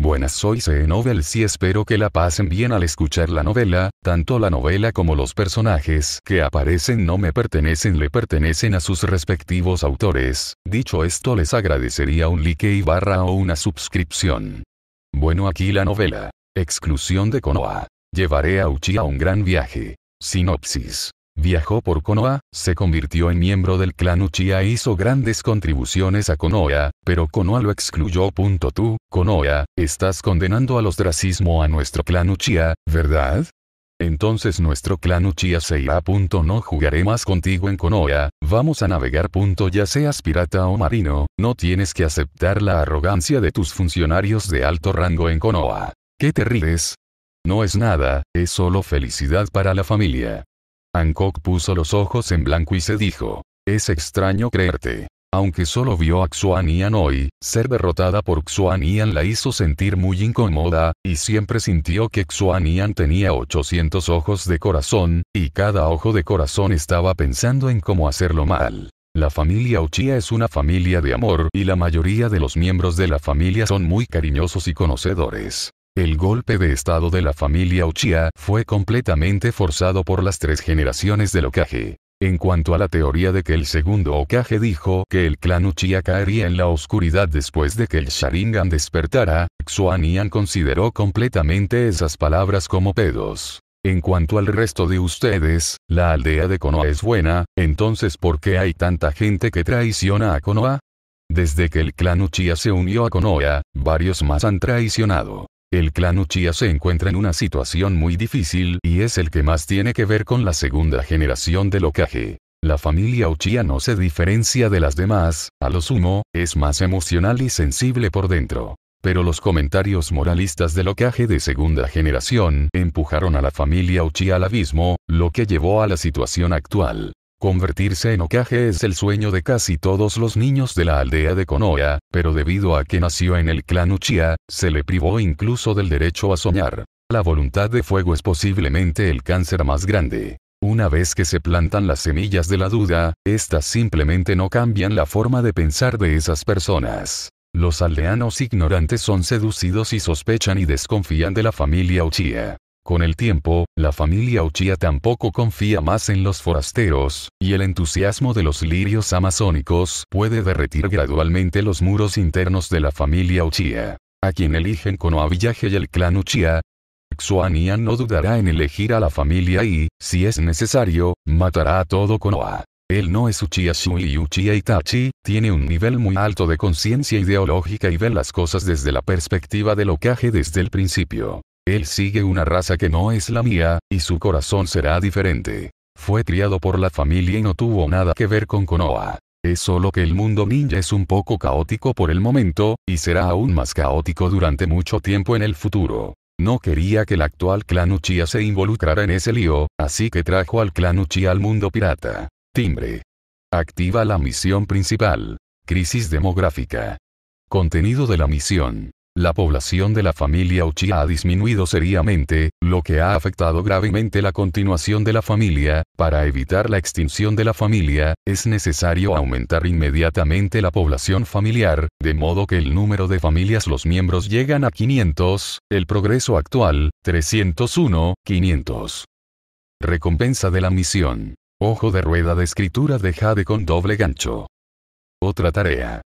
Buenas soy CE Novels y espero que la pasen bien al escuchar la novela, tanto la novela como los personajes que aparecen no me pertenecen le pertenecen a sus respectivos autores, dicho esto les agradecería un like y barra o una suscripción. Bueno aquí la novela. Exclusión de Konoha. Llevaré a Uchi a un gran viaje. Sinopsis. Viajó por Konoha, se convirtió en miembro del clan Uchiha e hizo grandes contribuciones a Konoha, pero Konoha lo excluyó. Tú, Konoha, estás condenando al ostracismo a nuestro clan Uchiha, e, ¿verdad? Entonces nuestro clan Uchiha e se irá. No jugaré más contigo en Konoha, vamos a navegar. Ya seas pirata o marino, no tienes que aceptar la arrogancia de tus funcionarios de alto rango en Konoha. ¿Qué te No es nada, es solo felicidad para la familia. Hancock puso los ojos en blanco y se dijo, es extraño creerte. Aunque solo vio a Xuan hoy, ser derrotada por Xuan la hizo sentir muy incómoda, y siempre sintió que Xuan tenía 800 ojos de corazón, y cada ojo de corazón estaba pensando en cómo hacerlo mal. La familia Uchiha es una familia de amor y la mayoría de los miembros de la familia son muy cariñosos y conocedores. El golpe de estado de la familia Uchiha fue completamente forzado por las tres generaciones del Okage. En cuanto a la teoría de que el segundo Okage dijo que el clan Uchiha caería en la oscuridad después de que el Sharingan despertara, Xuanian consideró completamente esas palabras como pedos. En cuanto al resto de ustedes, la aldea de Konoha es buena, entonces ¿por qué hay tanta gente que traiciona a Konoha? Desde que el clan Uchiha se unió a Konoha, varios más han traicionado. El clan Uchiha se encuentra en una situación muy difícil y es el que más tiene que ver con la segunda generación de Okage. La familia Uchiha no se diferencia de las demás, a lo sumo, es más emocional y sensible por dentro. Pero los comentarios moralistas de Okage de segunda generación empujaron a la familia Uchiha al abismo, lo que llevó a la situación actual. Convertirse en ocaje es el sueño de casi todos los niños de la aldea de Konoha, pero debido a que nació en el clan Uchiha, se le privó incluso del derecho a soñar. La voluntad de fuego es posiblemente el cáncer más grande. Una vez que se plantan las semillas de la duda, éstas simplemente no cambian la forma de pensar de esas personas. Los aldeanos ignorantes son seducidos y sospechan y desconfían de la familia Uchiha. Con el tiempo, la familia Uchiha tampoco confía más en los forasteros, y el entusiasmo de los lirios amazónicos puede derretir gradualmente los muros internos de la familia Uchiha. A quien eligen Konoha Villaje y el clan Uchiha, Xuanian no dudará en elegir a la familia y, si es necesario, matará a todo Konoha. Él no es Uchiha Shui y Uchiha Itachi, tiene un nivel muy alto de conciencia ideológica y ve las cosas desde la perspectiva del ocaje desde el principio. Él sigue una raza que no es la mía, y su corazón será diferente. Fue criado por la familia y no tuvo nada que ver con Konoha. Es solo que el mundo ninja es un poco caótico por el momento, y será aún más caótico durante mucho tiempo en el futuro. No quería que el actual clan Uchiha se involucrara en ese lío, así que trajo al clan Uchiha al mundo pirata. Timbre. Activa la misión principal. Crisis demográfica. Contenido de la misión. La población de la familia Uchiha ha disminuido seriamente, lo que ha afectado gravemente la continuación de la familia. Para evitar la extinción de la familia, es necesario aumentar inmediatamente la población familiar, de modo que el número de familias los miembros llegan a 500, el progreso actual, 301, 500. Recompensa de la misión. Ojo de rueda de escritura de Jade con doble gancho. Otra tarea.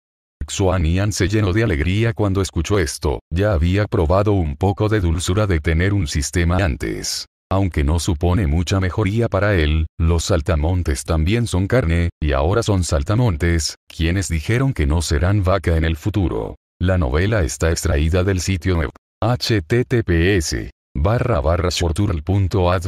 Xuanian se llenó de alegría cuando escuchó esto, ya había probado un poco de dulzura de tener un sistema antes. Aunque no supone mucha mejoría para él, los saltamontes también son carne, y ahora son saltamontes, quienes dijeron que no serán vaca en el futuro. La novela está extraída del sitio web https barra barra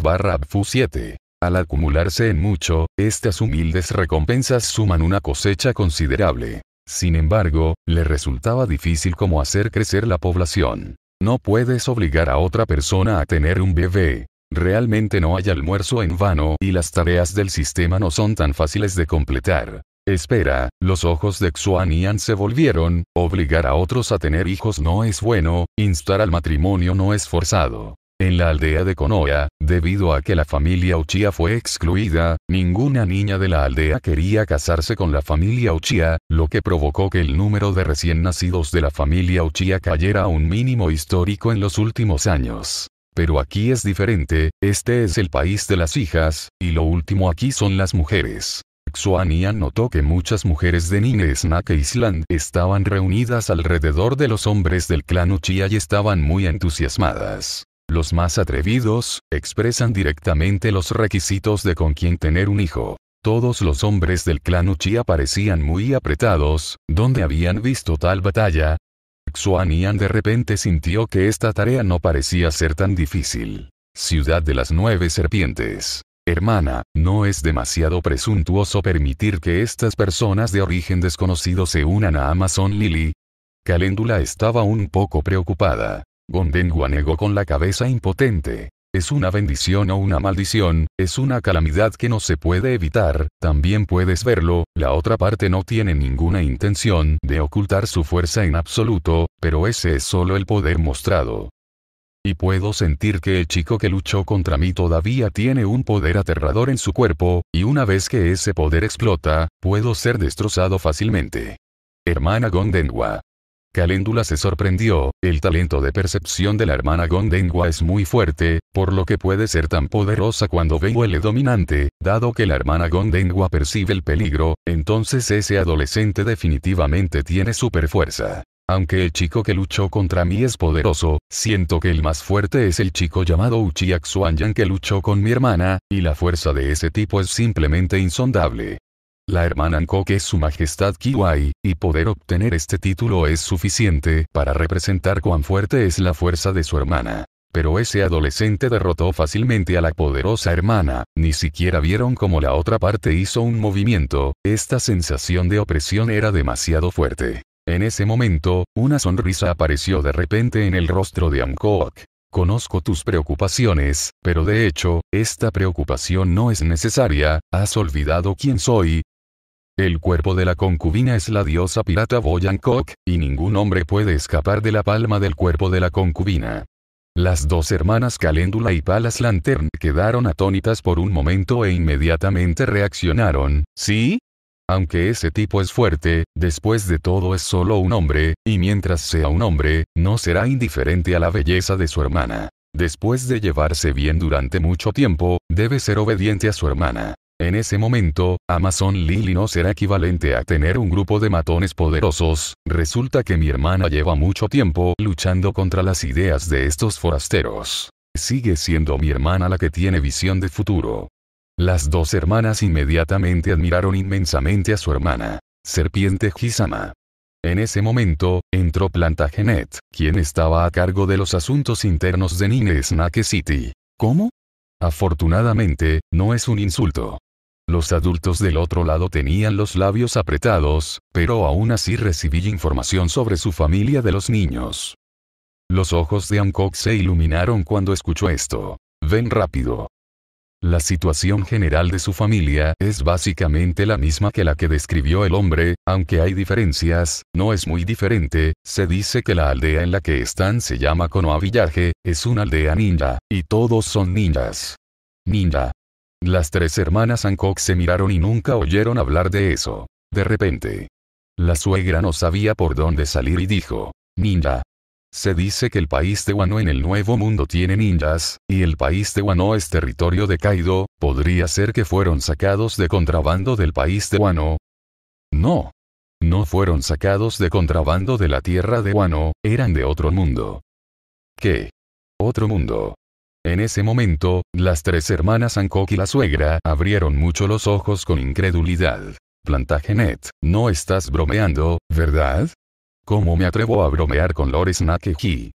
barra 7 Al acumularse en mucho, estas humildes recompensas suman una cosecha considerable. Sin embargo, le resultaba difícil como hacer crecer la población. No puedes obligar a otra persona a tener un bebé. Realmente no hay almuerzo en vano y las tareas del sistema no son tan fáciles de completar. Espera, los ojos de Xuan se volvieron, obligar a otros a tener hijos no es bueno, instar al matrimonio no es forzado. En la aldea de Konoha, debido a que la familia Uchia fue excluida, ninguna niña de la aldea quería casarse con la familia Uchiha, lo que provocó que el número de recién nacidos de la familia Uchia cayera a un mínimo histórico en los últimos años. Pero aquí es diferente, este es el país de las hijas, y lo último aquí son las mujeres. Xuanian notó que muchas mujeres de Nine Island estaban reunidas alrededor de los hombres del clan Uchiha y estaban muy entusiasmadas. Los más atrevidos, expresan directamente los requisitos de con quién tener un hijo. Todos los hombres del clan Uchi parecían muy apretados, donde habían visto tal batalla. Xuanian de repente sintió que esta tarea no parecía ser tan difícil. Ciudad de las Nueve Serpientes. Hermana, no es demasiado presuntuoso permitir que estas personas de origen desconocido se unan a Amazon Lily. Caléndula estaba un poco preocupada. Gondengua negó con la cabeza impotente. Es una bendición o una maldición, es una calamidad que no se puede evitar, también puedes verlo, la otra parte no tiene ninguna intención de ocultar su fuerza en absoluto, pero ese es solo el poder mostrado. Y puedo sentir que el chico que luchó contra mí todavía tiene un poder aterrador en su cuerpo, y una vez que ese poder explota, puedo ser destrozado fácilmente. Hermana Gondengua, Caléndula se sorprendió, el talento de percepción de la hermana Gondengua es muy fuerte, por lo que puede ser tan poderosa cuando ve huele dominante, dado que la hermana Gondengua percibe el peligro, entonces ese adolescente definitivamente tiene super fuerza. Aunque el chico que luchó contra mí es poderoso, siento que el más fuerte es el chico llamado Uchiak Yang que luchó con mi hermana, y la fuerza de ese tipo es simplemente insondable la hermana Hancock es su majestad Kiwai, y poder obtener este título es suficiente para representar cuán fuerte es la fuerza de su hermana. Pero ese adolescente derrotó fácilmente a la poderosa hermana, ni siquiera vieron cómo la otra parte hizo un movimiento, esta sensación de opresión era demasiado fuerte. En ese momento, una sonrisa apareció de repente en el rostro de Hancock. Conozco tus preocupaciones, pero de hecho, esta preocupación no es necesaria, has olvidado quién soy, el cuerpo de la concubina es la diosa pirata Kok, y ningún hombre puede escapar de la palma del cuerpo de la concubina. Las dos hermanas Caléndula y Palas Lantern quedaron atónitas por un momento e inmediatamente reaccionaron, ¿sí? Aunque ese tipo es fuerte, después de todo es solo un hombre, y mientras sea un hombre, no será indiferente a la belleza de su hermana. Después de llevarse bien durante mucho tiempo, debe ser obediente a su hermana. En ese momento, Amazon Lily no será equivalente a tener un grupo de matones poderosos, resulta que mi hermana lleva mucho tiempo luchando contra las ideas de estos forasteros. Sigue siendo mi hermana la que tiene visión de futuro. Las dos hermanas inmediatamente admiraron inmensamente a su hermana. Serpiente Hisama. En ese momento, entró Plantagenet, quien estaba a cargo de los asuntos internos de Nine Snake City. ¿Cómo? Afortunadamente, no es un insulto. Los adultos del otro lado tenían los labios apretados, pero aún así recibí información sobre su familia de los niños. Los ojos de Hancock se iluminaron cuando escuchó esto. Ven rápido. La situación general de su familia es básicamente la misma que la que describió el hombre, aunque hay diferencias, no es muy diferente, se dice que la aldea en la que están se llama Konoha Village, es una aldea ninja, y todos son ninjas. Ninja, las tres hermanas Hancock se miraron y nunca oyeron hablar de eso. De repente. La suegra no sabía por dónde salir y dijo, Ninja. Se dice que el país de Wano en el Nuevo Mundo tiene ninjas, y el país de Wano es territorio de Kaido, podría ser que fueron sacados de contrabando del país de Wano. No. No fueron sacados de contrabando de la tierra de Wano, eran de otro mundo. ¿Qué? Otro mundo. En ese momento, las tres hermanas Ankok y la suegra abrieron mucho los ojos con incredulidad. Plantagenet, no estás bromeando, ¿verdad? ¿Cómo me atrevo a bromear con Lores Nakeki?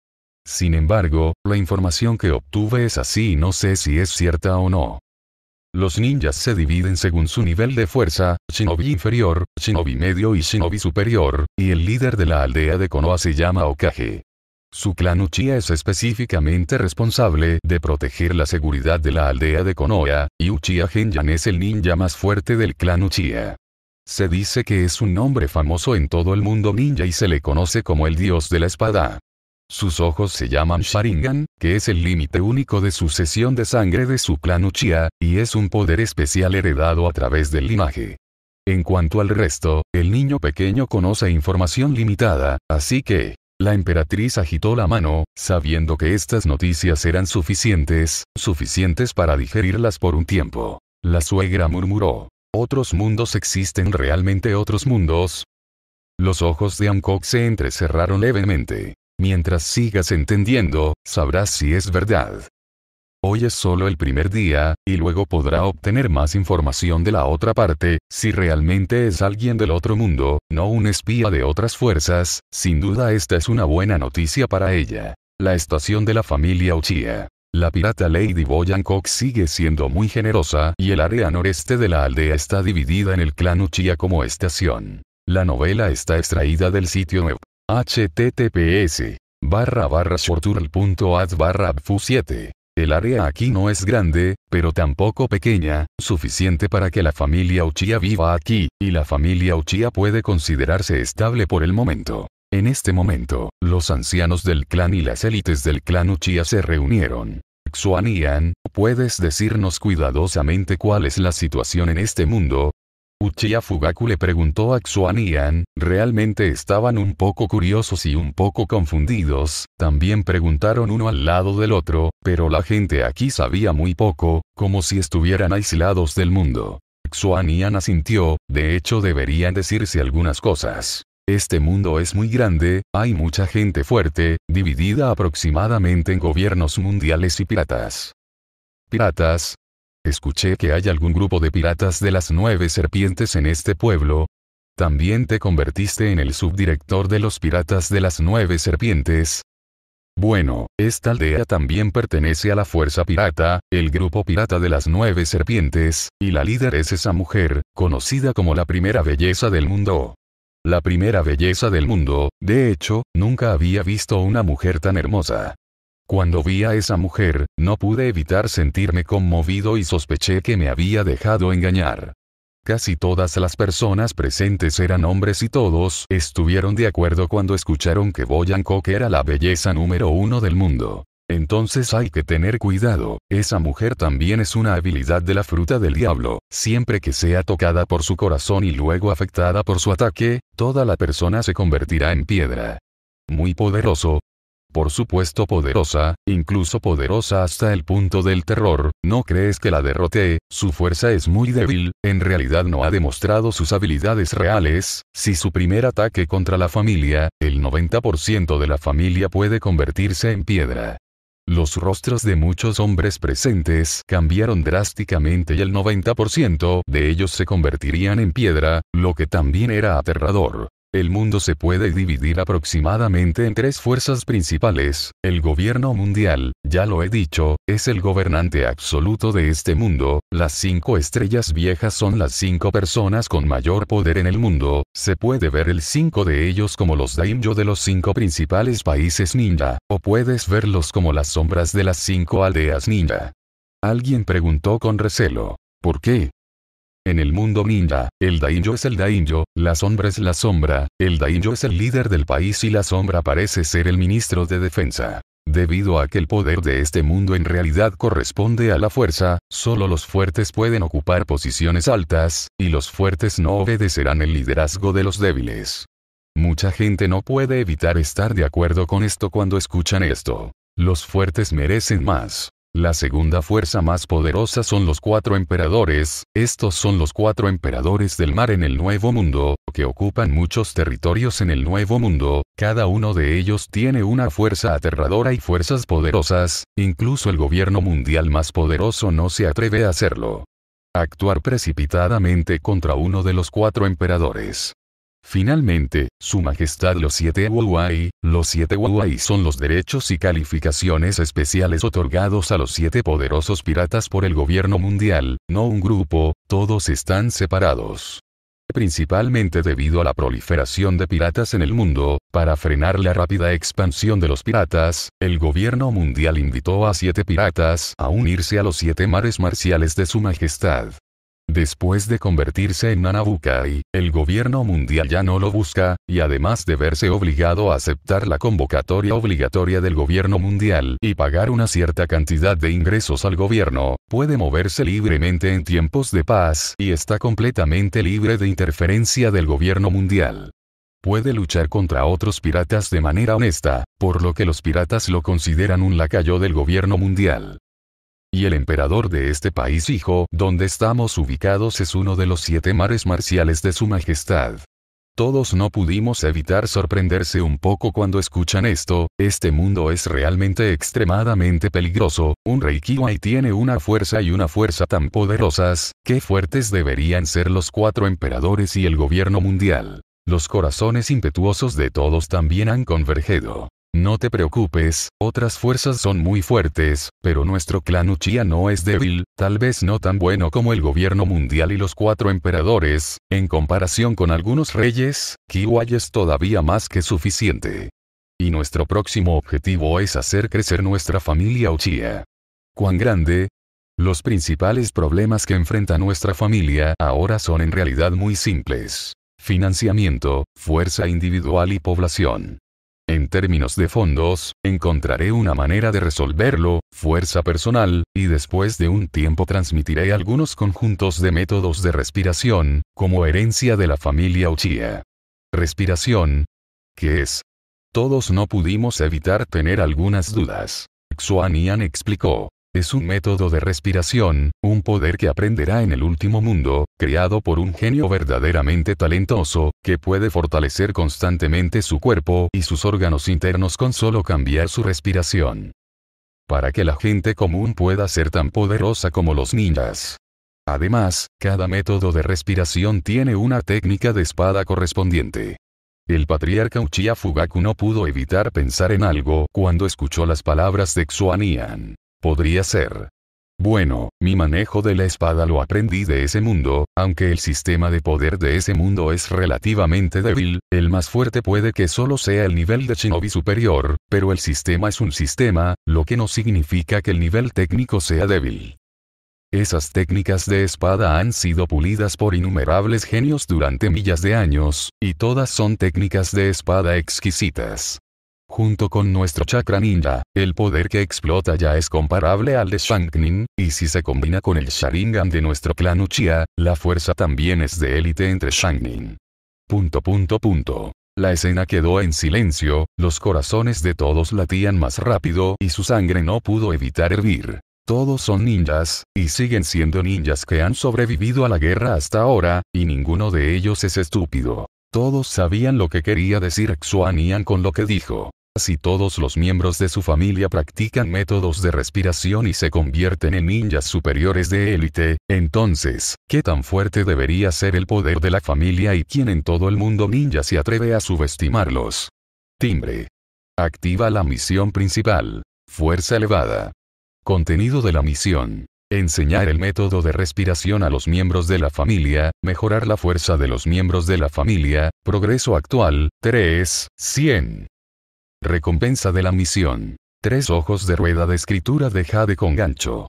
Sin embargo, la información que obtuve es así y no sé si es cierta o no. Los ninjas se dividen según su nivel de fuerza, shinobi inferior, shinobi medio y shinobi superior, y el líder de la aldea de Konoha se llama Okage. Su clan Uchiha es específicamente responsable de proteger la seguridad de la aldea de Konoha, y Uchiha Genyan es el ninja más fuerte del clan Uchiha. Se dice que es un hombre famoso en todo el mundo ninja y se le conoce como el dios de la espada. Sus ojos se llaman Sharingan, que es el límite único de sucesión de sangre de su clan Uchiha, y es un poder especial heredado a través del linaje. En cuanto al resto, el niño pequeño conoce información limitada, así que, la emperatriz agitó la mano, sabiendo que estas noticias eran suficientes, suficientes para digerirlas por un tiempo. La suegra murmuró. ¿Otros mundos existen realmente otros mundos? Los ojos de Hancock se entrecerraron levemente. Mientras sigas entendiendo, sabrás si es verdad. Hoy es solo el primer día, y luego podrá obtener más información de la otra parte, si realmente es alguien del otro mundo, no un espía de otras fuerzas, sin duda esta es una buena noticia para ella. La estación de la familia Uchiha. La pirata Lady Boyancock sigue siendo muy generosa y el área noreste de la aldea está dividida en el clan Uchiha como estación. La novela está extraída del sitio web https barra barra 7 el área aquí no es grande, pero tampoco pequeña, suficiente para que la familia Uchiha viva aquí, y la familia Uchiha puede considerarse estable por el momento. En este momento, los ancianos del clan y las élites del clan Uchiha se reunieron. Xuanian, ¿puedes decirnos cuidadosamente cuál es la situación en este mundo? Uchiha Fugaku le preguntó a Xuanian, realmente estaban un poco curiosos y un poco confundidos, también preguntaron uno al lado del otro, pero la gente aquí sabía muy poco, como si estuvieran aislados del mundo. Xuanian asintió, de hecho deberían decirse algunas cosas. Este mundo es muy grande, hay mucha gente fuerte, dividida aproximadamente en gobiernos mundiales y piratas. Piratas, Escuché que hay algún grupo de piratas de las nueve serpientes en este pueblo. También te convertiste en el subdirector de los piratas de las nueve serpientes. Bueno, esta aldea también pertenece a la Fuerza Pirata, el grupo pirata de las nueve serpientes, y la líder es esa mujer, conocida como la primera belleza del mundo. La primera belleza del mundo, de hecho, nunca había visto una mujer tan hermosa. Cuando vi a esa mujer, no pude evitar sentirme conmovido y sospeché que me había dejado engañar. Casi todas las personas presentes eran hombres y todos estuvieron de acuerdo cuando escucharon que Boyan era la belleza número uno del mundo. Entonces hay que tener cuidado, esa mujer también es una habilidad de la fruta del diablo, siempre que sea tocada por su corazón y luego afectada por su ataque, toda la persona se convertirá en piedra. Muy poderoso, por supuesto poderosa, incluso poderosa hasta el punto del terror, no crees que la derrote, su fuerza es muy débil, en realidad no ha demostrado sus habilidades reales, si su primer ataque contra la familia, el 90% de la familia puede convertirse en piedra. Los rostros de muchos hombres presentes cambiaron drásticamente y el 90% de ellos se convertirían en piedra, lo que también era aterrador. El mundo se puede dividir aproximadamente en tres fuerzas principales. El gobierno mundial, ya lo he dicho, es el gobernante absoluto de este mundo. Las cinco estrellas viejas son las cinco personas con mayor poder en el mundo. Se puede ver el cinco de ellos como los daimyo de los cinco principales países ninja, o puedes verlos como las sombras de las cinco aldeas ninja. Alguien preguntó con recelo. ¿Por qué? En el mundo ninja, el daimyo es el Dainjo, la sombra es la sombra, el daimyo es el líder del país y la sombra parece ser el ministro de defensa. Debido a que el poder de este mundo en realidad corresponde a la fuerza, solo los fuertes pueden ocupar posiciones altas, y los fuertes no obedecerán el liderazgo de los débiles. Mucha gente no puede evitar estar de acuerdo con esto cuando escuchan esto. Los fuertes merecen más. La segunda fuerza más poderosa son los cuatro emperadores, estos son los cuatro emperadores del mar en el Nuevo Mundo, que ocupan muchos territorios en el Nuevo Mundo, cada uno de ellos tiene una fuerza aterradora y fuerzas poderosas, incluso el gobierno mundial más poderoso no se atreve a hacerlo. Actuar precipitadamente contra uno de los cuatro emperadores. Finalmente, Su Majestad los siete UAI, los siete UAI son los derechos y calificaciones especiales otorgados a los siete poderosos piratas por el gobierno mundial, no un grupo, todos están separados. Principalmente debido a la proliferación de piratas en el mundo, para frenar la rápida expansión de los piratas, el gobierno mundial invitó a siete piratas a unirse a los siete mares marciales de Su Majestad. Después de convertirse en Nanabukai, el gobierno mundial ya no lo busca, y además de verse obligado a aceptar la convocatoria obligatoria del gobierno mundial y pagar una cierta cantidad de ingresos al gobierno, puede moverse libremente en tiempos de paz y está completamente libre de interferencia del gobierno mundial puede luchar contra otros piratas de manera honesta, por lo que los piratas lo consideran un lacayo del gobierno mundial y el emperador de este país dijo, donde estamos ubicados es uno de los siete mares marciales de su majestad. Todos no pudimos evitar sorprenderse un poco cuando escuchan esto, este mundo es realmente extremadamente peligroso, un rey Kiwai tiene una fuerza y una fuerza tan poderosas, qué fuertes deberían ser los cuatro emperadores y el gobierno mundial. Los corazones impetuosos de todos también han convergido. No te preocupes, otras fuerzas son muy fuertes, pero nuestro clan Uchiha no es débil, tal vez no tan bueno como el gobierno mundial y los cuatro emperadores, en comparación con algunos reyes, Kiwai es todavía más que suficiente. Y nuestro próximo objetivo es hacer crecer nuestra familia Uchiha. ¿Cuán grande? Los principales problemas que enfrenta nuestra familia ahora son en realidad muy simples. Financiamiento, fuerza individual y población en términos de fondos, encontraré una manera de resolverlo, fuerza personal, y después de un tiempo transmitiré algunos conjuntos de métodos de respiración, como herencia de la familia Uchiha. Respiración. ¿Qué es? Todos no pudimos evitar tener algunas dudas. Xuanian explicó. Es un método de respiración, un poder que aprenderá en el último mundo, creado por un genio verdaderamente talentoso, que puede fortalecer constantemente su cuerpo y sus órganos internos con solo cambiar su respiración. Para que la gente común pueda ser tan poderosa como los ninjas. Además, cada método de respiración tiene una técnica de espada correspondiente. El patriarca Uchiha Fugaku no pudo evitar pensar en algo cuando escuchó las palabras de Xuanian. Podría ser. Bueno, mi manejo de la espada lo aprendí de ese mundo, aunque el sistema de poder de ese mundo es relativamente débil, el más fuerte puede que solo sea el nivel de shinobi superior, pero el sistema es un sistema, lo que no significa que el nivel técnico sea débil. Esas técnicas de espada han sido pulidas por innumerables genios durante millas de años, y todas son técnicas de espada exquisitas. Junto con nuestro chakra ninja, el poder que explota ya es comparable al de Shanknin, y si se combina con el Sharingan de nuestro clan Uchiha, la fuerza también es de élite entre Shanknin. Punto punto punto. La escena quedó en silencio, los corazones de todos latían más rápido y su sangre no pudo evitar hervir. Todos son ninjas, y siguen siendo ninjas que han sobrevivido a la guerra hasta ahora, y ninguno de ellos es estúpido. Todos sabían lo que quería decir Xuanian con lo que dijo. Si todos los miembros de su familia practican métodos de respiración y se convierten en ninjas superiores de élite, entonces, ¿qué tan fuerte debería ser el poder de la familia y quién en todo el mundo ninja se atreve a subestimarlos? Timbre. Activa la misión principal. Fuerza elevada. Contenido de la misión. Enseñar el método de respiración a los miembros de la familia, mejorar la fuerza de los miembros de la familia, progreso actual, 3, 100. Recompensa de la misión. Tres ojos de rueda de escritura de Jade con gancho.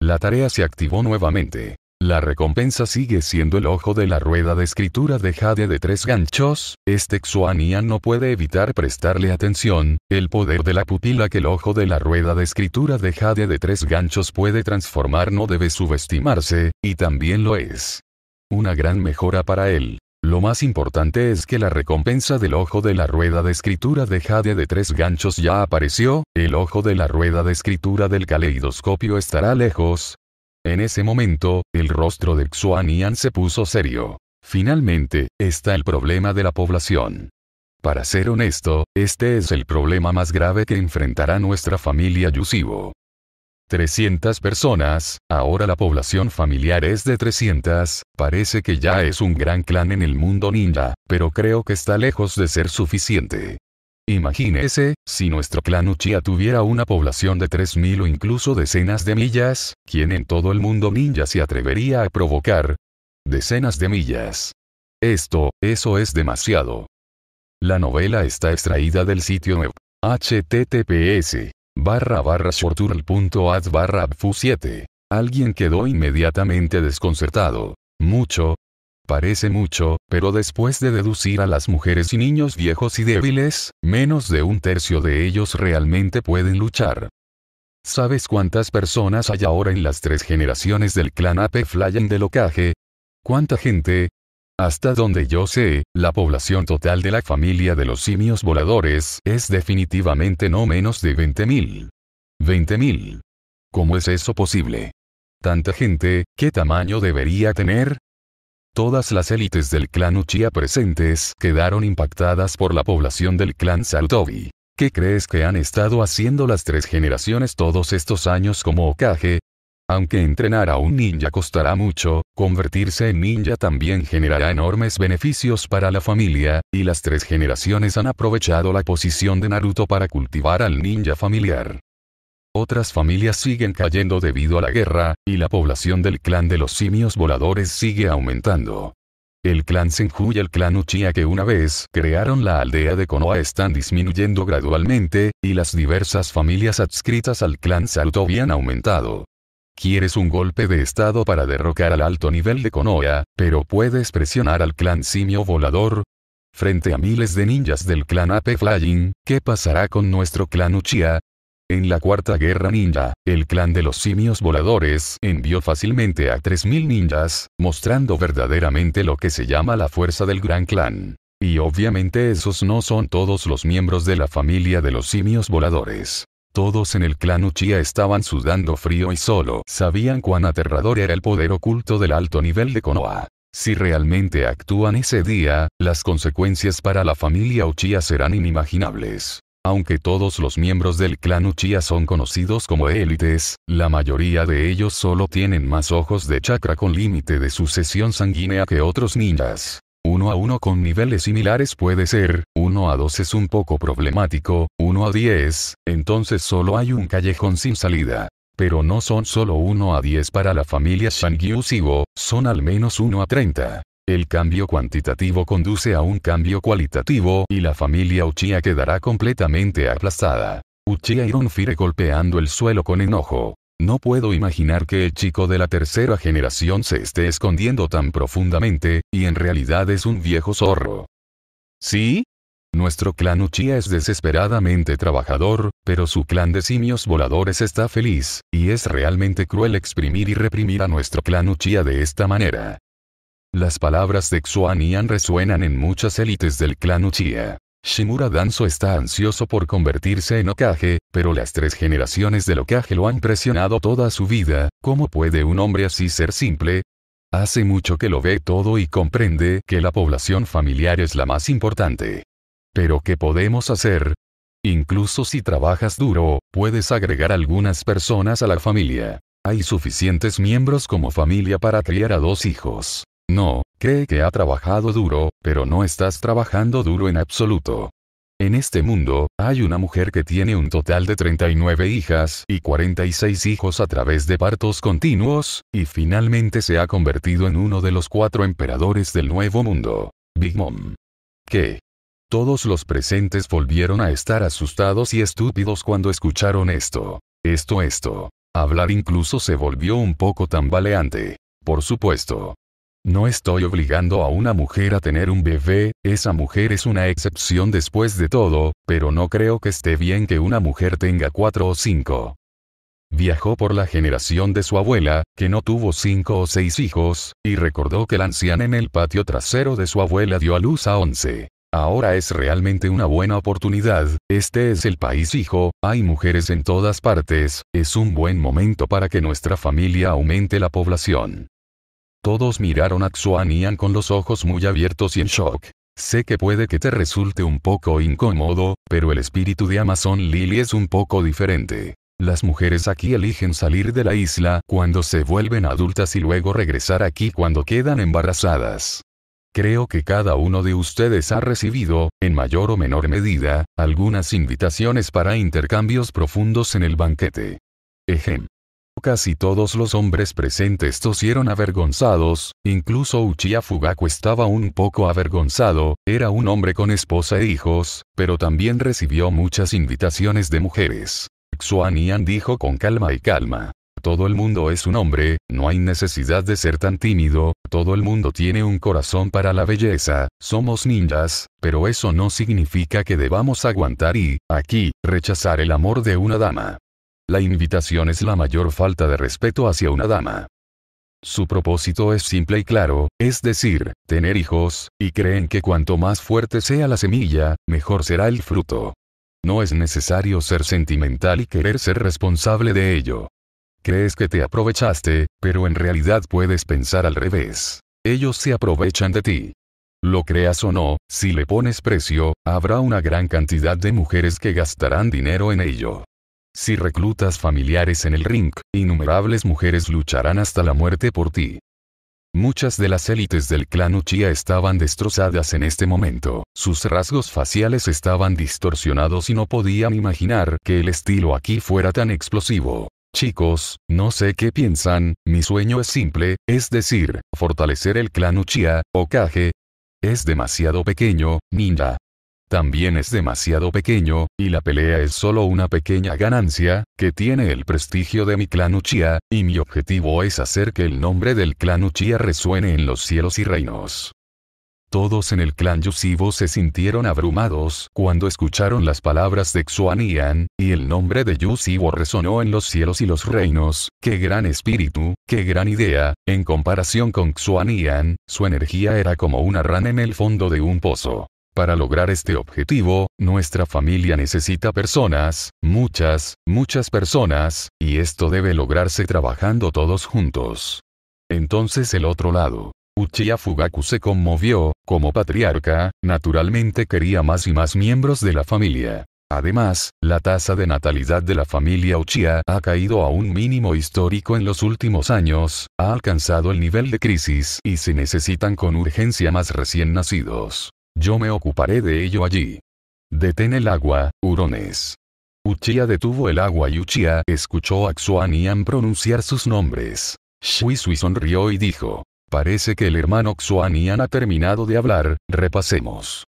La tarea se activó nuevamente. La recompensa sigue siendo el ojo de la rueda de escritura de Jade de tres ganchos, este Xuanian no puede evitar prestarle atención, el poder de la pupila que el ojo de la rueda de escritura de Jade de tres ganchos puede transformar no debe subestimarse, y también lo es. Una gran mejora para él. Lo más importante es que la recompensa del ojo de la rueda de escritura de Jade de tres ganchos ya apareció, el ojo de la rueda de escritura del caleidoscopio estará lejos. En ese momento, el rostro de Xuanian se puso serio. Finalmente, está el problema de la población. Para ser honesto, este es el problema más grave que enfrentará nuestra familia Yusivo. 300 personas, ahora la población familiar es de 300, parece que ya es un gran clan en el mundo ninja, pero creo que está lejos de ser suficiente. Imagínese, si nuestro clan Uchiha tuviera una población de 3.000 o incluso decenas de millas, ¿quién en todo el mundo ninja se atrevería a provocar? Decenas de millas. Esto, eso es demasiado. La novela está extraída del sitio web https barra barra shortural.ad barra 7 Alguien quedó inmediatamente desconcertado. Mucho. Parece mucho, pero después de deducir a las mujeres y niños viejos y débiles, menos de un tercio de ellos realmente pueden luchar. ¿Sabes cuántas personas hay ahora en las tres generaciones del clan AP Flyen de Locaje? ¿Cuánta gente, hasta donde yo sé, la población total de la familia de los simios voladores es definitivamente no menos de 20.000. 20.000. ¿Cómo es eso posible? Tanta gente, ¿qué tamaño debería tener? Todas las élites del clan Uchia presentes quedaron impactadas por la población del clan Saltobi. ¿Qué crees que han estado haciendo las tres generaciones todos estos años como Okage? Aunque entrenar a un ninja costará mucho, convertirse en ninja también generará enormes beneficios para la familia, y las tres generaciones han aprovechado la posición de Naruto para cultivar al ninja familiar. Otras familias siguen cayendo debido a la guerra, y la población del clan de los simios voladores sigue aumentando. El clan Senju y el clan Uchiha que una vez crearon la aldea de Konoha están disminuyendo gradualmente, y las diversas familias adscritas al clan Sarutobi han aumentado. ¿Quieres un golpe de estado para derrocar al alto nivel de Konoha, pero puedes presionar al clan simio volador. Frente a miles de ninjas del clan Ape Flying, ¿qué pasará con nuestro clan Uchiha? En la Cuarta Guerra Ninja, el clan de los simios voladores envió fácilmente a 3.000 ninjas, mostrando verdaderamente lo que se llama la fuerza del gran clan. Y obviamente esos no son todos los miembros de la familia de los simios voladores. Todos en el clan Uchiha estaban sudando frío y solo sabían cuán aterrador era el poder oculto del alto nivel de Konoha. Si realmente actúan ese día, las consecuencias para la familia Uchiha serán inimaginables. Aunque todos los miembros del clan Uchiha son conocidos como élites, la mayoría de ellos solo tienen más ojos de chakra con límite de sucesión sanguínea que otros ninjas. 1 a 1 con niveles similares puede ser, 1 a 2 es un poco problemático, 1 a 10, entonces solo hay un callejón sin salida. Pero no son solo 1 a 10 para la familia yu Sibo, son al menos 1 a 30. El cambio cuantitativo conduce a un cambio cualitativo y la familia Uchiha quedará completamente aplastada. Uchiha y Ronfire golpeando el suelo con enojo. No puedo imaginar que el chico de la tercera generación se esté escondiendo tan profundamente, y en realidad es un viejo zorro. ¿Sí? Nuestro clan Uchiha es desesperadamente trabajador, pero su clan de simios voladores está feliz, y es realmente cruel exprimir y reprimir a nuestro clan Uchiha de esta manera. Las palabras de Xuanian resuenan en muchas élites del clan Uchiha. Shimura Danzo está ansioso por convertirse en Okage, pero las tres generaciones de Okage lo han presionado toda su vida, ¿cómo puede un hombre así ser simple? Hace mucho que lo ve todo y comprende que la población familiar es la más importante. Pero ¿qué podemos hacer? Incluso si trabajas duro, puedes agregar algunas personas a la familia. Hay suficientes miembros como familia para criar a dos hijos. No, cree que ha trabajado duro, pero no estás trabajando duro en absoluto. En este mundo, hay una mujer que tiene un total de 39 hijas y 46 hijos a través de partos continuos, y finalmente se ha convertido en uno de los cuatro emperadores del nuevo mundo. Big Mom. ¿Qué? Todos los presentes volvieron a estar asustados y estúpidos cuando escucharon esto. Esto, esto. Hablar incluso se volvió un poco tambaleante. Por supuesto, no estoy obligando a una mujer a tener un bebé, esa mujer es una excepción después de todo, pero no creo que esté bien que una mujer tenga cuatro o cinco. Viajó por la generación de su abuela, que no tuvo cinco o seis hijos, y recordó que la anciana en el patio trasero de su abuela dio a luz a once. Ahora es realmente una buena oportunidad, este es el país hijo, hay mujeres en todas partes, es un buen momento para que nuestra familia aumente la población. Todos miraron a Xuanian con los ojos muy abiertos y en shock. Sé que puede que te resulte un poco incómodo, pero el espíritu de Amazon Lily es un poco diferente. Las mujeres aquí eligen salir de la isla cuando se vuelven adultas y luego regresar aquí cuando quedan embarazadas. Creo que cada uno de ustedes ha recibido, en mayor o menor medida, algunas invitaciones para intercambios profundos en el banquete. Ejem. Casi todos los hombres presentes tosieron avergonzados, incluso Uchiha Fugaku estaba un poco avergonzado, era un hombre con esposa e hijos, pero también recibió muchas invitaciones de mujeres. Xuanian dijo con calma y calma. Todo el mundo es un hombre, no hay necesidad de ser tan tímido, todo el mundo tiene un corazón para la belleza, somos ninjas, pero eso no significa que debamos aguantar y, aquí, rechazar el amor de una dama. La invitación es la mayor falta de respeto hacia una dama. Su propósito es simple y claro, es decir, tener hijos, y creen que cuanto más fuerte sea la semilla, mejor será el fruto. No es necesario ser sentimental y querer ser responsable de ello. Crees que te aprovechaste, pero en realidad puedes pensar al revés. Ellos se aprovechan de ti. Lo creas o no, si le pones precio, habrá una gran cantidad de mujeres que gastarán dinero en ello. Si reclutas familiares en el ring, innumerables mujeres lucharán hasta la muerte por ti. Muchas de las élites del clan Uchiha estaban destrozadas en este momento, sus rasgos faciales estaban distorsionados y no podían imaginar que el estilo aquí fuera tan explosivo. Chicos, no sé qué piensan, mi sueño es simple, es decir, fortalecer el clan Uchiha, Okage. Es demasiado pequeño, ninja también es demasiado pequeño, y la pelea es solo una pequeña ganancia, que tiene el prestigio de mi clan Uchiha, y mi objetivo es hacer que el nombre del clan Uchiha resuene en los cielos y reinos. Todos en el clan Yusivo se sintieron abrumados cuando escucharon las palabras de Xuanian, y el nombre de Yusivo resonó en los cielos y los reinos. ¡Qué gran espíritu! ¡Qué gran idea! En comparación con Xuanian, su energía era como una rana en el fondo de un pozo. Para lograr este objetivo, nuestra familia necesita personas, muchas, muchas personas, y esto debe lograrse trabajando todos juntos. Entonces el otro lado. Uchiha Fugaku se conmovió, como patriarca, naturalmente quería más y más miembros de la familia. Además, la tasa de natalidad de la familia Uchiha ha caído a un mínimo histórico en los últimos años, ha alcanzado el nivel de crisis y se necesitan con urgencia más recién nacidos. Yo me ocuparé de ello allí. Detén el agua, hurones. Uchia detuvo el agua y Uchia escuchó a Xuanian pronunciar sus nombres. Shui Shui sonrió y dijo. Parece que el hermano Xuanian ha terminado de hablar, repasemos.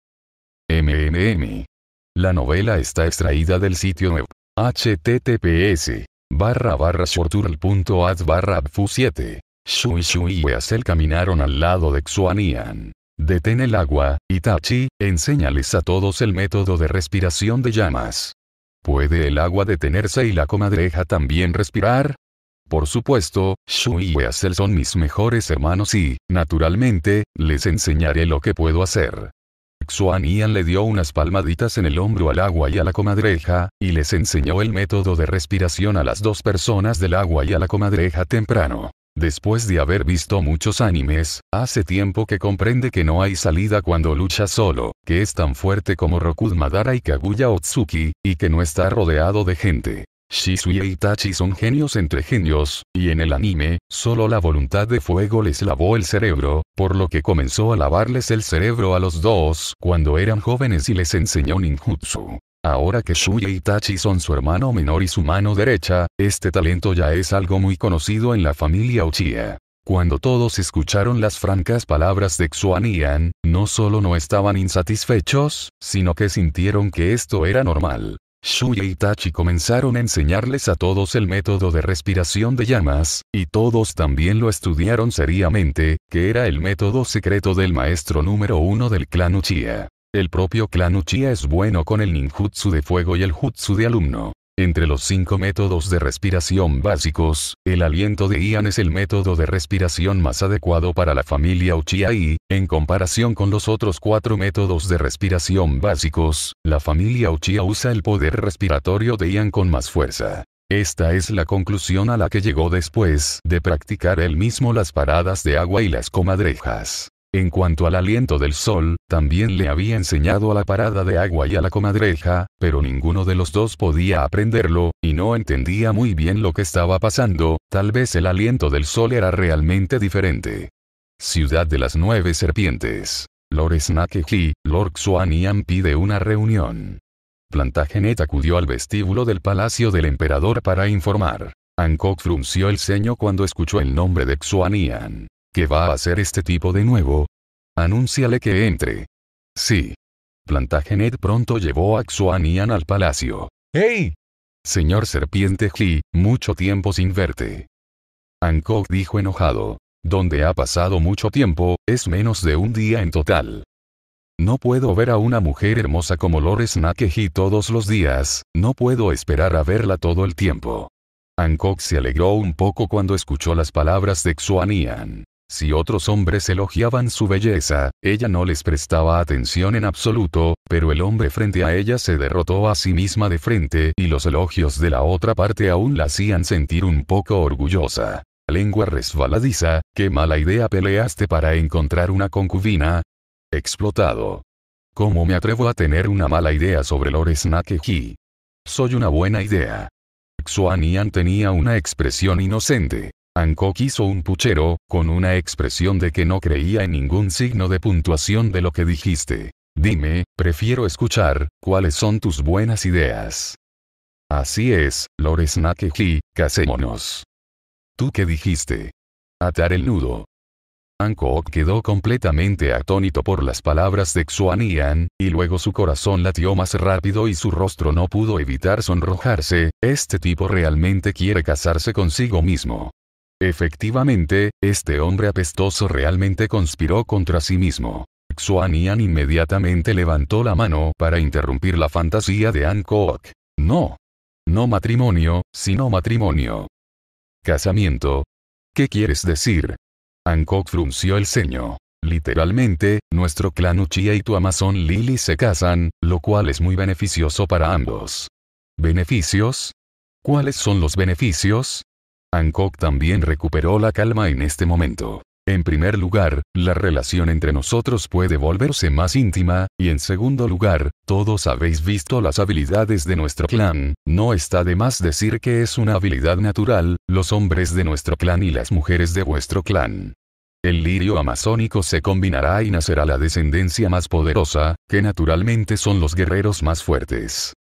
MMM. La novela está extraída del sitio web. https barra barra barra 7 Shui Shui y Weasel caminaron al lado de Xuanian. Detén el agua, Itachi, enséñales a todos el método de respiración de llamas. ¿Puede el agua detenerse y la comadreja también respirar? Por supuesto, Shu y Weasel son mis mejores hermanos y, naturalmente, les enseñaré lo que puedo hacer. Xuan le dio unas palmaditas en el hombro al agua y a la comadreja, y les enseñó el método de respiración a las dos personas del agua y a la comadreja temprano. Después de haber visto muchos animes, hace tiempo que comprende que no hay salida cuando lucha solo, que es tan fuerte como Rokud Madara y Kaguya Otsuki, y que no está rodeado de gente. Shisui e Itachi son genios entre genios, y en el anime, solo la voluntad de fuego les lavó el cerebro, por lo que comenzó a lavarles el cerebro a los dos cuando eran jóvenes y les enseñó ninjutsu. Ahora que Shuya Itachi son su hermano menor y su mano derecha, este talento ya es algo muy conocido en la familia Uchiha. Cuando todos escucharon las francas palabras de Xuan no solo no estaban insatisfechos, sino que sintieron que esto era normal. Shuya y Tachi comenzaron a enseñarles a todos el método de respiración de llamas, y todos también lo estudiaron seriamente, que era el método secreto del maestro número uno del clan Uchiha. El propio clan Uchiha es bueno con el ninjutsu de fuego y el jutsu de alumno. Entre los cinco métodos de respiración básicos, el aliento de Ian es el método de respiración más adecuado para la familia Uchiha y, en comparación con los otros cuatro métodos de respiración básicos, la familia Uchiha usa el poder respiratorio de Ian con más fuerza. Esta es la conclusión a la que llegó después de practicar él mismo las paradas de agua y las comadrejas. En cuanto al aliento del sol, también le había enseñado a la parada de agua y a la comadreja, pero ninguno de los dos podía aprenderlo, y no entendía muy bien lo que estaba pasando, tal vez el aliento del sol era realmente diferente. Ciudad de las Nueve Serpientes. Lord Snakeji, Lord Xuanian pide una reunión. Plantagenet acudió al vestíbulo del palacio del emperador para informar. Hancock frunció el ceño cuando escuchó el nombre de Xuanian. ¿Qué va a hacer este tipo de nuevo? Anúnciale que entre. Sí. Plantagenet pronto llevó a Xuanian al palacio. ¡Hey! Señor serpiente Ji, mucho tiempo sin verte. Hancock dijo enojado. Donde ha pasado mucho tiempo, es menos de un día en total. No puedo ver a una mujer hermosa como Lores Nakeji todos los días, no puedo esperar a verla todo el tiempo. Hancock se alegró un poco cuando escuchó las palabras de Xuanian. Si otros hombres elogiaban su belleza, ella no les prestaba atención en absoluto, pero el hombre frente a ella se derrotó a sí misma de frente y los elogios de la otra parte aún la hacían sentir un poco orgullosa. Lengua resbaladiza, qué mala idea peleaste para encontrar una concubina. Explotado. ¿Cómo me atrevo a tener una mala idea sobre Lores Nakeji? Soy una buena idea. Xuanian tenía una expresión inocente. Hancock hizo un puchero, con una expresión de que no creía en ningún signo de puntuación de lo que dijiste. Dime, prefiero escuchar, ¿cuáles son tus buenas ideas? Así es, Lores Nakeji, casémonos. ¿Tú qué dijiste? Atar el nudo. Hancock quedó completamente atónito por las palabras de Xuanian, y luego su corazón latió más rápido y su rostro no pudo evitar sonrojarse, este tipo realmente quiere casarse consigo mismo. Efectivamente, este hombre apestoso realmente conspiró contra sí mismo. Yan inmediatamente levantó la mano para interrumpir la fantasía de Hancock. No. No matrimonio, sino matrimonio. Casamiento. ¿Qué quieres decir? Hancock frunció el ceño. Literalmente, nuestro clan Uchiha y tu Amazon Lily se casan, lo cual es muy beneficioso para ambos. ¿Beneficios? ¿Cuáles son los beneficios? Hancock también recuperó la calma en este momento. En primer lugar, la relación entre nosotros puede volverse más íntima, y en segundo lugar, todos habéis visto las habilidades de nuestro clan, no está de más decir que es una habilidad natural, los hombres de nuestro clan y las mujeres de vuestro clan. El lirio amazónico se combinará y nacerá la descendencia más poderosa, que naturalmente son los guerreros más fuertes.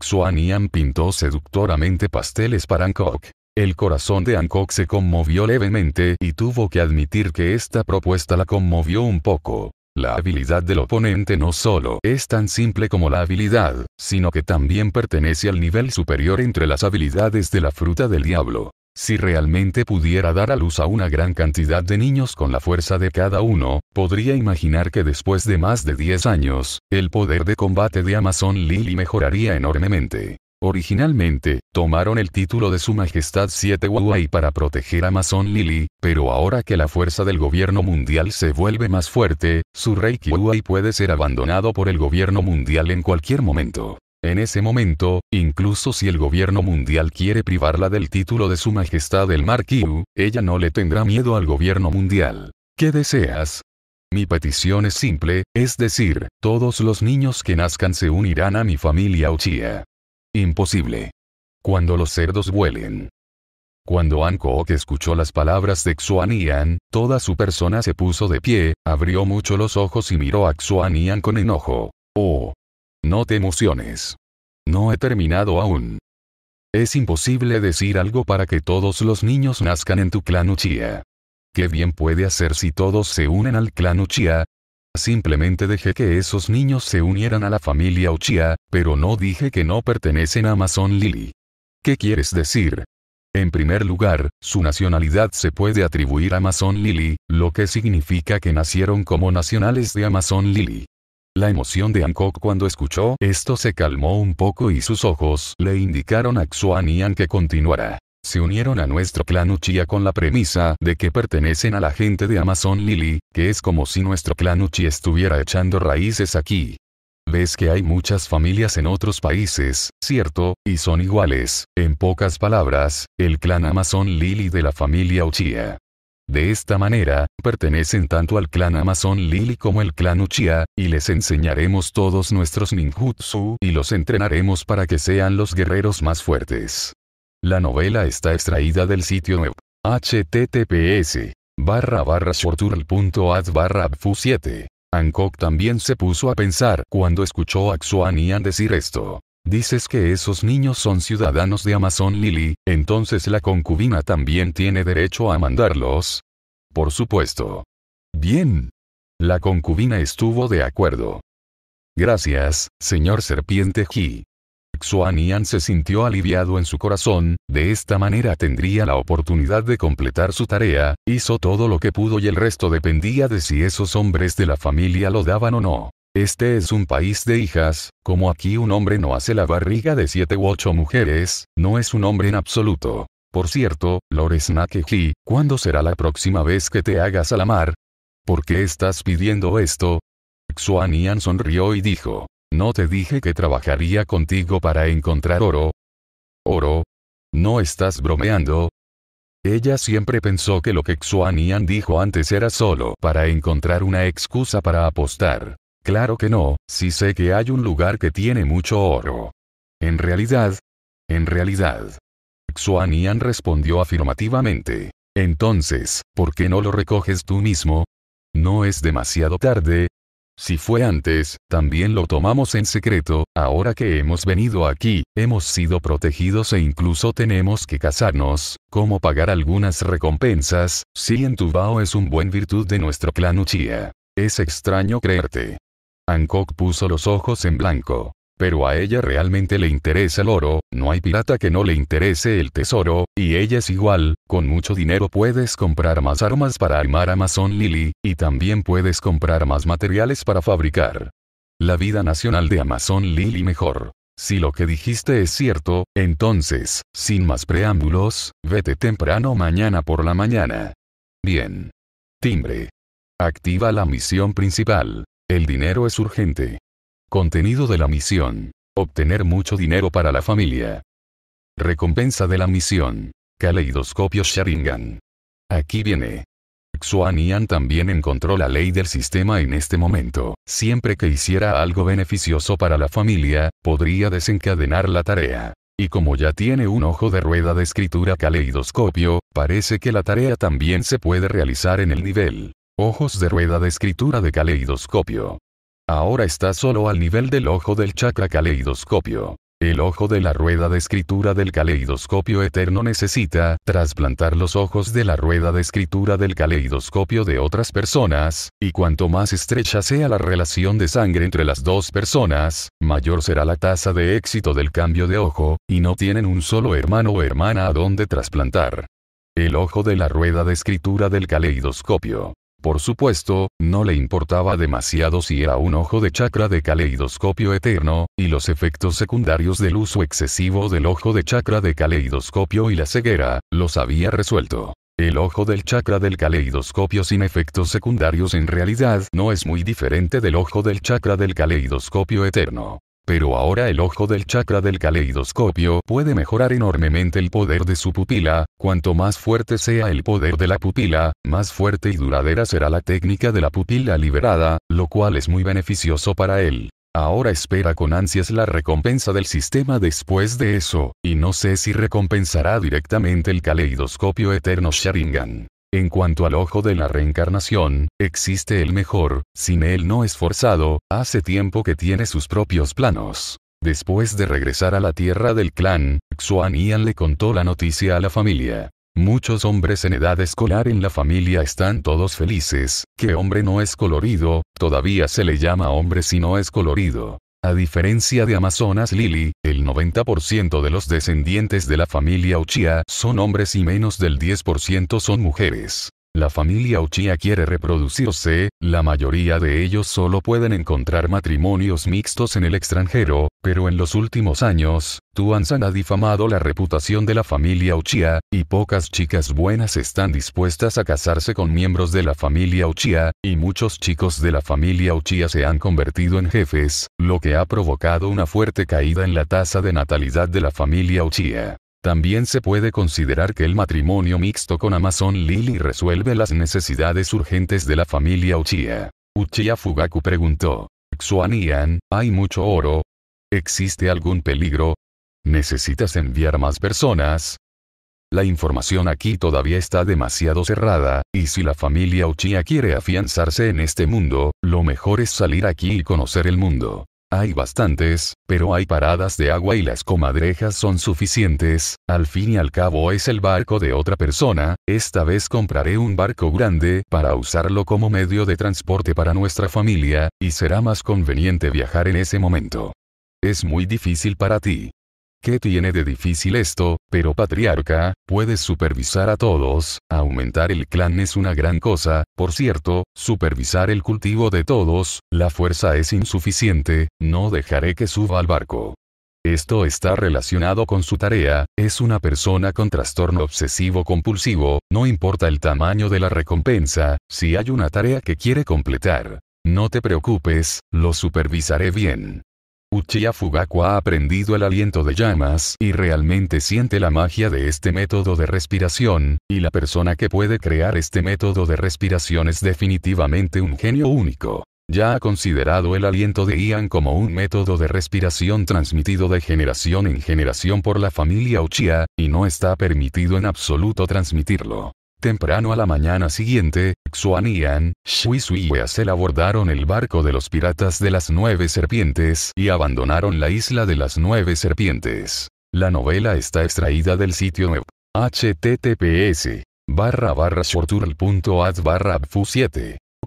Xuan pintó seductoramente pasteles para Hancock. El corazón de Hancock se conmovió levemente y tuvo que admitir que esta propuesta la conmovió un poco. La habilidad del oponente no solo es tan simple como la habilidad, sino que también pertenece al nivel superior entre las habilidades de la fruta del diablo. Si realmente pudiera dar a luz a una gran cantidad de niños con la fuerza de cada uno, podría imaginar que después de más de 10 años, el poder de combate de Amazon Lily mejoraría enormemente. Originalmente, tomaron el título de Su Majestad 7 Huawei para proteger a Mason Lily, pero ahora que la fuerza del gobierno mundial se vuelve más fuerte, su rey Kiwai puede ser abandonado por el gobierno mundial en cualquier momento. En ese momento, incluso si el gobierno mundial quiere privarla del título de Su Majestad el Marquis, ella no le tendrá miedo al gobierno mundial. ¿Qué deseas? Mi petición es simple, es decir, todos los niños que nazcan se unirán a mi familia Uchia. Imposible. Cuando los cerdos vuelen. Cuando Hancock escuchó las palabras de Xuanian, toda su persona se puso de pie, abrió mucho los ojos y miró a Xuanian con enojo. Oh. No te emociones. No he terminado aún. Es imposible decir algo para que todos los niños nazcan en tu clan Uchiha. Qué bien puede hacer si todos se unen al clan Uchiha, Simplemente dejé que esos niños se unieran a la familia Uchiha, pero no dije que no pertenecen a Amazon Lily. ¿Qué quieres decir? En primer lugar, su nacionalidad se puede atribuir a Amazon Lily, lo que significa que nacieron como nacionales de Amazon Lily. La emoción de Hancock cuando escuchó esto se calmó un poco y sus ojos le indicaron a Xuan que continuara se unieron a nuestro clan Uchiha con la premisa de que pertenecen a la gente de Amazon Lily, que es como si nuestro clan Uchi estuviera echando raíces aquí. Ves que hay muchas familias en otros países, cierto, y son iguales. En pocas palabras, el clan Amazon Lily de la familia Uchiha. De esta manera, pertenecen tanto al clan Amazon Lily como el clan Uchiha, y les enseñaremos todos nuestros ninjutsu y los entrenaremos para que sean los guerreros más fuertes. La novela está extraída del sitio web https barra barra 7 Hancock también se puso a pensar cuando escuchó a Xuanian decir esto. Dices que esos niños son ciudadanos de Amazon Lily, entonces la concubina también tiene derecho a mandarlos. Por supuesto. Bien. La concubina estuvo de acuerdo. Gracias, señor serpiente Ji. Xuanian se sintió aliviado en su corazón, de esta manera tendría la oportunidad de completar su tarea, hizo todo lo que pudo y el resto dependía de si esos hombres de la familia lo daban o no. Este es un país de hijas, como aquí un hombre no hace la barriga de siete u ocho mujeres, no es un hombre en absoluto. Por cierto, Lores Nakeji, ¿cuándo será la próxima vez que te hagas a la mar? ¿Por qué estás pidiendo esto? Xuanian sonrió y dijo, ¿No te dije que trabajaría contigo para encontrar oro? ¿Oro? ¿No estás bromeando? Ella siempre pensó que lo que Xuanian dijo antes era solo para encontrar una excusa para apostar. Claro que no, si sé que hay un lugar que tiene mucho oro. En realidad, en realidad. Xuanian respondió afirmativamente. Entonces, ¿por qué no lo recoges tú mismo? No es demasiado tarde, si fue antes, también lo tomamos en secreto, ahora que hemos venido aquí, hemos sido protegidos e incluso tenemos que casarnos, como pagar algunas recompensas, si en Tubao es un buen virtud de nuestro clan Uchiha. Es extraño creerte. Hancock puso los ojos en blanco. Pero a ella realmente le interesa el oro, no hay pirata que no le interese el tesoro, y ella es igual, con mucho dinero puedes comprar más armas para armar Amazon Lily, y también puedes comprar más materiales para fabricar. La vida nacional de Amazon Lily mejor. Si lo que dijiste es cierto, entonces, sin más preámbulos, vete temprano mañana por la mañana. Bien. Timbre. Activa la misión principal. El dinero es urgente. Contenido de la misión. Obtener mucho dinero para la familia. Recompensa de la misión. Caleidoscopio Sharingan. Aquí viene. Xuanian también encontró la ley del sistema en este momento. Siempre que hiciera algo beneficioso para la familia, podría desencadenar la tarea. Y como ya tiene un ojo de rueda de escritura caleidoscopio, parece que la tarea también se puede realizar en el nivel. Ojos de rueda de escritura de caleidoscopio. Ahora está solo al nivel del ojo del chakra caleidoscopio. El ojo de la rueda de escritura del caleidoscopio eterno necesita trasplantar los ojos de la rueda de escritura del caleidoscopio de otras personas, y cuanto más estrecha sea la relación de sangre entre las dos personas, mayor será la tasa de éxito del cambio de ojo, y no tienen un solo hermano o hermana a donde trasplantar. El ojo de la rueda de escritura del caleidoscopio. Por supuesto, no le importaba demasiado si era un ojo de chakra de caleidoscopio eterno, y los efectos secundarios del uso excesivo del ojo de chakra de caleidoscopio y la ceguera, los había resuelto. El ojo del chakra del caleidoscopio sin efectos secundarios en realidad no es muy diferente del ojo del chakra del caleidoscopio eterno. Pero ahora el ojo del chakra del caleidoscopio puede mejorar enormemente el poder de su pupila, cuanto más fuerte sea el poder de la pupila, más fuerte y duradera será la técnica de la pupila liberada, lo cual es muy beneficioso para él. Ahora espera con ansias la recompensa del sistema después de eso, y no sé si recompensará directamente el caleidoscopio eterno Sharingan. En cuanto al ojo de la reencarnación, existe el mejor, sin él no es forzado, hace tiempo que tiene sus propios planos. Después de regresar a la tierra del clan, Xuan Yan le contó la noticia a la familia. Muchos hombres en edad escolar en la familia están todos felices, que hombre no es colorido, todavía se le llama hombre si no es colorido. A diferencia de Amazonas Lily, el 90% de los descendientes de la familia Uchiha son hombres y menos del 10% son mujeres. La familia Uchiha quiere reproducirse, la mayoría de ellos solo pueden encontrar matrimonios mixtos en el extranjero, pero en los últimos años, Tuanzan ha difamado la reputación de la familia Uchiha, y pocas chicas buenas están dispuestas a casarse con miembros de la familia Uchiha, y muchos chicos de la familia Uchiha se han convertido en jefes, lo que ha provocado una fuerte caída en la tasa de natalidad de la familia Uchiha. También se puede considerar que el matrimonio mixto con Amazon Lily resuelve las necesidades urgentes de la familia Uchiha. Uchiha Fugaku preguntó, Xuanian, ¿hay mucho oro? ¿Existe algún peligro? ¿Necesitas enviar más personas? La información aquí todavía está demasiado cerrada, y si la familia Uchiha quiere afianzarse en este mundo, lo mejor es salir aquí y conocer el mundo. Hay bastantes, pero hay paradas de agua y las comadrejas son suficientes, al fin y al cabo es el barco de otra persona, esta vez compraré un barco grande para usarlo como medio de transporte para nuestra familia, y será más conveniente viajar en ese momento. Es muy difícil para ti. ¿Qué tiene de difícil esto? Pero patriarca, puedes supervisar a todos, aumentar el clan es una gran cosa, por cierto, supervisar el cultivo de todos, la fuerza es insuficiente, no dejaré que suba al barco. Esto está relacionado con su tarea, es una persona con trastorno obsesivo compulsivo, no importa el tamaño de la recompensa, si hay una tarea que quiere completar. No te preocupes, lo supervisaré bien. Uchiha Fugaku ha aprendido el aliento de llamas y realmente siente la magia de este método de respiración, y la persona que puede crear este método de respiración es definitivamente un genio único. Ya ha considerado el aliento de Ian como un método de respiración transmitido de generación en generación por la familia Uchiha, y no está permitido en absoluto transmitirlo. Temprano a la mañana siguiente, Xuanian, Shui Sui y Weasel abordaron el barco de los piratas de las nueve serpientes y abandonaron la isla de las nueve serpientes. La novela está extraída del sitio web https barra barra 7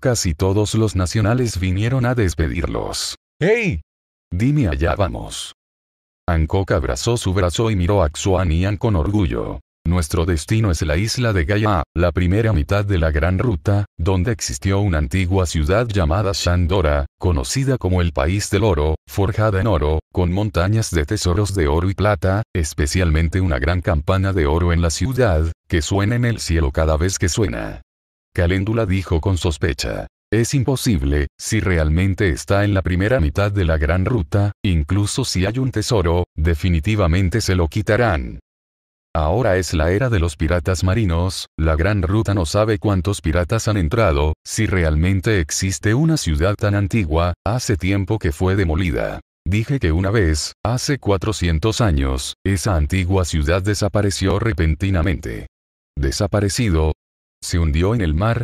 Casi todos los nacionales vinieron a despedirlos. ¡Hey! Dime allá vamos. Hancock abrazó su brazo y miró a Xuanian con orgullo. Nuestro destino es la isla de Gaia, la primera mitad de la Gran Ruta, donde existió una antigua ciudad llamada Shandora, conocida como el País del Oro, forjada en oro, con montañas de tesoros de oro y plata, especialmente una gran campana de oro en la ciudad, que suena en el cielo cada vez que suena. Caléndula dijo con sospecha. Es imposible, si realmente está en la primera mitad de la gran ruta, incluso si hay un tesoro, definitivamente se lo quitarán. Ahora es la era de los piratas marinos, la gran ruta no sabe cuántos piratas han entrado, si realmente existe una ciudad tan antigua, hace tiempo que fue demolida. Dije que una vez, hace 400 años, esa antigua ciudad desapareció repentinamente. ¿Desaparecido? ¿Se hundió en el mar?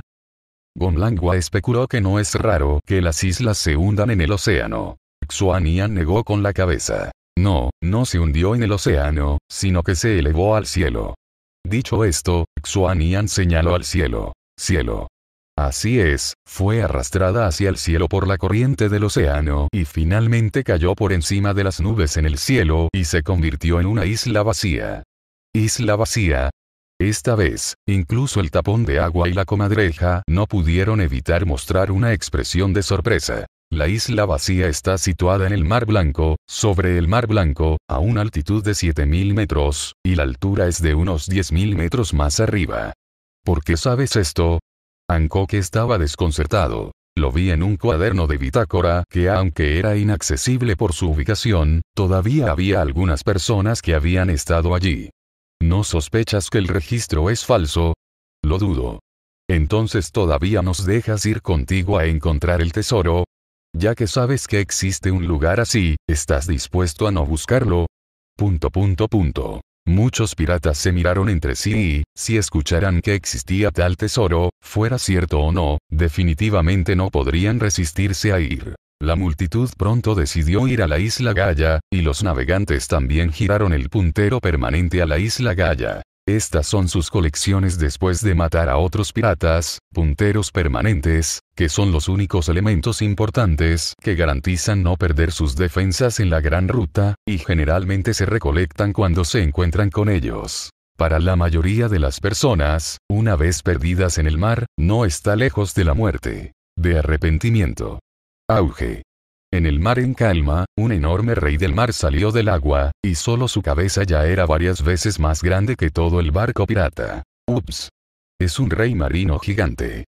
Gonlangua especuló que no es raro que las islas se hundan en el océano. Xuanian negó con la cabeza. No, no se hundió en el océano, sino que se elevó al cielo. Dicho esto, Xuanian señaló al cielo. Cielo. Así es, fue arrastrada hacia el cielo por la corriente del océano y finalmente cayó por encima de las nubes en el cielo y se convirtió en una isla vacía. Isla vacía. Esta vez, incluso el tapón de agua y la comadreja no pudieron evitar mostrar una expresión de sorpresa. La isla vacía está situada en el Mar Blanco, sobre el Mar Blanco, a una altitud de 7.000 metros, y la altura es de unos 10.000 metros más arriba. ¿Por qué sabes esto? que estaba desconcertado. Lo vi en un cuaderno de bitácora que aunque era inaccesible por su ubicación, todavía había algunas personas que habían estado allí. ¿No sospechas que el registro es falso? Lo dudo. Entonces todavía nos dejas ir contigo a encontrar el tesoro, ya que sabes que existe un lugar así, ¿estás dispuesto a no buscarlo? Punto punto punto. Muchos piratas se miraron entre sí y, si escucharan que existía tal tesoro, fuera cierto o no, definitivamente no podrían resistirse a ir. La multitud pronto decidió ir a la isla Gaya, y los navegantes también giraron el puntero permanente a la isla Gaya. Estas son sus colecciones después de matar a otros piratas, punteros permanentes, que son los únicos elementos importantes que garantizan no perder sus defensas en la gran ruta, y generalmente se recolectan cuando se encuentran con ellos. Para la mayoría de las personas, una vez perdidas en el mar, no está lejos de la muerte. De arrepentimiento. Auge. En el mar en calma, un enorme rey del mar salió del agua, y solo su cabeza ya era varias veces más grande que todo el barco pirata. Ups. Es un rey marino gigante.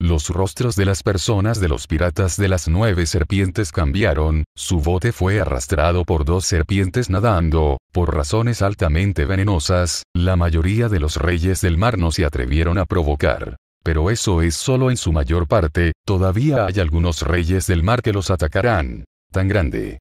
Los rostros de las personas de los piratas de las nueve serpientes cambiaron, su bote fue arrastrado por dos serpientes nadando, por razones altamente venenosas, la mayoría de los reyes del mar no se atrevieron a provocar. Pero eso es solo en su mayor parte, todavía hay algunos reyes del mar que los atacarán. Tan grande.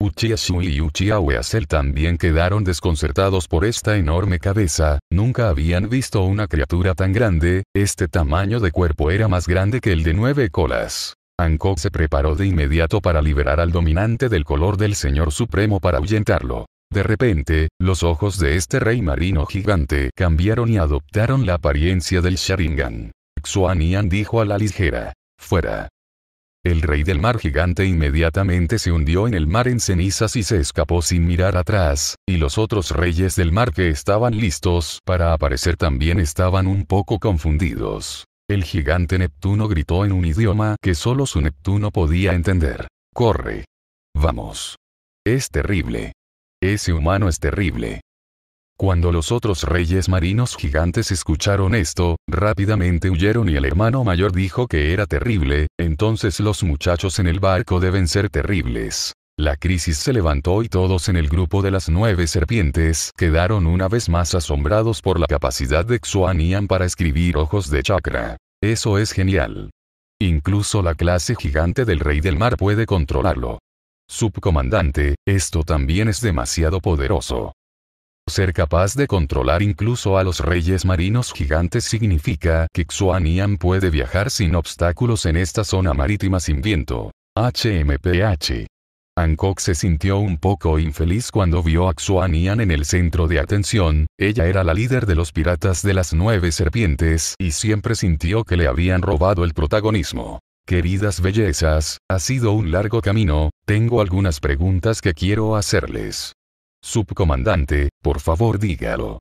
Uchiha y Uchiha Weasel también quedaron desconcertados por esta enorme cabeza, nunca habían visto una criatura tan grande, este tamaño de cuerpo era más grande que el de nueve colas. Hancock se preparó de inmediato para liberar al dominante del color del Señor Supremo para ahuyentarlo. De repente, los ojos de este rey marino gigante cambiaron y adoptaron la apariencia del Sharingan. Xuanian dijo a la ligera. Fuera. El rey del mar gigante inmediatamente se hundió en el mar en cenizas y se escapó sin mirar atrás, y los otros reyes del mar que estaban listos para aparecer también estaban un poco confundidos. El gigante Neptuno gritó en un idioma que solo su Neptuno podía entender. Corre. Vamos. Es terrible. Ese humano es terrible. Cuando los otros reyes marinos gigantes escucharon esto, rápidamente huyeron y el hermano mayor dijo que era terrible, entonces los muchachos en el barco deben ser terribles. La crisis se levantó y todos en el grupo de las nueve serpientes quedaron una vez más asombrados por la capacidad de Xuanian para escribir ojos de chakra. Eso es genial. Incluso la clase gigante del rey del mar puede controlarlo. Subcomandante, esto también es demasiado poderoso. Ser capaz de controlar incluso a los reyes marinos gigantes significa que Xuanian puede viajar sin obstáculos en esta zona marítima sin viento. HMPH. Hancock se sintió un poco infeliz cuando vio a Xuanian en el centro de atención, ella era la líder de los piratas de las nueve serpientes y siempre sintió que le habían robado el protagonismo. Queridas bellezas, ha sido un largo camino, tengo algunas preguntas que quiero hacerles. Subcomandante, por favor dígalo.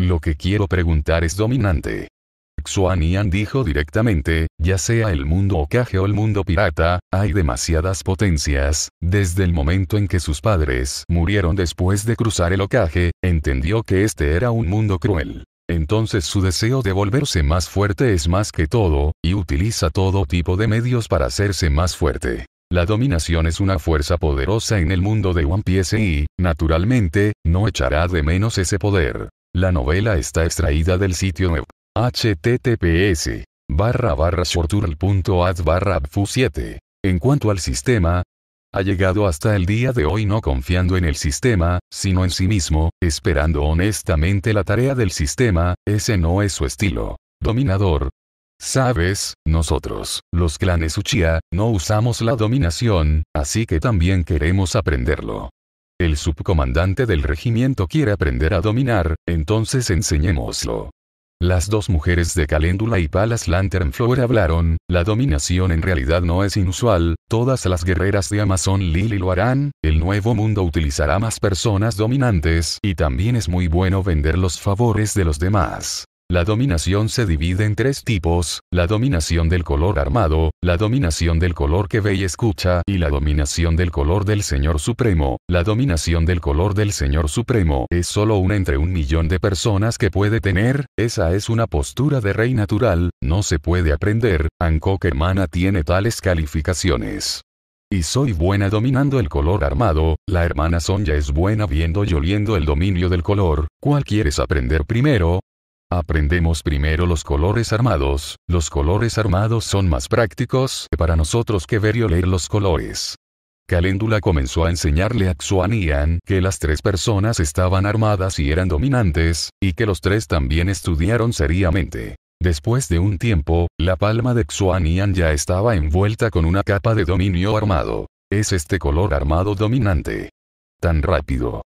Lo que quiero preguntar es dominante. Xuanian dijo directamente, ya sea el mundo ocaje o el mundo pirata, hay demasiadas potencias, desde el momento en que sus padres murieron después de cruzar el ocaje, entendió que este era un mundo cruel. Entonces su deseo de volverse más fuerte es más que todo, y utiliza todo tipo de medios para hacerse más fuerte. La dominación es una fuerza poderosa en el mundo de One Piece y, naturalmente, no echará de menos ese poder. La novela está extraída del sitio web https barra barra barra 7 En cuanto al sistema, ha llegado hasta el día de hoy no confiando en el sistema, sino en sí mismo, esperando honestamente la tarea del sistema, ese no es su estilo. Dominador, Sabes, nosotros, los clanes Uchiha, no usamos la dominación, así que también queremos aprenderlo. El subcomandante del regimiento quiere aprender a dominar, entonces enseñémoslo. Las dos mujeres de Caléndula y Palas Flower hablaron, la dominación en realidad no es inusual, todas las guerreras de Amazon Lily lo harán, el nuevo mundo utilizará más personas dominantes y también es muy bueno vender los favores de los demás. La dominación se divide en tres tipos, la dominación del color armado, la dominación del color que ve y escucha y la dominación del color del Señor Supremo. La dominación del color del Señor Supremo es solo una entre un millón de personas que puede tener, esa es una postura de rey natural, no se puede aprender, Hancock hermana tiene tales calificaciones y soy buena dominando el color armado, la hermana Sonja es buena viendo y oliendo el dominio del color, ¿cuál quieres aprender primero? Aprendemos primero los colores armados, los colores armados son más prácticos para nosotros que ver y oler los colores. Caléndula comenzó a enseñarle a Xuanian que las tres personas estaban armadas y eran dominantes, y que los tres también estudiaron seriamente. Después de un tiempo, la palma de Xuanian ya estaba envuelta con una capa de dominio armado. Es este color armado dominante. Tan rápido.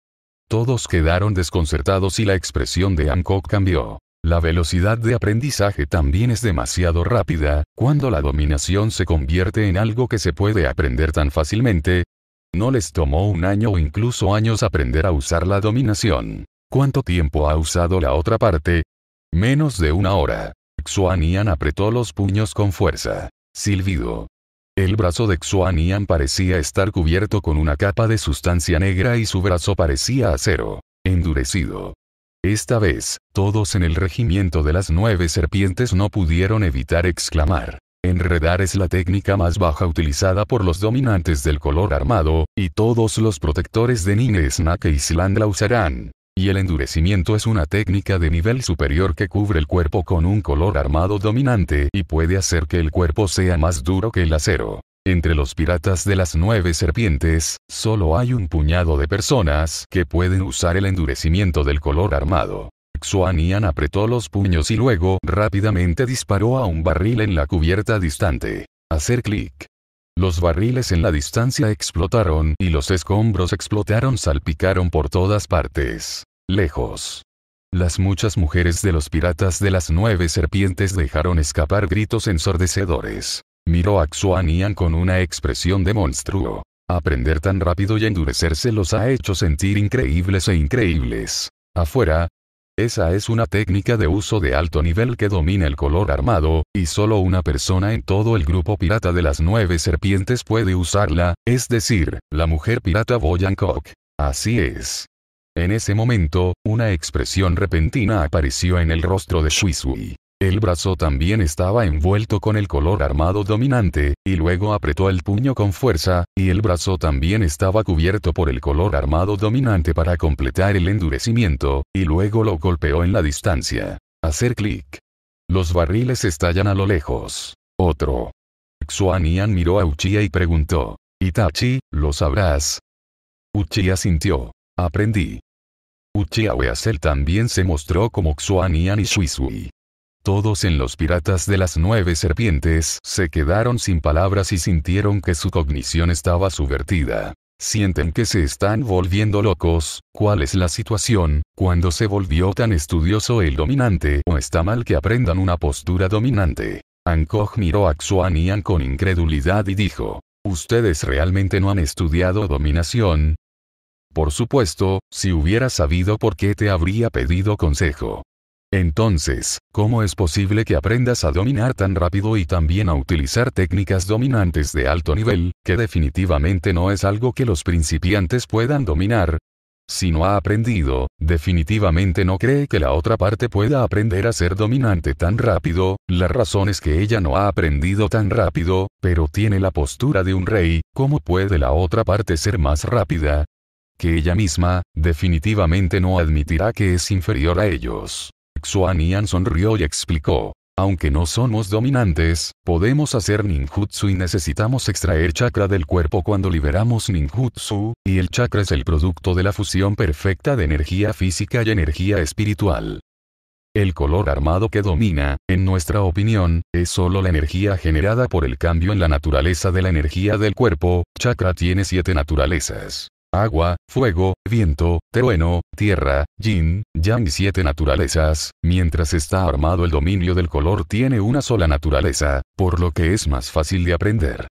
Todos quedaron desconcertados y la expresión de Hancock cambió. La velocidad de aprendizaje también es demasiado rápida, cuando la dominación se convierte en algo que se puede aprender tan fácilmente. No les tomó un año o incluso años aprender a usar la dominación. ¿Cuánto tiempo ha usado la otra parte? Menos de una hora. Xuanian apretó los puños con fuerza. Silbido. El brazo de Xuanian parecía estar cubierto con una capa de sustancia negra y su brazo parecía acero, endurecido. Esta vez, todos en el regimiento de las nueve serpientes no pudieron evitar exclamar. Enredar es la técnica más baja utilizada por los dominantes del color armado, y todos los protectores de Nine Snack e Island la usarán. Y el endurecimiento es una técnica de nivel superior que cubre el cuerpo con un color armado dominante y puede hacer que el cuerpo sea más duro que el acero. Entre los piratas de las nueve serpientes, solo hay un puñado de personas que pueden usar el endurecimiento del color armado. Xuanian apretó los puños y luego rápidamente disparó a un barril en la cubierta distante. Hacer clic. Los barriles en la distancia explotaron y los escombros explotaron salpicaron por todas partes. Lejos. Las muchas mujeres de los piratas de las nueve serpientes dejaron escapar gritos ensordecedores. Miró a Xuanian con una expresión de monstruo. Aprender tan rápido y endurecerse los ha hecho sentir increíbles e increíbles. Afuera. Esa es una técnica de uso de alto nivel que domina el color armado, y solo una persona en todo el grupo pirata de las nueve serpientes puede usarla, es decir, la mujer pirata Kok. Así es. En ese momento, una expresión repentina apareció en el rostro de Sui. El brazo también estaba envuelto con el color armado dominante, y luego apretó el puño con fuerza, y el brazo también estaba cubierto por el color armado dominante para completar el endurecimiento, y luego lo golpeó en la distancia. Hacer clic. Los barriles estallan a lo lejos. Otro. Xuanian miró a Uchiha y preguntó. Itachi, ¿lo sabrás? Uchiha sintió. Aprendí. Uchiha Weasel también se mostró como Xuanian y todos en los piratas de las nueve serpientes se quedaron sin palabras y sintieron que su cognición estaba subvertida. Sienten que se están volviendo locos, ¿cuál es la situación? Cuando se volvió tan estudioso el dominante o está mal que aprendan una postura dominante. Ankoj miró a Xuan con incredulidad y dijo, ¿Ustedes realmente no han estudiado dominación? Por supuesto, si hubiera sabido por qué te habría pedido consejo. Entonces, ¿cómo es posible que aprendas a dominar tan rápido y también a utilizar técnicas dominantes de alto nivel, que definitivamente no es algo que los principiantes puedan dominar? Si no ha aprendido, definitivamente no cree que la otra parte pueda aprender a ser dominante tan rápido, la razón es que ella no ha aprendido tan rápido, pero tiene la postura de un rey, ¿cómo puede la otra parte ser más rápida? Que ella misma, definitivamente no admitirá que es inferior a ellos. Xuanian sonrió y explicó. Aunque no somos dominantes, podemos hacer ninjutsu y necesitamos extraer chakra del cuerpo cuando liberamos ninjutsu, y el chakra es el producto de la fusión perfecta de energía física y energía espiritual. El color armado que domina, en nuestra opinión, es solo la energía generada por el cambio en la naturaleza de la energía del cuerpo, chakra tiene siete naturalezas agua, fuego, viento, trueno, tierra, yin, yang y siete naturalezas, mientras está armado el dominio del color tiene una sola naturaleza, por lo que es más fácil de aprender.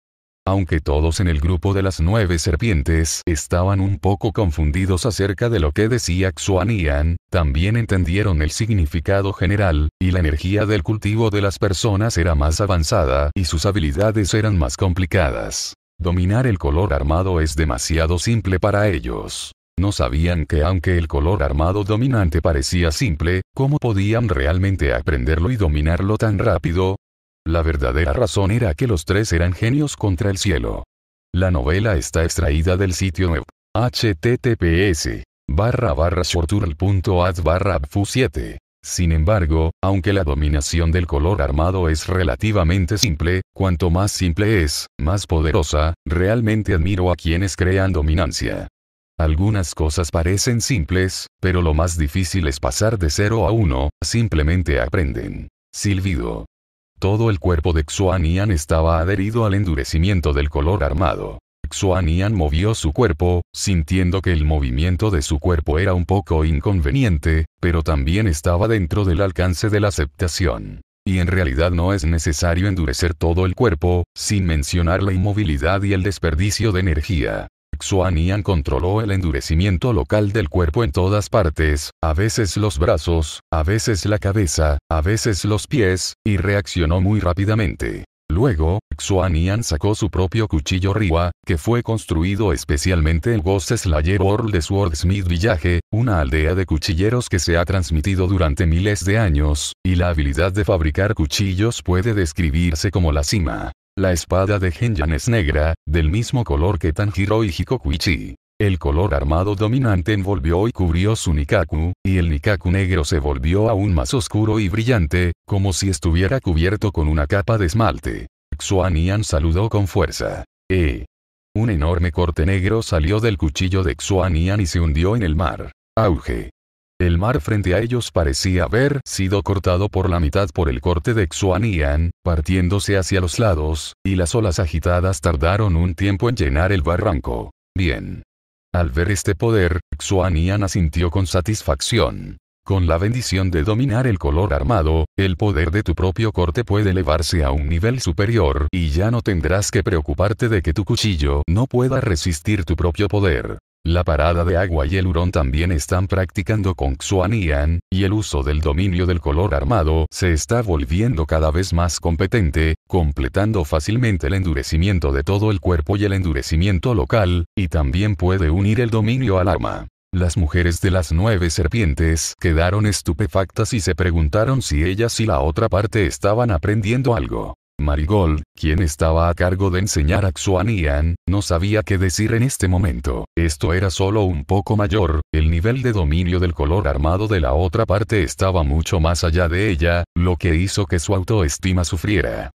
Aunque todos en el grupo de las nueve serpientes estaban un poco confundidos acerca de lo que decía Xuan también entendieron el significado general, y la energía del cultivo de las personas era más avanzada y sus habilidades eran más complicadas. Dominar el color armado es demasiado simple para ellos. No sabían que aunque el color armado dominante parecía simple, ¿cómo podían realmente aprenderlo y dominarlo tan rápido? La verdadera razón era que los tres eran genios contra el cielo. La novela está extraída del sitio web https barra 7 sin embargo, aunque la dominación del color armado es relativamente simple, cuanto más simple es, más poderosa, realmente admiro a quienes crean dominancia. Algunas cosas parecen simples, pero lo más difícil es pasar de cero a uno. simplemente aprenden. Silvido. Todo el cuerpo de Xuan estaba adherido al endurecimiento del color armado. Xuanian movió su cuerpo, sintiendo que el movimiento de su cuerpo era un poco inconveniente, pero también estaba dentro del alcance de la aceptación. Y en realidad no es necesario endurecer todo el cuerpo, sin mencionar la inmovilidad y el desperdicio de energía. Xuanian controló el endurecimiento local del cuerpo en todas partes, a veces los brazos, a veces la cabeza, a veces los pies, y reaccionó muy rápidamente. Luego, Xuanian sacó su propio cuchillo Riwa, que fue construido especialmente en Ghost Slayer World de Swordsmith Village, una aldea de cuchilleros que se ha transmitido durante miles de años, y la habilidad de fabricar cuchillos puede describirse como la cima. La espada de Genyan es negra, del mismo color que Tanjiro y Hikokuichi. El color armado dominante envolvió y cubrió su nikaku, y el nikaku negro se volvió aún más oscuro y brillante, como si estuviera cubierto con una capa de esmalte. Xuanian saludó con fuerza. ¡Eh! Un enorme corte negro salió del cuchillo de Xuanian y se hundió en el mar. Auge. El mar frente a ellos parecía haber sido cortado por la mitad por el corte de Xuanian, partiéndose hacia los lados, y las olas agitadas tardaron un tiempo en llenar el barranco. Bien. Al ver este poder, Xuanian sintió con satisfacción. Con la bendición de dominar el color armado, el poder de tu propio corte puede elevarse a un nivel superior y ya no tendrás que preocuparte de que tu cuchillo no pueda resistir tu propio poder. La parada de agua y el hurón también están practicando con Xuanian, y el uso del dominio del color armado se está volviendo cada vez más competente, completando fácilmente el endurecimiento de todo el cuerpo y el endurecimiento local, y también puede unir el dominio al arma. Las mujeres de las nueve serpientes quedaron estupefactas y se preguntaron si ellas y la otra parte estaban aprendiendo algo. Marigold, quien estaba a cargo de enseñar a Xuanian, no sabía qué decir en este momento. Esto era solo un poco mayor, el nivel de dominio del color armado de la otra parte estaba mucho más allá de ella, lo que hizo que su autoestima sufriera.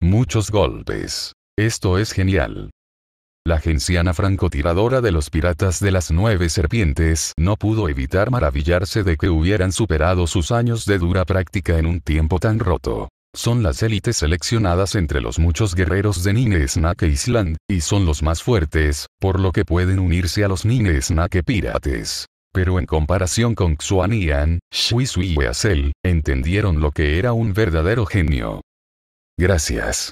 Muchos golpes. Esto es genial. La genciana francotiradora de los piratas de las nueve serpientes no pudo evitar maravillarse de que hubieran superado sus años de dura práctica en un tiempo tan roto son las élites seleccionadas entre los muchos guerreros de Nine Snake Island, y son los más fuertes, por lo que pueden unirse a los Nine Snake Pirates. Pero en comparación con Xuanian, Shui y entendieron lo que era un verdadero genio. Gracias.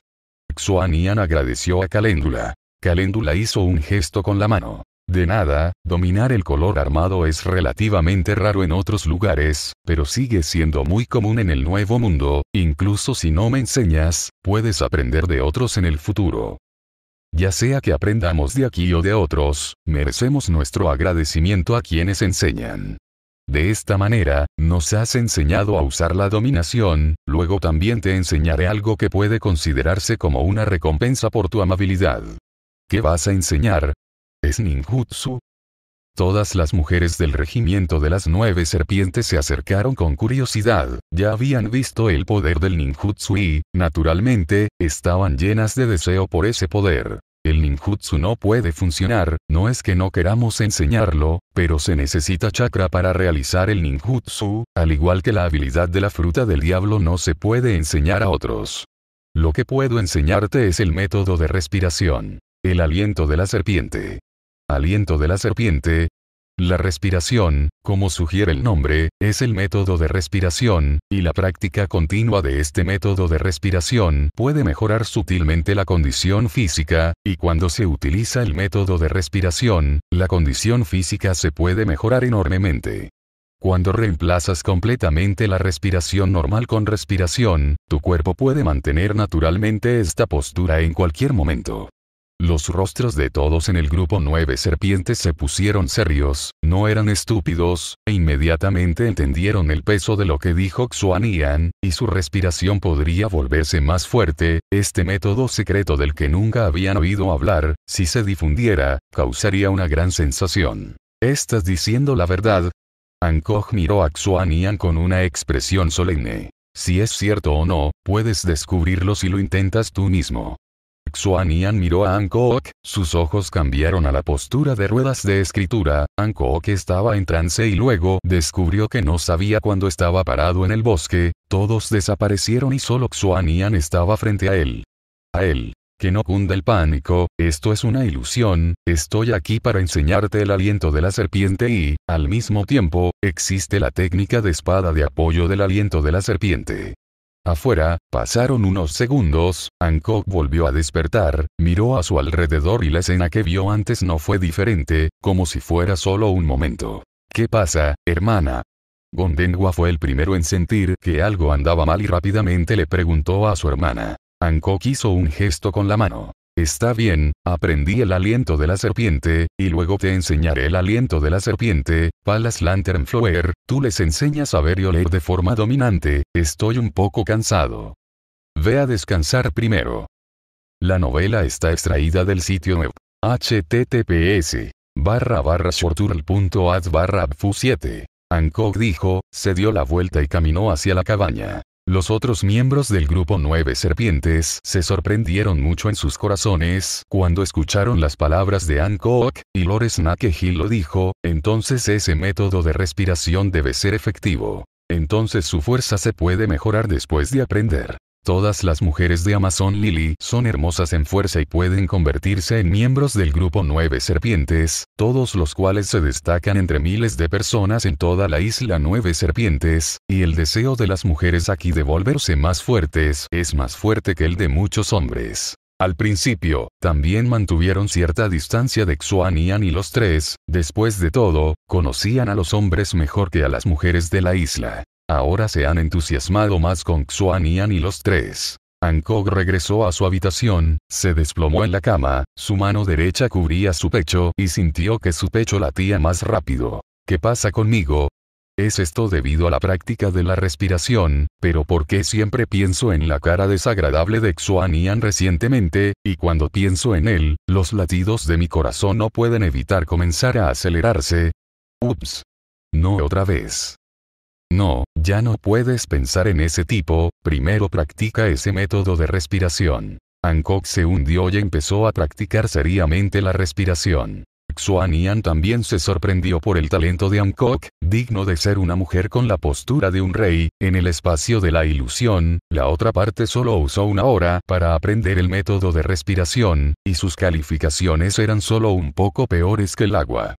Xuanian agradeció a Caléndula. Caléndula hizo un gesto con la mano. De nada, dominar el color armado es relativamente raro en otros lugares, pero sigue siendo muy común en el Nuevo Mundo, incluso si no me enseñas, puedes aprender de otros en el futuro. Ya sea que aprendamos de aquí o de otros, merecemos nuestro agradecimiento a quienes enseñan. De esta manera, nos has enseñado a usar la dominación, luego también te enseñaré algo que puede considerarse como una recompensa por tu amabilidad. ¿Qué vas a enseñar? es ninjutsu. Todas las mujeres del regimiento de las nueve serpientes se acercaron con curiosidad, ya habían visto el poder del ninjutsu y, naturalmente, estaban llenas de deseo por ese poder. El ninjutsu no puede funcionar, no es que no queramos enseñarlo, pero se necesita chakra para realizar el ninjutsu, al igual que la habilidad de la fruta del diablo no se puede enseñar a otros. Lo que puedo enseñarte es el método de respiración. El aliento de la serpiente aliento de la serpiente. La respiración, como sugiere el nombre, es el método de respiración, y la práctica continua de este método de respiración puede mejorar sutilmente la condición física, y cuando se utiliza el método de respiración, la condición física se puede mejorar enormemente. Cuando reemplazas completamente la respiración normal con respiración, tu cuerpo puede mantener naturalmente esta postura en cualquier momento. Los rostros de todos en el grupo nueve serpientes se pusieron serios, no eran estúpidos, e inmediatamente entendieron el peso de lo que dijo Xuanian, y su respiración podría volverse más fuerte, este método secreto del que nunca habían oído hablar, si se difundiera, causaría una gran sensación. ¿Estás diciendo la verdad? Kog miró a Xuanian con una expresión solemne. Si es cierto o no, puedes descubrirlo si lo intentas tú mismo. Xuanian miró a Ankook, sus ojos cambiaron a la postura de ruedas de escritura, Ankook estaba en trance y luego descubrió que no sabía cuándo estaba parado en el bosque, todos desaparecieron y solo Xuanian estaba frente a él. A él. Que no cunda el pánico, esto es una ilusión, estoy aquí para enseñarte el aliento de la serpiente y, al mismo tiempo, existe la técnica de espada de apoyo del aliento de la serpiente. Afuera, pasaron unos segundos, Hancock volvió a despertar, miró a su alrededor y la escena que vio antes no fue diferente, como si fuera solo un momento. ¿Qué pasa, hermana? Gondengua fue el primero en sentir que algo andaba mal y rápidamente le preguntó a su hermana. Hancock hizo un gesto con la mano. Está bien, aprendí el aliento de la serpiente, y luego te enseñaré el aliento de la serpiente, Palas Lantern Flower, tú les enseñas a ver y oler de forma dominante, estoy un poco cansado. Ve a descansar primero. La novela está extraída del sitio web https barra barra 7 Hancock dijo, se dio la vuelta y caminó hacia la cabaña. Los otros miembros del grupo Nueve Serpientes se sorprendieron mucho en sus corazones cuando escucharon las palabras de Hancock, y Lores Hill lo dijo, entonces ese método de respiración debe ser efectivo. Entonces su fuerza se puede mejorar después de aprender. Todas las mujeres de Amazon Lily son hermosas en fuerza y pueden convertirse en miembros del grupo Nueve Serpientes, todos los cuales se destacan entre miles de personas en toda la isla Nueve Serpientes, y el deseo de las mujeres aquí de volverse más fuertes es más fuerte que el de muchos hombres. Al principio, también mantuvieron cierta distancia de Xuan y y los tres, después de todo, conocían a los hombres mejor que a las mujeres de la isla. Ahora se han entusiasmado más con Xuan y y los tres. Hancock regresó a su habitación, se desplomó en la cama, su mano derecha cubría su pecho y sintió que su pecho latía más rápido. ¿Qué pasa conmigo? Es esto debido a la práctica de la respiración, pero ¿por qué siempre pienso en la cara desagradable de Xuanian recientemente, y cuando pienso en él, los latidos de mi corazón no pueden evitar comenzar a acelerarse? Ups. No otra vez. No, ya no puedes pensar en ese tipo, primero practica ese método de respiración. Hancock se hundió y empezó a practicar seriamente la respiración. Xuan también se sorprendió por el talento de Hancock, digno de ser una mujer con la postura de un rey, en el espacio de la ilusión, la otra parte solo usó una hora para aprender el método de respiración, y sus calificaciones eran solo un poco peores que el agua.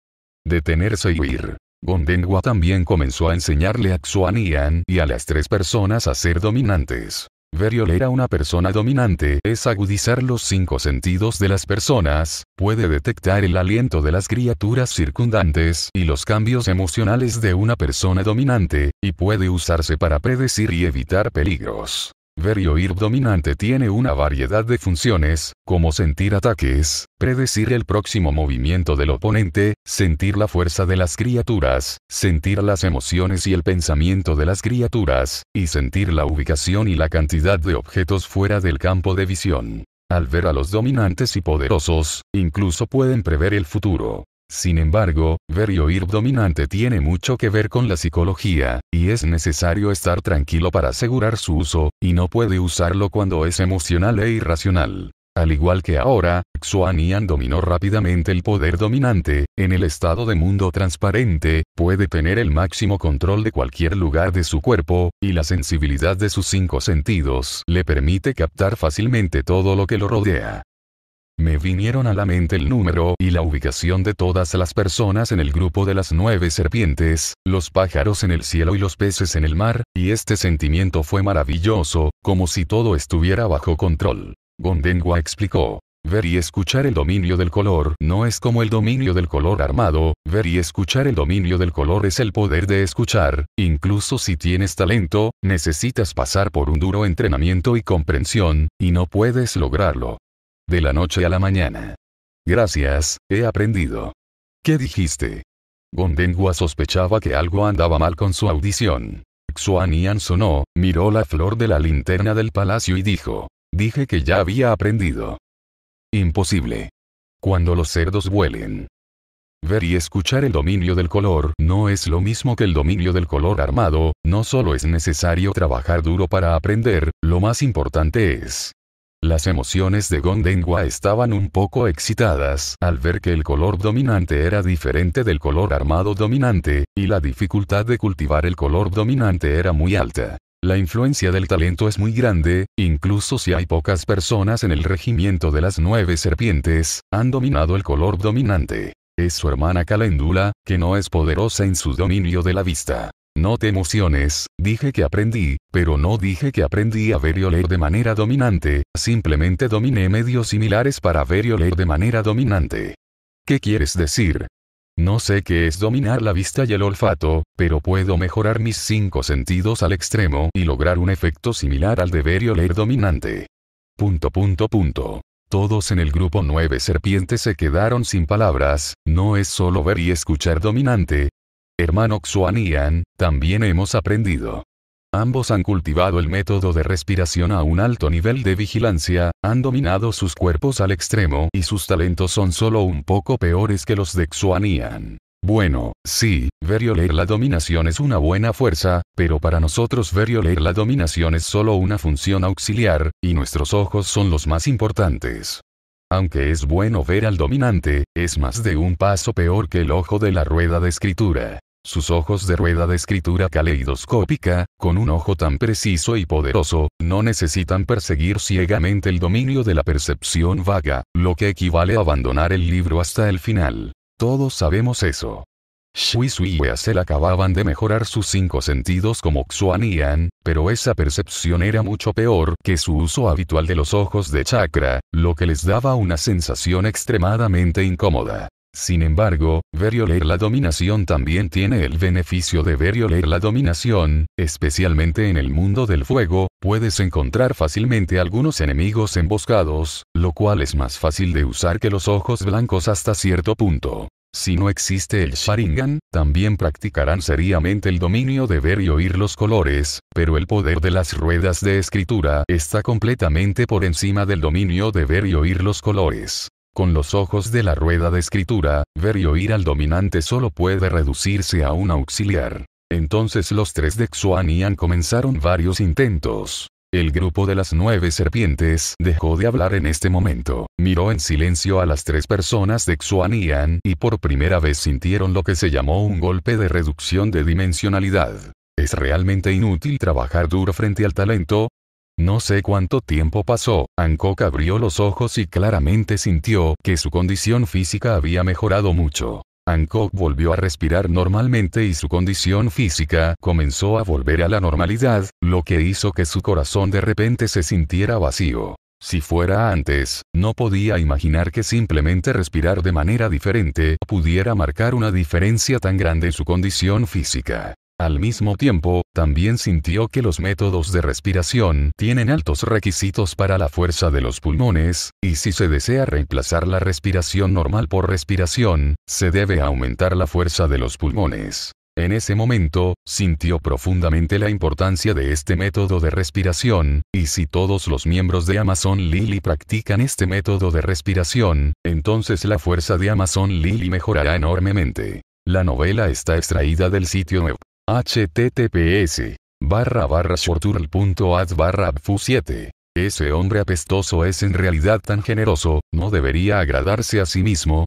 Detenerse y huir. Gondengua también comenzó a enseñarle a Xuanian y a las tres personas a ser dominantes. oler a una persona dominante es agudizar los cinco sentidos de las personas, puede detectar el aliento de las criaturas circundantes y los cambios emocionales de una persona dominante, y puede usarse para predecir y evitar peligros. Ver y oír dominante tiene una variedad de funciones, como sentir ataques, predecir el próximo movimiento del oponente, sentir la fuerza de las criaturas, sentir las emociones y el pensamiento de las criaturas, y sentir la ubicación y la cantidad de objetos fuera del campo de visión. Al ver a los dominantes y poderosos, incluso pueden prever el futuro. Sin embargo, ver y oír dominante tiene mucho que ver con la psicología, y es necesario estar tranquilo para asegurar su uso, y no puede usarlo cuando es emocional e irracional. Al igual que ahora, Xuanian dominó rápidamente el poder dominante, en el estado de mundo transparente, puede tener el máximo control de cualquier lugar de su cuerpo, y la sensibilidad de sus cinco sentidos le permite captar fácilmente todo lo que lo rodea. Me vinieron a la mente el número y la ubicación de todas las personas en el grupo de las nueve serpientes, los pájaros en el cielo y los peces en el mar, y este sentimiento fue maravilloso, como si todo estuviera bajo control. Gondengua explicó. Ver y escuchar el dominio del color no es como el dominio del color armado, ver y escuchar el dominio del color es el poder de escuchar, incluso si tienes talento, necesitas pasar por un duro entrenamiento y comprensión, y no puedes lograrlo. De la noche a la mañana. Gracias, he aprendido. ¿Qué dijiste? Gondengua sospechaba que algo andaba mal con su audición. Xuanian sonó, miró la flor de la linterna del palacio y dijo. Dije que ya había aprendido. Imposible. Cuando los cerdos vuelen. Ver y escuchar el dominio del color no es lo mismo que el dominio del color armado, no solo es necesario trabajar duro para aprender, lo más importante es las emociones de Gondengua estaban un poco excitadas al ver que el color dominante era diferente del color armado dominante, y la dificultad de cultivar el color dominante era muy alta. La influencia del talento es muy grande, incluso si hay pocas personas en el regimiento de las nueve serpientes, han dominado el color dominante. Es su hermana Calendula que no es poderosa en su dominio de la vista. No te emociones, dije que aprendí, pero no dije que aprendí a ver y oler de manera dominante, simplemente dominé medios similares para ver y oler de manera dominante. ¿Qué quieres decir? No sé qué es dominar la vista y el olfato, pero puedo mejorar mis cinco sentidos al extremo y lograr un efecto similar al de ver y oler dominante. Punto punto punto. Todos en el grupo 9 Serpientes se quedaron sin palabras, no es solo ver y escuchar dominante, hermano Xuanian, también hemos aprendido. Ambos han cultivado el método de respiración a un alto nivel de vigilancia, han dominado sus cuerpos al extremo y sus talentos son solo un poco peores que los de Xuanian. Bueno, sí, ver y oler la dominación es una buena fuerza, pero para nosotros ver y oler la dominación es solo una función auxiliar, y nuestros ojos son los más importantes. Aunque es bueno ver al dominante, es más de un paso peor que el ojo de la rueda de escritura. Sus ojos de rueda de escritura caleidoscópica, con un ojo tan preciso y poderoso, no necesitan perseguir ciegamente el dominio de la percepción vaga, lo que equivale a abandonar el libro hasta el final. Todos sabemos eso. Shui Sui y Weasel acababan de mejorar sus cinco sentidos como Xuan pero esa percepción era mucho peor que su uso habitual de los ojos de chakra, lo que les daba una sensación extremadamente incómoda. Sin embargo, ver y oler la dominación también tiene el beneficio de ver y oler la dominación, especialmente en el mundo del fuego, puedes encontrar fácilmente algunos enemigos emboscados, lo cual es más fácil de usar que los ojos blancos hasta cierto punto. Si no existe el Sharingan, también practicarán seriamente el dominio de ver y oír los colores, pero el poder de las ruedas de escritura está completamente por encima del dominio de ver y oír los colores. Con los ojos de la rueda de escritura, ver y oír al dominante solo puede reducirse a un auxiliar. Entonces los tres de Xuanian comenzaron varios intentos. El grupo de las nueve serpientes dejó de hablar en este momento, miró en silencio a las tres personas de Xuanian y por primera vez sintieron lo que se llamó un golpe de reducción de dimensionalidad. Es realmente inútil trabajar duro frente al talento, no sé cuánto tiempo pasó, Hancock abrió los ojos y claramente sintió que su condición física había mejorado mucho. Hancock volvió a respirar normalmente y su condición física comenzó a volver a la normalidad, lo que hizo que su corazón de repente se sintiera vacío. Si fuera antes, no podía imaginar que simplemente respirar de manera diferente pudiera marcar una diferencia tan grande en su condición física. Al mismo tiempo, también sintió que los métodos de respiración tienen altos requisitos para la fuerza de los pulmones, y si se desea reemplazar la respiración normal por respiración, se debe aumentar la fuerza de los pulmones. En ese momento, sintió profundamente la importancia de este método de respiración, y si todos los miembros de Amazon Lily practican este método de respiración, entonces la fuerza de Amazon Lily mejorará enormemente. La novela está extraída del sitio web https barra barra barra 7 Ese hombre apestoso es en realidad tan generoso, ¿no debería agradarse a sí mismo?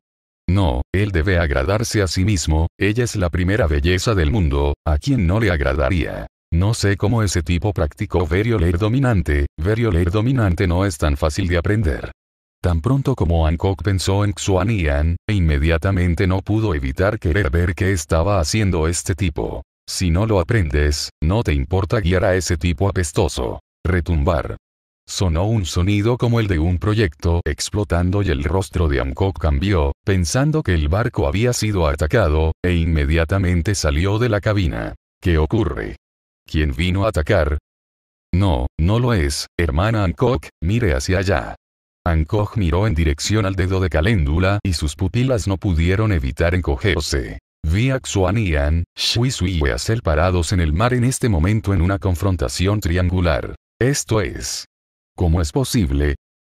No, él debe agradarse a sí mismo, ella es la primera belleza del mundo, a quien no le agradaría. No sé cómo ese tipo practicó Verioler dominante, Verioler dominante no es tan fácil de aprender. Tan pronto como Hancock pensó en Xuanian e inmediatamente no pudo evitar querer ver qué estaba haciendo este tipo. Si no lo aprendes, no te importa guiar a ese tipo apestoso. Retumbar. Sonó un sonido como el de un proyecto explotando y el rostro de Hancock cambió, pensando que el barco había sido atacado, e inmediatamente salió de la cabina. ¿Qué ocurre? ¿Quién vino a atacar? No, no lo es, hermana Hancock, mire hacia allá. Hancock miró en dirección al dedo de Caléndula y sus pupilas no pudieron evitar encogerse y Xuanian, Shui Sui Weasel parados en el mar en este momento en una confrontación triangular. Esto es. ¿Cómo es posible?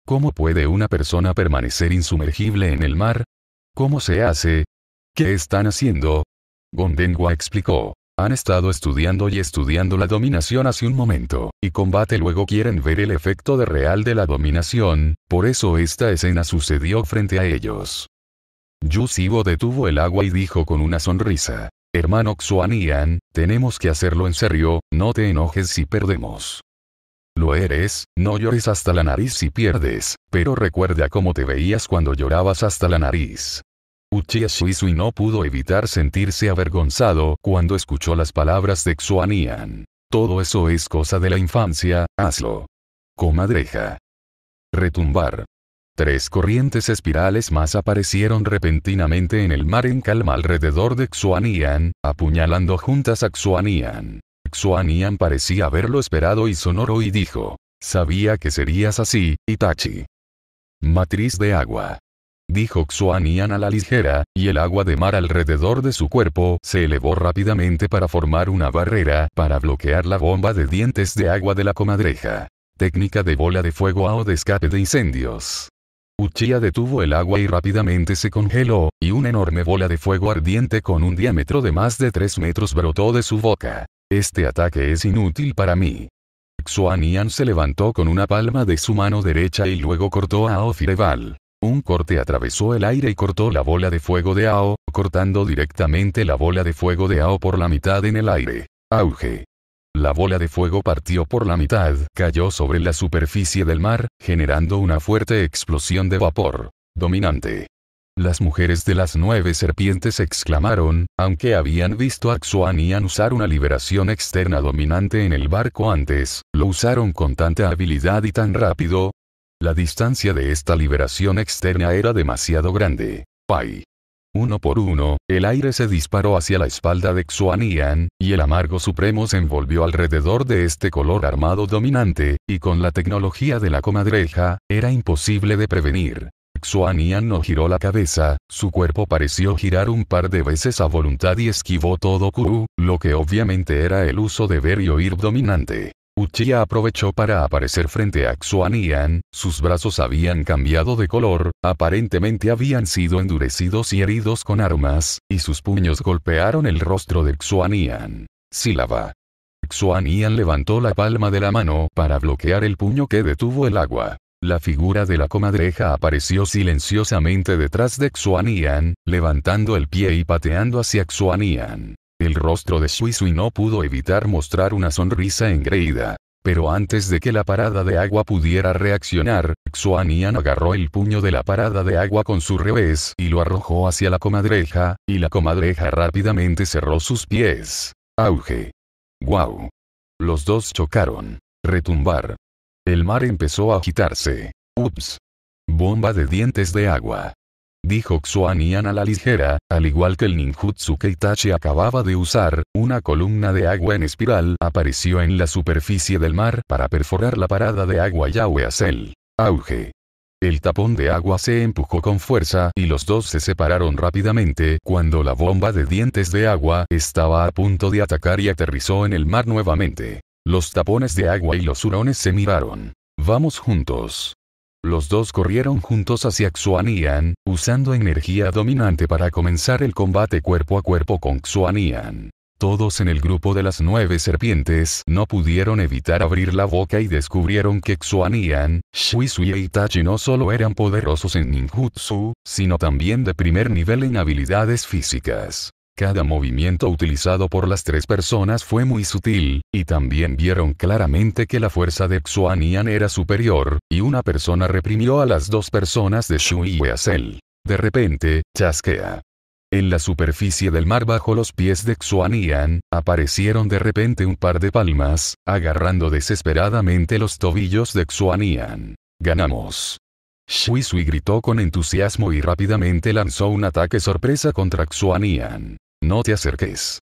¿Cómo puede una persona permanecer insumergible en el mar? ¿Cómo se hace? ¿Qué están haciendo? Gondengua explicó. Han estado estudiando y estudiando la dominación hace un momento, y combate luego quieren ver el efecto de real de la dominación, por eso esta escena sucedió frente a ellos. Yusibo detuvo el agua y dijo con una sonrisa. Hermano Xuanian, tenemos que hacerlo en serio, no te enojes si perdemos. Lo eres, no llores hasta la nariz si pierdes, pero recuerda cómo te veías cuando llorabas hasta la nariz. Uchiha y no pudo evitar sentirse avergonzado cuando escuchó las palabras de Xuanian. Todo eso es cosa de la infancia, hazlo. Comadreja. Retumbar. Tres corrientes espirales más aparecieron repentinamente en el mar en calma alrededor de Xuanian, apuñalando juntas a Xuanian. Xuanian parecía haberlo esperado y sonoro y dijo, sabía que serías así, Itachi. Matriz de agua. Dijo Xuanian a la ligera, y el agua de mar alrededor de su cuerpo se elevó rápidamente para formar una barrera para bloquear la bomba de dientes de agua de la comadreja técnica de bola de fuego A o de escape de incendios. Uchiha detuvo el agua y rápidamente se congeló, y una enorme bola de fuego ardiente con un diámetro de más de 3 metros brotó de su boca. Este ataque es inútil para mí. Xuanian se levantó con una palma de su mano derecha y luego cortó a Ao Fireval. Un corte atravesó el aire y cortó la bola de fuego de Ao, cortando directamente la bola de fuego de Ao por la mitad en el aire. Auge. La bola de fuego partió por la mitad, cayó sobre la superficie del mar, generando una fuerte explosión de vapor. Dominante. Las mujeres de las nueve serpientes exclamaron, aunque habían visto a Xuanian usar una liberación externa dominante en el barco antes, lo usaron con tanta habilidad y tan rápido. La distancia de esta liberación externa era demasiado grande. Pai. Uno por uno, el aire se disparó hacia la espalda de Xuanian, y el amargo supremo se envolvió alrededor de este color armado dominante, y con la tecnología de la comadreja, era imposible de prevenir. Xuanian no giró la cabeza, su cuerpo pareció girar un par de veces a voluntad y esquivó todo Kuru, lo que obviamente era el uso de ver y oír dominante. Uchiha aprovechó para aparecer frente a Xuanian. sus brazos habían cambiado de color, aparentemente habían sido endurecidos y heridos con armas, y sus puños golpearon el rostro de Xuanian. Sílaba. Xuan levantó la palma de la mano para bloquear el puño que detuvo el agua. La figura de la comadreja apareció silenciosamente detrás de Xuanian, levantando el pie y pateando hacia Xuanian. El rostro de Shui no pudo evitar mostrar una sonrisa engreída. Pero antes de que la parada de agua pudiera reaccionar, Xuanian agarró el puño de la parada de agua con su revés y lo arrojó hacia la comadreja, y la comadreja rápidamente cerró sus pies. Auge. Guau. Los dos chocaron. Retumbar. El mar empezó a agitarse. Ups. Bomba de dientes de agua. Dijo Xuanian a la ligera, al igual que el ninjutsu que acababa de usar, una columna de agua en espiral apareció en la superficie del mar para perforar la parada de agua Yahweh el Auge. El tapón de agua se empujó con fuerza y los dos se separaron rápidamente cuando la bomba de dientes de agua estaba a punto de atacar y aterrizó en el mar nuevamente. Los tapones de agua y los hurones se miraron. Vamos juntos. Los dos corrieron juntos hacia Xuanian, usando energía dominante para comenzar el combate cuerpo a cuerpo con Xuanian. Todos en el grupo de las nueve serpientes no pudieron evitar abrir la boca y descubrieron que Xuanian, Sui y Itachi no solo eran poderosos en ninjutsu, sino también de primer nivel en habilidades físicas. Cada movimiento utilizado por las tres personas fue muy sutil, y también vieron claramente que la fuerza de Xuanian era superior, y una persona reprimió a las dos personas de Shui y De repente, chasquea. En la superficie del mar bajo los pies de Xuanian, aparecieron de repente un par de palmas, agarrando desesperadamente los tobillos de Xuanian. Ganamos. Shui Sui gritó con entusiasmo y rápidamente lanzó un ataque sorpresa contra Xuanian. No te acerques.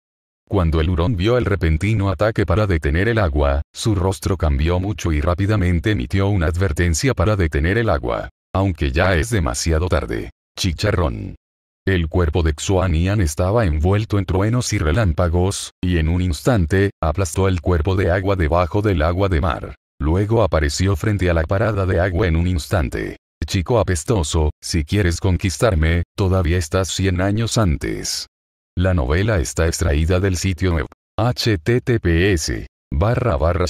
Cuando el hurón vio el repentino ataque para detener el agua, su rostro cambió mucho y rápidamente emitió una advertencia para detener el agua. Aunque ya es demasiado tarde. Chicharrón. El cuerpo de Xuanian estaba envuelto en truenos y relámpagos, y en un instante, aplastó el cuerpo de agua debajo del agua de mar. Luego apareció frente a la parada de agua en un instante. Chico apestoso, si quieres conquistarme, todavía estás 100 años antes. La novela está extraída del sitio web https barra barra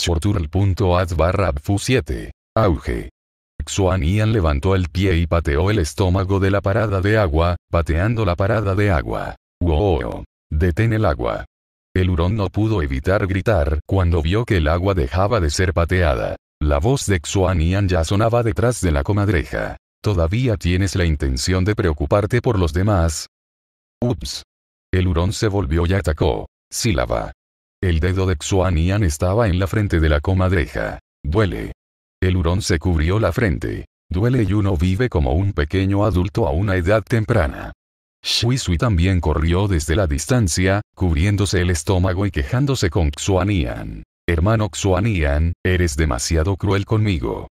barra 7 Auge. Xuanian levantó el pie y pateó el estómago de la parada de agua, pateando la parada de agua. ¡Wow! Detén el agua. El hurón no pudo evitar gritar cuando vio que el agua dejaba de ser pateada. La voz de Xuanian ya sonaba detrás de la comadreja. ¿Todavía tienes la intención de preocuparte por los demás? Ups. El hurón se volvió y atacó. Sílaba. El dedo de Xuanian estaba en la frente de la comadreja. Duele. El hurón se cubrió la frente. Duele y uno vive como un pequeño adulto a una edad temprana. Shui Sui también corrió desde la distancia, cubriéndose el estómago y quejándose con Xuanian. Hermano Xuanian, eres demasiado cruel conmigo.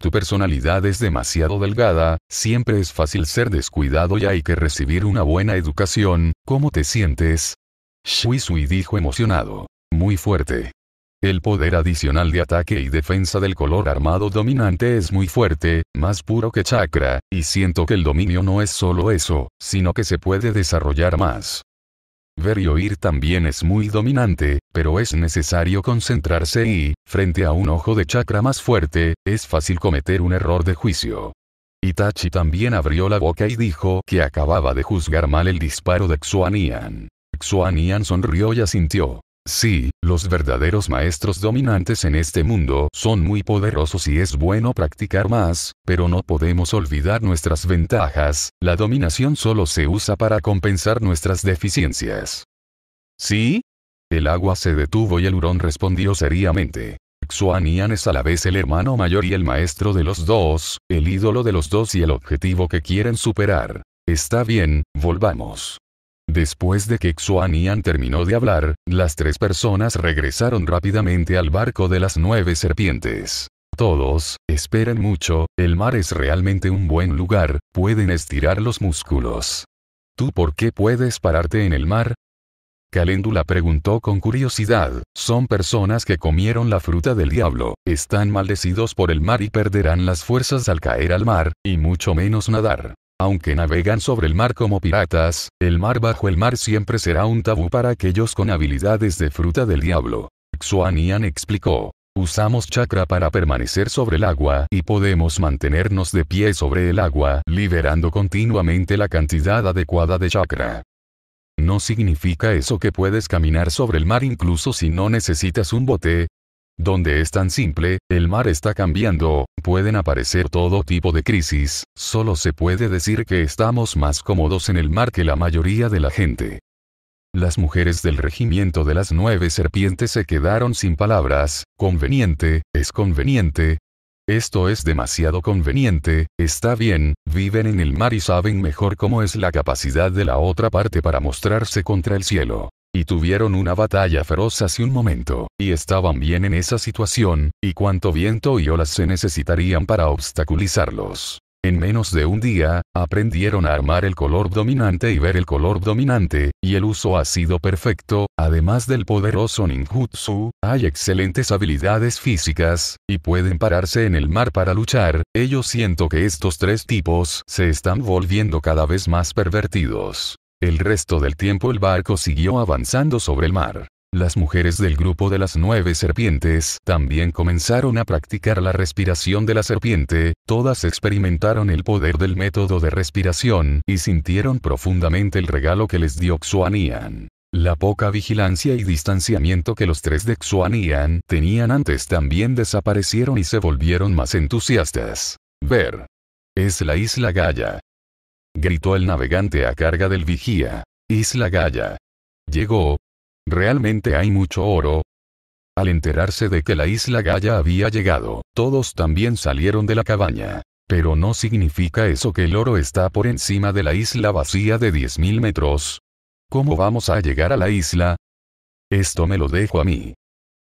Tu personalidad es demasiado delgada, siempre es fácil ser descuidado y hay que recibir una buena educación, ¿cómo te sientes? Shui Sui dijo emocionado. Muy fuerte. El poder adicional de ataque y defensa del color armado dominante es muy fuerte, más puro que chakra, y siento que el dominio no es solo eso, sino que se puede desarrollar más. Ver y oír también es muy dominante, pero es necesario concentrarse y, frente a un ojo de chakra más fuerte, es fácil cometer un error de juicio. Itachi también abrió la boca y dijo que acababa de juzgar mal el disparo de Xuanian. Xuanian sonrió y asintió. Sí, los verdaderos maestros dominantes en este mundo son muy poderosos y es bueno practicar más, pero no podemos olvidar nuestras ventajas, la dominación solo se usa para compensar nuestras deficiencias. ¿Sí? El agua se detuvo y el hurón respondió seriamente. Xuanian es a la vez el hermano mayor y el maestro de los dos, el ídolo de los dos y el objetivo que quieren superar. Está bien, volvamos. Después de que Xuanian terminó de hablar, las tres personas regresaron rápidamente al barco de las nueve serpientes. Todos, esperen mucho, el mar es realmente un buen lugar, pueden estirar los músculos. ¿Tú por qué puedes pararte en el mar? Caléndula preguntó con curiosidad, son personas que comieron la fruta del diablo, están maldecidos por el mar y perderán las fuerzas al caer al mar, y mucho menos nadar. Aunque navegan sobre el mar como piratas, el mar bajo el mar siempre será un tabú para aquellos con habilidades de fruta del diablo. Xuanian explicó. Usamos chakra para permanecer sobre el agua y podemos mantenernos de pie sobre el agua, liberando continuamente la cantidad adecuada de chakra. No significa eso que puedes caminar sobre el mar incluso si no necesitas un bote, donde es tan simple, el mar está cambiando, pueden aparecer todo tipo de crisis, solo se puede decir que estamos más cómodos en el mar que la mayoría de la gente. Las mujeres del regimiento de las nueve serpientes se quedaron sin palabras, conveniente, es conveniente. Esto es demasiado conveniente, está bien, viven en el mar y saben mejor cómo es la capacidad de la otra parte para mostrarse contra el cielo y tuvieron una batalla feroz hace un momento, y estaban bien en esa situación, y cuánto viento y olas se necesitarían para obstaculizarlos. En menos de un día, aprendieron a armar el color dominante y ver el color dominante, y el uso ha sido perfecto, además del poderoso ninjutsu, hay excelentes habilidades físicas, y pueden pararse en el mar para luchar, ellos siento que estos tres tipos se están volviendo cada vez más pervertidos. El resto del tiempo el barco siguió avanzando sobre el mar. Las mujeres del grupo de las nueve serpientes también comenzaron a practicar la respiración de la serpiente, todas experimentaron el poder del método de respiración y sintieron profundamente el regalo que les dio Xuanian. La poca vigilancia y distanciamiento que los tres de Xuanian tenían antes también desaparecieron y se volvieron más entusiastas. Ver. Es la isla Gaia gritó el navegante a carga del vigía. Isla Gaya. Llegó. ¿Realmente hay mucho oro? Al enterarse de que la isla Gaya había llegado, todos también salieron de la cabaña. Pero no significa eso que el oro está por encima de la isla vacía de 10.000 metros. ¿Cómo vamos a llegar a la isla? Esto me lo dejo a mí.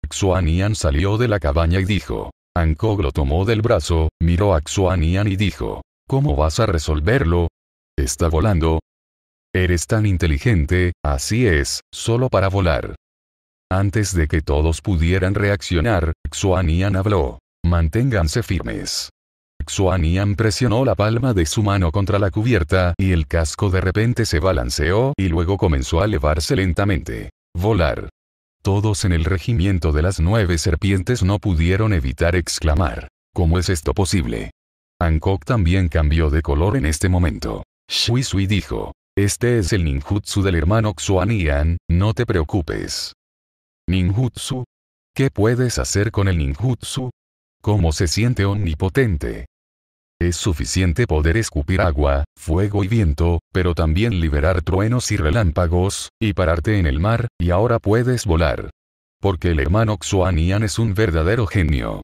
Xuanian salió de la cabaña y dijo. Ancog lo tomó del brazo, miró a Xuanian y dijo. ¿Cómo vas a resolverlo? ¿Está volando? Eres tan inteligente, así es, solo para volar. Antes de que todos pudieran reaccionar, Xuanian habló. Manténganse firmes. Xuanian presionó la palma de su mano contra la cubierta y el casco de repente se balanceó y luego comenzó a elevarse lentamente. Volar. Todos en el regimiento de las nueve serpientes no pudieron evitar exclamar. ¿Cómo es esto posible? Hancock también cambió de color en este momento. Shui Sui dijo. Este es el ninjutsu del hermano Xuanian, no te preocupes. ¿Ninjutsu? ¿Qué puedes hacer con el ninjutsu? ¿Cómo se siente omnipotente? Es suficiente poder escupir agua, fuego y viento, pero también liberar truenos y relámpagos, y pararte en el mar, y ahora puedes volar. Porque el hermano Xuanian es un verdadero genio.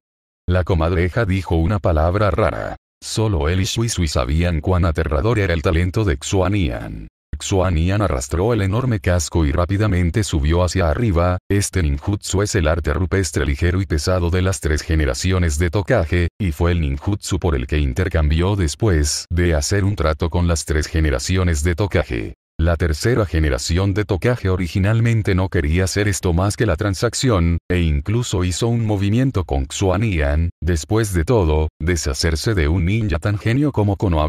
La comadreja dijo una palabra rara. Solo él y Shui sabían cuán aterrador era el talento de Xuanian. Xuanian arrastró el enorme casco y rápidamente subió hacia arriba, este ninjutsu es el arte rupestre ligero y pesado de las tres generaciones de Tokage, y fue el ninjutsu por el que intercambió después de hacer un trato con las tres generaciones de Tokage. La tercera generación de Tokage originalmente no quería hacer esto más que la transacción, e incluso hizo un movimiento con Xuanian, después de todo, deshacerse de un ninja tan genio como Konoha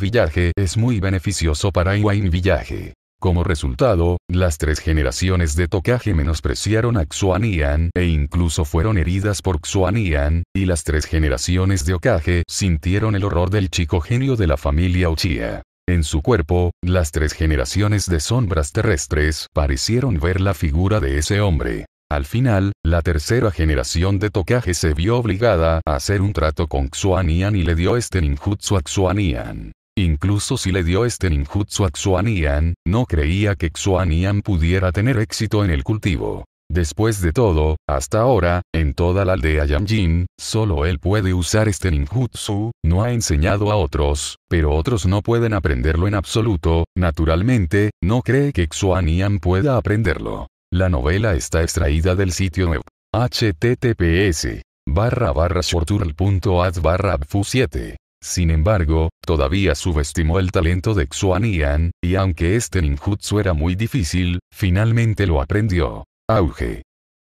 es muy beneficioso para Iwain Villaje. Como resultado, las tres generaciones de Tokage menospreciaron a Xuanian e incluso fueron heridas por Xuanian, y las tres generaciones de Okage sintieron el horror del chico genio de la familia Uchiha. En su cuerpo, las tres generaciones de sombras terrestres parecieron ver la figura de ese hombre. Al final, la tercera generación de Tokage se vio obligada a hacer un trato con Xuanian y le dio este ninjutsu a Xuanian. Incluso si le dio este ninjutsu a Xuanian, no creía que Xuanian pudiera tener éxito en el cultivo. Después de todo, hasta ahora, en toda la aldea Yamjin, solo él puede usar este ninjutsu, no ha enseñado a otros, pero otros no pueden aprenderlo en absoluto, naturalmente, no cree que Xuanian pueda aprenderlo. La novela está extraída del sitio web https barra barra 7 sin embargo, todavía subestimó el talento de Xuanian, y aunque este ninjutsu era muy difícil, finalmente lo aprendió. Auge.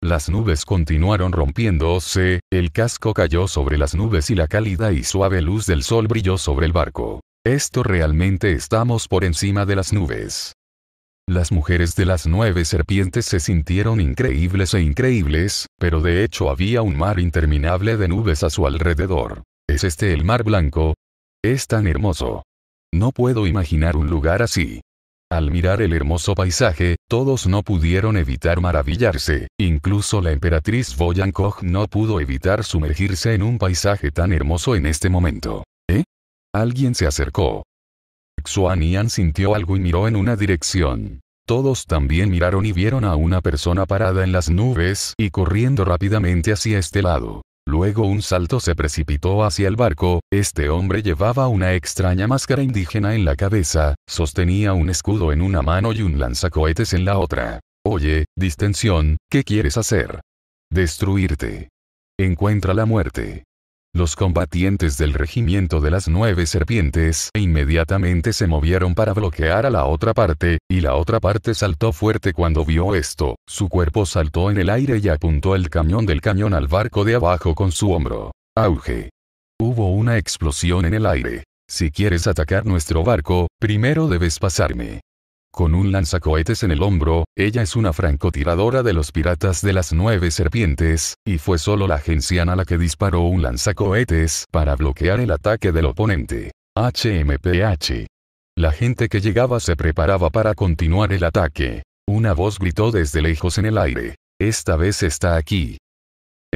Las nubes continuaron rompiéndose, el casco cayó sobre las nubes y la cálida y suave luz del sol brilló sobre el barco. Esto realmente estamos por encima de las nubes. Las mujeres de las nueve serpientes se sintieron increíbles e increíbles, pero de hecho había un mar interminable de nubes a su alrededor. ¿Es este el mar blanco? Es tan hermoso. No puedo imaginar un lugar así. Al mirar el hermoso paisaje, todos no pudieron evitar maravillarse, incluso la emperatriz Kog no pudo evitar sumergirse en un paisaje tan hermoso en este momento. ¿Eh? Alguien se acercó. Xuanian sintió algo y miró en una dirección. Todos también miraron y vieron a una persona parada en las nubes y corriendo rápidamente hacia este lado. Luego un salto se precipitó hacia el barco, este hombre llevaba una extraña máscara indígena en la cabeza, sostenía un escudo en una mano y un lanzacohetes en la otra. Oye, distensión, ¿qué quieres hacer? Destruirte. Encuentra la muerte los combatientes del regimiento de las nueve serpientes e inmediatamente se movieron para bloquear a la otra parte, y la otra parte saltó fuerte cuando vio esto, su cuerpo saltó en el aire y apuntó el cañón del cañón al barco de abajo con su hombro. Auge. Hubo una explosión en el aire. Si quieres atacar nuestro barco, primero debes pasarme. Con un lanzacohetes en el hombro, ella es una francotiradora de los piratas de las nueve serpientes, y fue solo la a la que disparó un lanzacohetes para bloquear el ataque del oponente. HMPH. La gente que llegaba se preparaba para continuar el ataque. Una voz gritó desde lejos en el aire. Esta vez está aquí.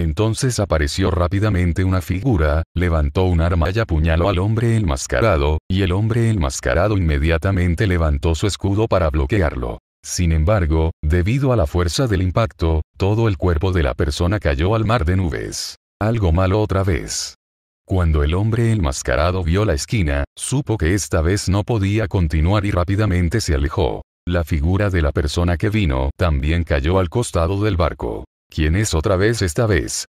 Entonces apareció rápidamente una figura, levantó un arma y apuñaló al hombre enmascarado, y el hombre enmascarado inmediatamente levantó su escudo para bloquearlo. Sin embargo, debido a la fuerza del impacto, todo el cuerpo de la persona cayó al mar de nubes. Algo malo otra vez. Cuando el hombre enmascarado vio la esquina, supo que esta vez no podía continuar y rápidamente se alejó. La figura de la persona que vino también cayó al costado del barco. ¿Quién es otra vez esta vez?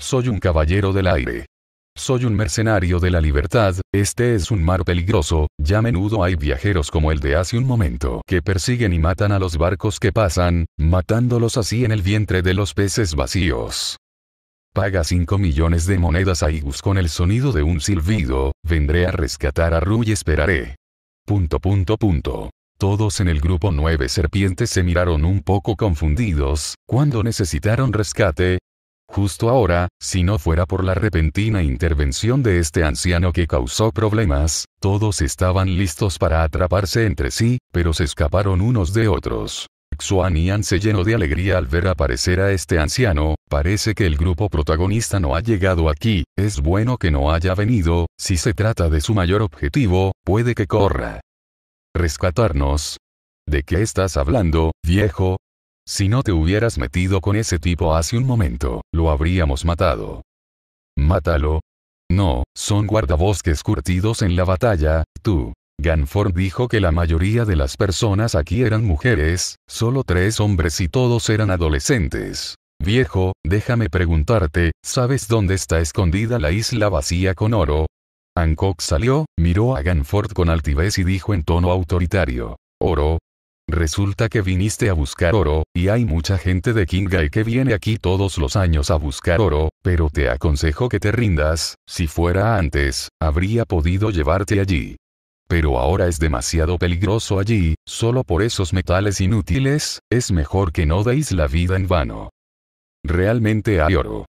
Soy un caballero del aire. Soy un mercenario de la libertad, este es un mar peligroso, ya menudo hay viajeros como el de hace un momento que persiguen y matan a los barcos que pasan, matándolos así en el vientre de los peces vacíos. Paga 5 millones de monedas a Igus con el sonido de un silbido, vendré a rescatar a Ru y esperaré. Punto punto punto. Todos en el grupo Nueve Serpientes se miraron un poco confundidos, cuando necesitaron rescate. Justo ahora, si no fuera por la repentina intervención de este anciano que causó problemas, todos estaban listos para atraparse entre sí, pero se escaparon unos de otros. Xuanian se llenó de alegría al ver aparecer a este anciano, parece que el grupo protagonista no ha llegado aquí, es bueno que no haya venido, si se trata de su mayor objetivo, puede que corra rescatarnos. ¿De qué estás hablando, viejo? Si no te hubieras metido con ese tipo hace un momento, lo habríamos matado. Mátalo. No, son guardabosques curtidos en la batalla, tú. Ganford dijo que la mayoría de las personas aquí eran mujeres, solo tres hombres y todos eran adolescentes. Viejo, déjame preguntarte, ¿sabes dónde está escondida la isla vacía con oro? Hancock salió, miró a Ganford con altivez y dijo en tono autoritario. Oro. Resulta que viniste a buscar oro, y hay mucha gente de Kingai que viene aquí todos los años a buscar oro, pero te aconsejo que te rindas, si fuera antes, habría podido llevarte allí. Pero ahora es demasiado peligroso allí, solo por esos metales inútiles, es mejor que no deis la vida en vano. Realmente hay oro.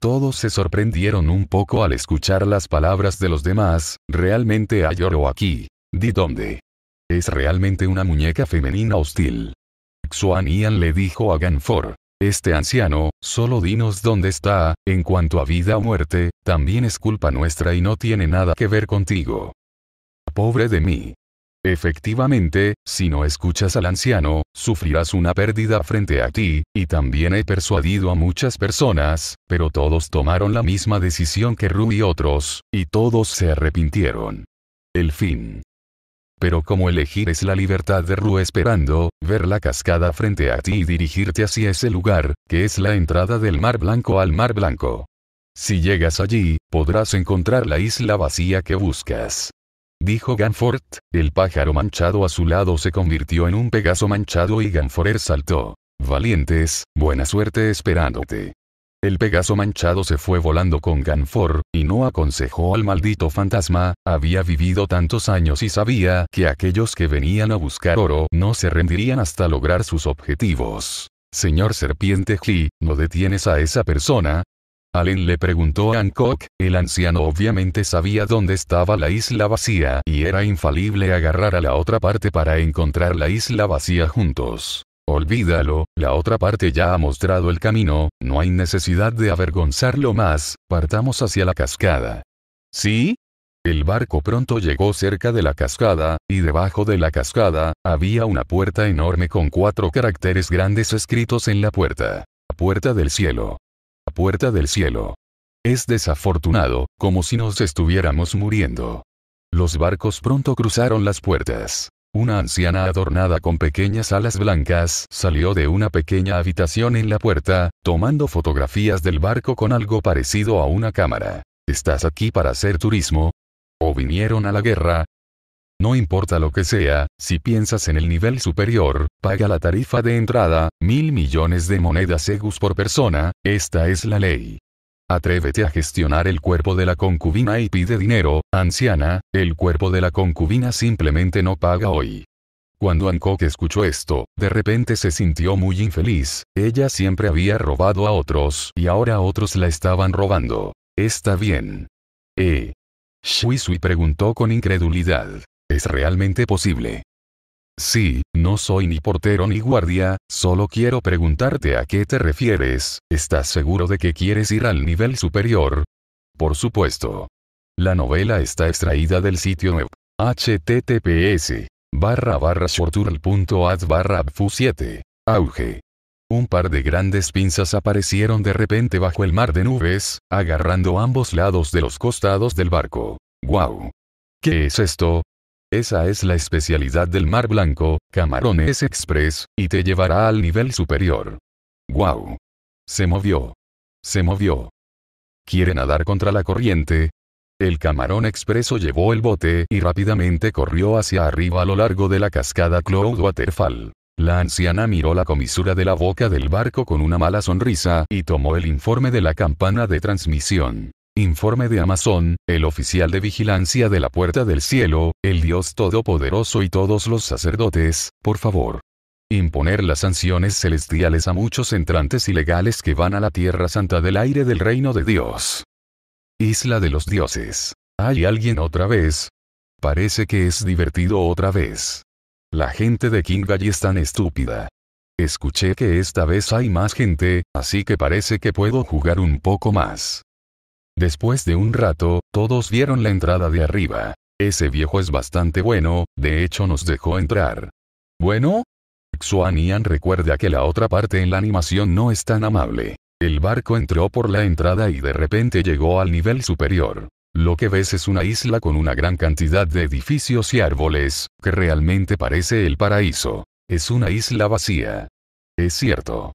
Todos se sorprendieron un poco al escuchar las palabras de los demás, realmente hay oro aquí. ¿Di dónde? Es realmente una muñeca femenina hostil. Xuanian le dijo a Ganfor. Este anciano, solo dinos dónde está, en cuanto a vida o muerte, también es culpa nuestra y no tiene nada que ver contigo. Pobre de mí. Efectivamente, si no escuchas al anciano, sufrirás una pérdida frente a ti, y también he persuadido a muchas personas, pero todos tomaron la misma decisión que Ru y otros, y todos se arrepintieron. El fin. Pero como elegir es la libertad de Ru esperando, ver la cascada frente a ti y dirigirte hacia ese lugar, que es la entrada del mar blanco al mar blanco. Si llegas allí, podrás encontrar la isla vacía que buscas dijo Ganford, el pájaro manchado a su lado se convirtió en un Pegaso manchado y ganforer saltó. Valientes, buena suerte esperándote. El Pegaso manchado se fue volando con ganfor y no aconsejó al maldito fantasma, había vivido tantos años y sabía que aquellos que venían a buscar oro no se rendirían hasta lograr sus objetivos. Señor Serpiente G, ¿no detienes a esa persona? Allen le preguntó a Hancock, el anciano obviamente sabía dónde estaba la isla vacía y era infalible agarrar a la otra parte para encontrar la isla vacía juntos. Olvídalo, la otra parte ya ha mostrado el camino, no hay necesidad de avergonzarlo más, partamos hacia la cascada. ¿Sí? El barco pronto llegó cerca de la cascada, y debajo de la cascada, había una puerta enorme con cuatro caracteres grandes escritos en la puerta. Puerta del cielo puerta del cielo. Es desafortunado, como si nos estuviéramos muriendo. Los barcos pronto cruzaron las puertas. Una anciana adornada con pequeñas alas blancas salió de una pequeña habitación en la puerta, tomando fotografías del barco con algo parecido a una cámara. ¿Estás aquí para hacer turismo? ¿O vinieron a la guerra? No importa lo que sea, si piensas en el nivel superior, paga la tarifa de entrada, mil millones de monedas EGUS por persona, esta es la ley. Atrévete a gestionar el cuerpo de la concubina y pide dinero, anciana, el cuerpo de la concubina simplemente no paga hoy. Cuando Hancock escuchó esto, de repente se sintió muy infeliz, ella siempre había robado a otros y ahora otros la estaban robando. Está bien. Eh. Shui preguntó con incredulidad. ¿Es realmente posible? Sí, no soy ni portero ni guardia, solo quiero preguntarte a qué te refieres, ¿estás seguro de que quieres ir al nivel superior? Por supuesto. La novela está extraída del sitio web https barra 7 Auge. Un par de grandes pinzas aparecieron de repente bajo el mar de nubes, agarrando ambos lados de los costados del barco. ¡Guau! ¿Qué es esto? Esa es la especialidad del Mar Blanco, Camarones Express, y te llevará al nivel superior. ¡Guau! Se movió. Se movió. ¿Quiere nadar contra la corriente? El camarón expreso llevó el bote y rápidamente corrió hacia arriba a lo largo de la cascada Cloud Waterfall. La anciana miró la comisura de la boca del barco con una mala sonrisa y tomó el informe de la campana de transmisión. Informe de Amazon, el oficial de vigilancia de la puerta del cielo, el Dios Todopoderoso y todos los sacerdotes, por favor. Imponer las sanciones celestiales a muchos entrantes ilegales que van a la Tierra Santa del aire del reino de Dios. Isla de los dioses. ¿Hay alguien otra vez? Parece que es divertido otra vez. La gente de King Valley es tan estúpida. Escuché que esta vez hay más gente, así que parece que puedo jugar un poco más. Después de un rato, todos vieron la entrada de arriba. Ese viejo es bastante bueno, de hecho nos dejó entrar. Bueno? Xuanian recuerda que la otra parte en la animación no es tan amable. El barco entró por la entrada y de repente llegó al nivel superior. Lo que ves es una isla con una gran cantidad de edificios y árboles, que realmente parece el paraíso. Es una isla vacía. Es cierto.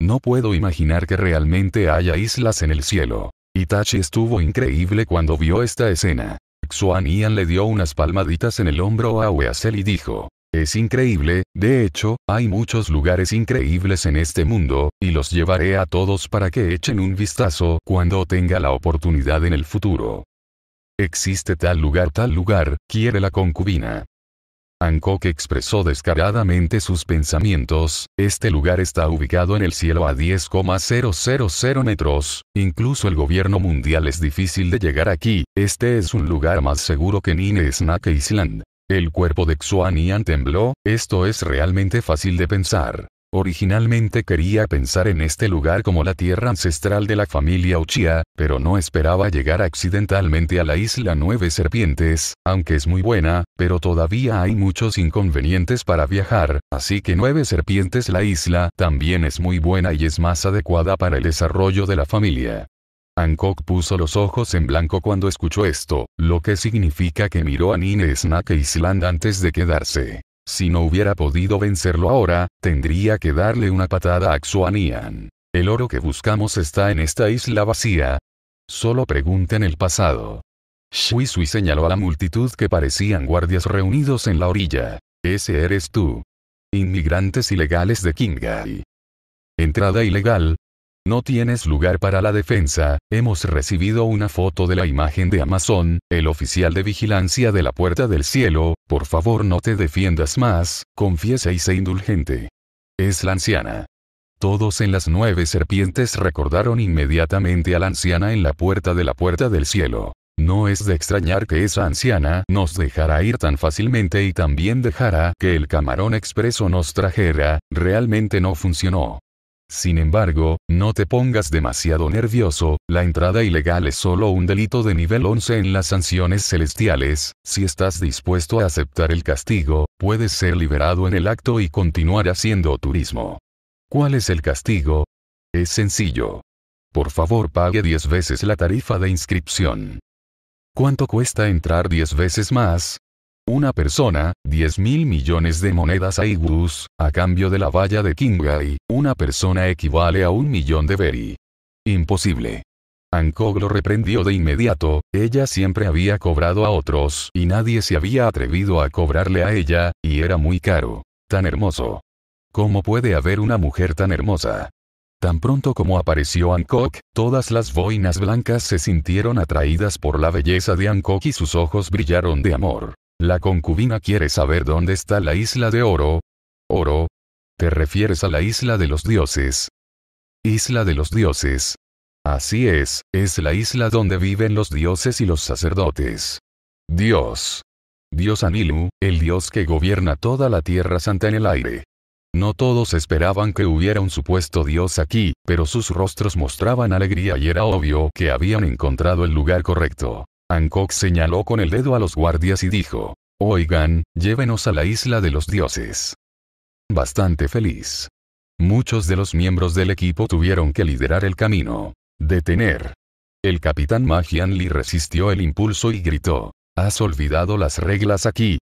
No puedo imaginar que realmente haya islas en el cielo. Itachi estuvo increíble cuando vio esta escena. Xuan Ian le dio unas palmaditas en el hombro a Weasel y dijo, es increíble, de hecho, hay muchos lugares increíbles en este mundo, y los llevaré a todos para que echen un vistazo cuando tenga la oportunidad en el futuro. Existe tal lugar, tal lugar, quiere la concubina. Hancock expresó descaradamente sus pensamientos, este lugar está ubicado en el cielo a 10,000 metros, incluso el gobierno mundial es difícil de llegar aquí, este es un lugar más seguro que Nine Snake Island. El cuerpo de Xuanian tembló, esto es realmente fácil de pensar. Originalmente quería pensar en este lugar como la tierra ancestral de la familia Uchiha, pero no esperaba llegar accidentalmente a la isla Nueve Serpientes, aunque es muy buena, pero todavía hay muchos inconvenientes para viajar, así que Nueve Serpientes la isla también es muy buena y es más adecuada para el desarrollo de la familia. Hancock puso los ojos en blanco cuando escuchó esto, lo que significa que miró a Nine Snake Island antes de quedarse. Si no hubiera podido vencerlo ahora, tendría que darle una patada a Xuanian. El oro que buscamos está en esta isla vacía. Solo pregunten el pasado. Shui Sui señaló a la multitud que parecían guardias reunidos en la orilla. Ese eres tú. Inmigrantes ilegales de Kingai. Entrada ilegal, no tienes lugar para la defensa, hemos recibido una foto de la imagen de Amazon, el oficial de vigilancia de la puerta del cielo, por favor no te defiendas más, confiesa y sé indulgente. Es la anciana. Todos en las nueve serpientes recordaron inmediatamente a la anciana en la puerta de la puerta del cielo. No es de extrañar que esa anciana nos dejara ir tan fácilmente y también dejara que el camarón expreso nos trajera, realmente no funcionó. Sin embargo, no te pongas demasiado nervioso, la entrada ilegal es solo un delito de nivel 11 en las sanciones celestiales, si estás dispuesto a aceptar el castigo, puedes ser liberado en el acto y continuar haciendo turismo. ¿Cuál es el castigo? Es sencillo. Por favor pague 10 veces la tarifa de inscripción. ¿Cuánto cuesta entrar 10 veces más? Una persona, 10 mil millones de monedas Aigurus, a cambio de la valla de Kingai, una persona equivale a un millón de Beri. Imposible. Ankog lo reprendió de inmediato, ella siempre había cobrado a otros y nadie se había atrevido a cobrarle a ella, y era muy caro. Tan hermoso. ¿Cómo puede haber una mujer tan hermosa? Tan pronto como apareció Hancock, todas las boinas blancas se sintieron atraídas por la belleza de Hancock y sus ojos brillaron de amor. La concubina quiere saber dónde está la isla de oro. Oro. Te refieres a la isla de los dioses. Isla de los dioses. Así es, es la isla donde viven los dioses y los sacerdotes. Dios. Dios Anilu, el dios que gobierna toda la tierra santa en el aire. No todos esperaban que hubiera un supuesto dios aquí, pero sus rostros mostraban alegría y era obvio que habían encontrado el lugar correcto. Hancock señaló con el dedo a los guardias y dijo, Oigan, llévenos a la isla de los dioses. Bastante feliz. Muchos de los miembros del equipo tuvieron que liderar el camino. Detener. El capitán Magian Lee resistió el impulso y gritó, Has olvidado las reglas aquí.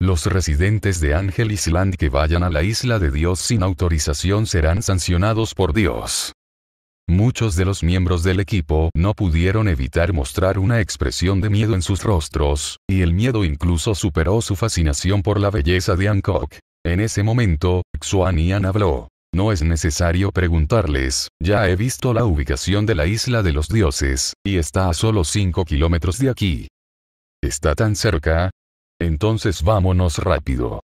Los residentes de Ángel Island que vayan a la isla de Dios sin autorización serán sancionados por Dios. Muchos de los miembros del equipo no pudieron evitar mostrar una expresión de miedo en sus rostros, y el miedo incluso superó su fascinación por la belleza de Hancock. En ese momento, Xuanian habló. No es necesario preguntarles, ya he visto la ubicación de la isla de los dioses, y está a solo 5 kilómetros de aquí. ¿Está tan cerca? Entonces vámonos rápido.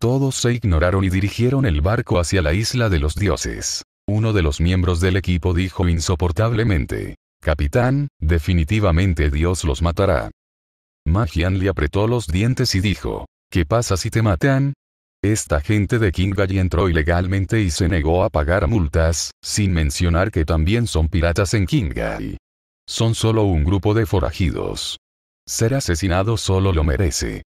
Todos se ignoraron y dirigieron el barco hacia la isla de los dioses. Uno de los miembros del equipo dijo insoportablemente. Capitán, definitivamente Dios los matará. Magian le apretó los dientes y dijo. ¿Qué pasa si te matan? Esta gente de Kingai entró ilegalmente y se negó a pagar multas, sin mencionar que también son piratas en Kingai. Son solo un grupo de forajidos. Ser asesinado solo lo merece.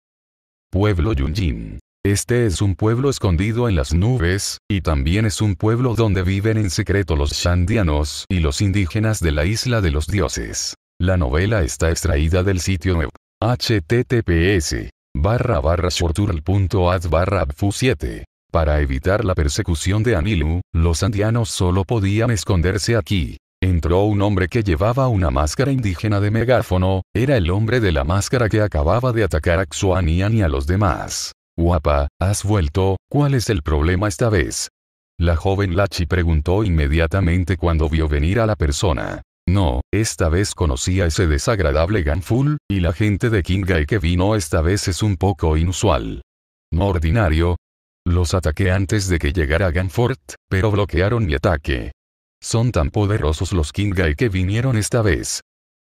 Pueblo Yunjin. Este es un pueblo escondido en las nubes, y también es un pueblo donde viven en secreto los shandianos y los indígenas de la isla de los dioses. La novela está extraída del sitio web https 7 Para evitar la persecución de Anilu, los shandianos solo podían esconderse aquí. Entró un hombre que llevaba una máscara indígena de megáfono, era el hombre de la máscara que acababa de atacar a Xuanian y a los demás. Guapa, ¿has vuelto? ¿Cuál es el problema esta vez? La joven Lachi preguntó inmediatamente cuando vio venir a la persona. No, esta vez conocí a ese desagradable Ganful, y la gente de Kingai que vino esta vez es un poco inusual. No ordinario. Los ataqué antes de que llegara Ganfort, pero bloquearon mi ataque. Son tan poderosos los Kingai que vinieron esta vez.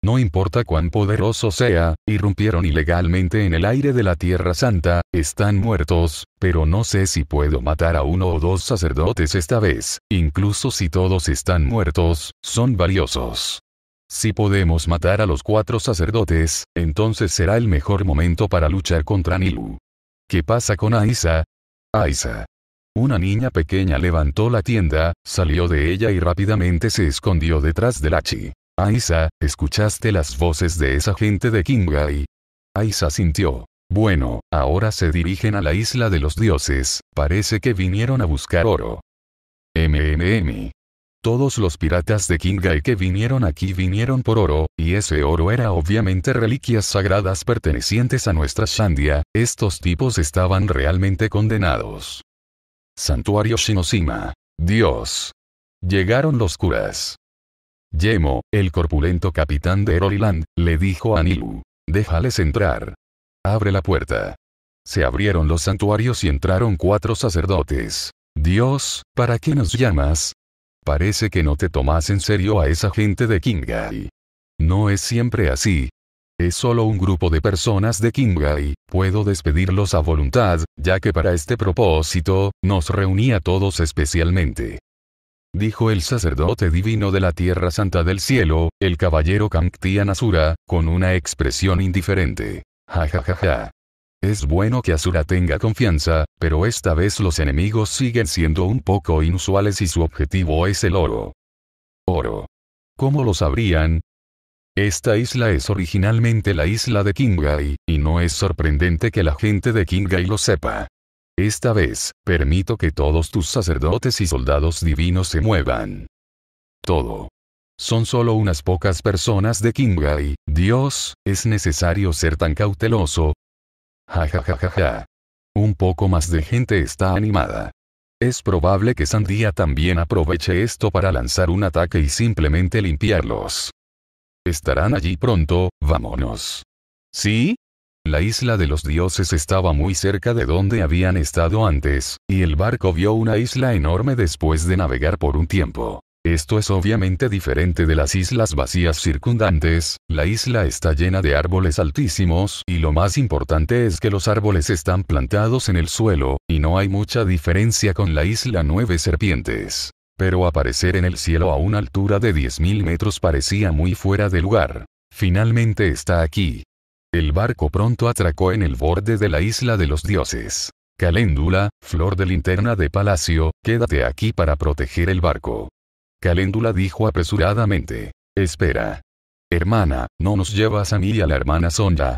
No importa cuán poderoso sea, irrumpieron ilegalmente en el aire de la Tierra Santa, están muertos, pero no sé si puedo matar a uno o dos sacerdotes esta vez, incluso si todos están muertos, son valiosos. Si podemos matar a los cuatro sacerdotes, entonces será el mejor momento para luchar contra Nilu. ¿Qué pasa con Aisa? Aisa. Una niña pequeña levantó la tienda, salió de ella y rápidamente se escondió detrás la hachi. Aisa, ¿escuchaste las voces de esa gente de Kingai? Aiza sintió. Bueno, ahora se dirigen a la isla de los dioses, parece que vinieron a buscar oro. MMM. Todos los piratas de Kingai que vinieron aquí vinieron por oro, y ese oro era obviamente reliquias sagradas pertenecientes a nuestra Shandia, estos tipos estaban realmente condenados. Santuario Shinoshima. Dios. Llegaron los curas. Yemo, el corpulento capitán de Eroliland, le dijo a Nilu. Déjales entrar. Abre la puerta. Se abrieron los santuarios y entraron cuatro sacerdotes. Dios, ¿para qué nos llamas? Parece que no te tomas en serio a esa gente de Kingai. No es siempre así. Es solo un grupo de personas de Kingai, puedo despedirlos a voluntad, ya que para este propósito, nos reunía todos especialmente dijo el sacerdote divino de la Tierra Santa del Cielo, el caballero Kangtian Asura, con una expresión indiferente. Ja ja ja ja. Es bueno que Asura tenga confianza, pero esta vez los enemigos siguen siendo un poco inusuales y su objetivo es el oro. Oro. ¿Cómo lo sabrían? Esta isla es originalmente la isla de Kingai, y no es sorprendente que la gente de Kingai lo sepa. Esta vez, permito que todos tus sacerdotes y soldados divinos se muevan. Todo. Son solo unas pocas personas de Kingai, Dios, es necesario ser tan cauteloso. Ja ja ja ja ja. Un poco más de gente está animada. Es probable que Sandía también aproveche esto para lanzar un ataque y simplemente limpiarlos. Estarán allí pronto, vámonos. ¿Sí? La isla de los dioses estaba muy cerca de donde habían estado antes, y el barco vio una isla enorme después de navegar por un tiempo. Esto es obviamente diferente de las islas vacías circundantes, la isla está llena de árboles altísimos, y lo más importante es que los árboles están plantados en el suelo, y no hay mucha diferencia con la isla Nueve Serpientes. Pero aparecer en el cielo a una altura de 10.000 metros parecía muy fuera de lugar. Finalmente está aquí, el barco pronto atracó en el borde de la isla de los dioses. Caléndula, flor de linterna de palacio, quédate aquí para proteger el barco. Caléndula dijo apresuradamente. Espera. Hermana, no nos llevas a mí y a la hermana Sonda.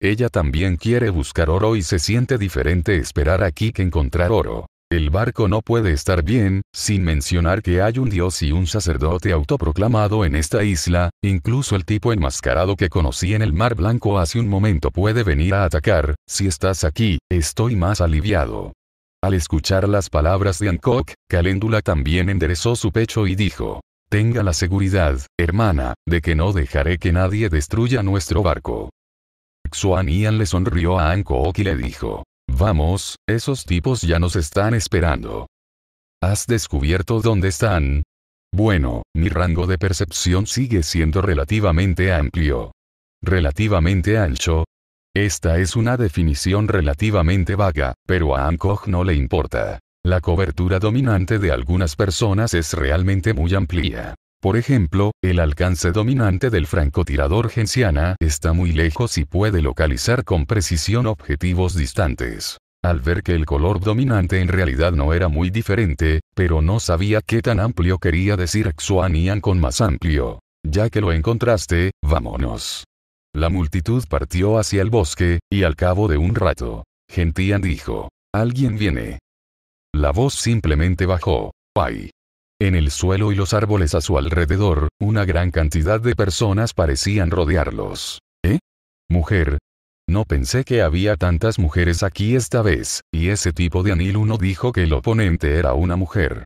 Ella también quiere buscar oro y se siente diferente esperar aquí que encontrar oro. El barco no puede estar bien, sin mencionar que hay un dios y un sacerdote autoproclamado en esta isla, incluso el tipo enmascarado que conocí en el Mar Blanco hace un momento puede venir a atacar, si estás aquí, estoy más aliviado. Al escuchar las palabras de Ankok, Caléndula también enderezó su pecho y dijo, Tenga la seguridad, hermana, de que no dejaré que nadie destruya nuestro barco. Xuanian le sonrió a Hancock y le dijo, Vamos, esos tipos ya nos están esperando. ¿Has descubierto dónde están? Bueno, mi rango de percepción sigue siendo relativamente amplio. Relativamente ancho. Esta es una definición relativamente vaga, pero a Hancock no le importa. La cobertura dominante de algunas personas es realmente muy amplia. Por ejemplo, el alcance dominante del francotirador genciana está muy lejos y puede localizar con precisión objetivos distantes. Al ver que el color dominante en realidad no era muy diferente, pero no sabía qué tan amplio quería decir Xuanian con más amplio. Ya que lo encontraste, vámonos. La multitud partió hacia el bosque, y al cabo de un rato, Gentian dijo, alguien viene. La voz simplemente bajó. ¡Ay! En el suelo y los árboles a su alrededor, una gran cantidad de personas parecían rodearlos. ¿Eh? Mujer. No pensé que había tantas mujeres aquí esta vez, y ese tipo de anil no dijo que el oponente era una mujer.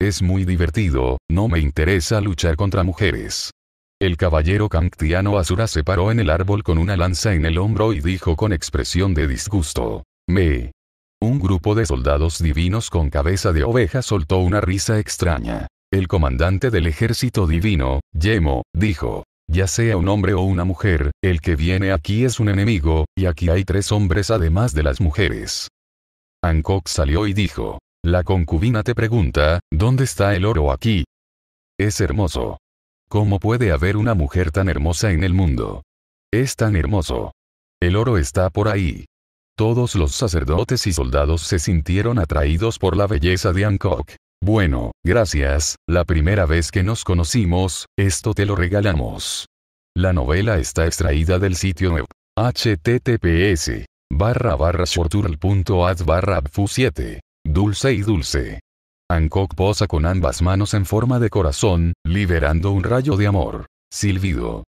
Es muy divertido, no me interesa luchar contra mujeres. El caballero canctiano Azura se paró en el árbol con una lanza en el hombro y dijo con expresión de disgusto. Me un grupo de soldados divinos con cabeza de oveja soltó una risa extraña. El comandante del ejército divino, Yemo, dijo, ya sea un hombre o una mujer, el que viene aquí es un enemigo, y aquí hay tres hombres además de las mujeres. Hancock salió y dijo, la concubina te pregunta, ¿dónde está el oro aquí? Es hermoso. ¿Cómo puede haber una mujer tan hermosa en el mundo? Es tan hermoso. El oro está por ahí. Todos los sacerdotes y soldados se sintieron atraídos por la belleza de Hancock. Bueno, gracias, la primera vez que nos conocimos, esto te lo regalamos. La novela está extraída del sitio web https barra barra 7 Dulce y dulce. Hancock posa con ambas manos en forma de corazón, liberando un rayo de amor. Silbido.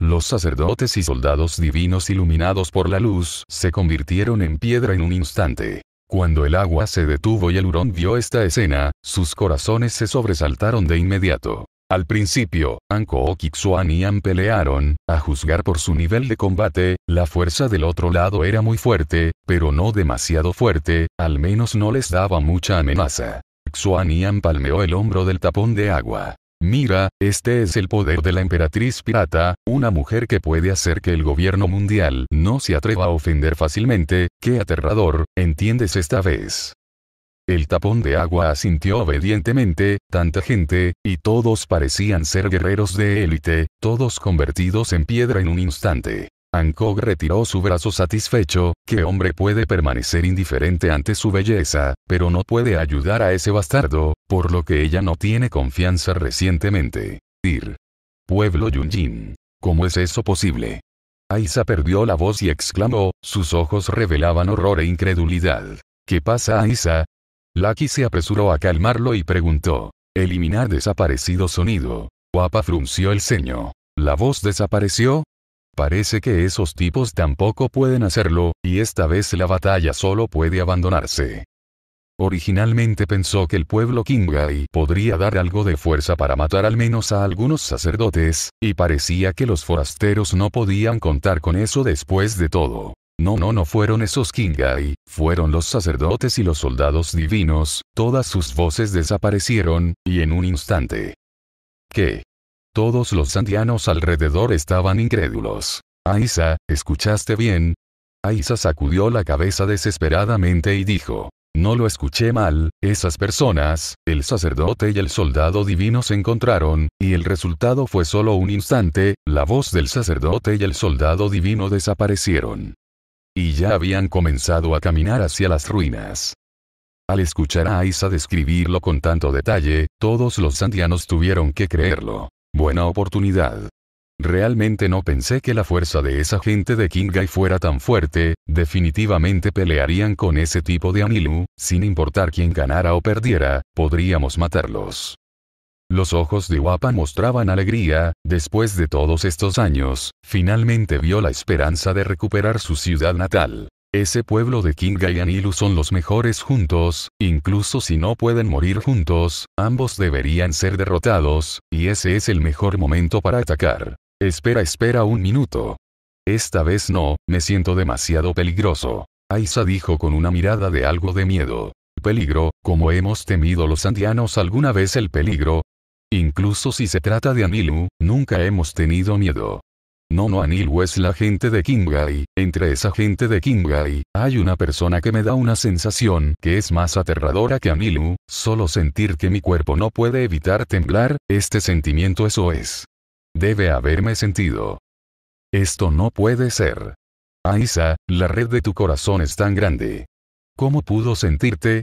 Los sacerdotes y soldados divinos iluminados por la luz se convirtieron en piedra en un instante. Cuando el agua se detuvo y el hurón vio esta escena, sus corazones se sobresaltaron de inmediato. Al principio, Anko Kixuan y An pelearon, a juzgar por su nivel de combate, la fuerza del otro lado era muy fuerte, pero no demasiado fuerte, al menos no les daba mucha amenaza. Xuan palmeó el hombro del tapón de agua. Mira, este es el poder de la emperatriz pirata, una mujer que puede hacer que el gobierno mundial no se atreva a ofender fácilmente, qué aterrador, ¿entiendes esta vez? El tapón de agua asintió obedientemente, tanta gente, y todos parecían ser guerreros de élite, todos convertidos en piedra en un instante. Kog retiró su brazo satisfecho, ¿qué hombre puede permanecer indiferente ante su belleza, pero no puede ayudar a ese bastardo, por lo que ella no tiene confianza recientemente? Dir, Pueblo Yunjin. ¿Cómo es eso posible? Aiza perdió la voz y exclamó, sus ojos revelaban horror e incredulidad. ¿Qué pasa Aisa? Lucky se apresuró a calmarlo y preguntó. Eliminar desaparecido sonido. Guapa frunció el ceño. ¿La voz desapareció? Parece que esos tipos tampoco pueden hacerlo, y esta vez la batalla solo puede abandonarse. Originalmente pensó que el pueblo Kingai podría dar algo de fuerza para matar al menos a algunos sacerdotes, y parecía que los forasteros no podían contar con eso después de todo. No, no, no fueron esos Kingai, fueron los sacerdotes y los soldados divinos, todas sus voces desaparecieron, y en un instante. ¿Qué? Todos los andianos alrededor estaban incrédulos. Aisa, ¿escuchaste bien? Aisa sacudió la cabeza desesperadamente y dijo, no lo escuché mal, esas personas, el sacerdote y el soldado divino se encontraron, y el resultado fue solo un instante, la voz del sacerdote y el soldado divino desaparecieron. Y ya habían comenzado a caminar hacia las ruinas. Al escuchar a Aisa describirlo con tanto detalle, todos los santianos tuvieron que creerlo. Buena oportunidad. Realmente no pensé que la fuerza de esa gente de Kingai fuera tan fuerte, definitivamente pelearían con ese tipo de Anilu, sin importar quién ganara o perdiera, podríamos matarlos. Los ojos de Wapa mostraban alegría, después de todos estos años, finalmente vio la esperanza de recuperar su ciudad natal. Ese pueblo de Kinga y Anilu son los mejores juntos, incluso si no pueden morir juntos, ambos deberían ser derrotados, y ese es el mejor momento para atacar. Espera, espera un minuto. Esta vez no, me siento demasiado peligroso. Aisa dijo con una mirada de algo de miedo. Peligro, como hemos temido los andianos alguna vez el peligro. Incluso si se trata de Anilu, nunca hemos tenido miedo. No, no, Anilu es la gente de Kingai. Entre esa gente de Kingai, hay una persona que me da una sensación que es más aterradora que Anilu. Solo sentir que mi cuerpo no puede evitar temblar, este sentimiento eso es. Debe haberme sentido. Esto no puede ser. Aisa, la red de tu corazón es tan grande. ¿Cómo pudo sentirte?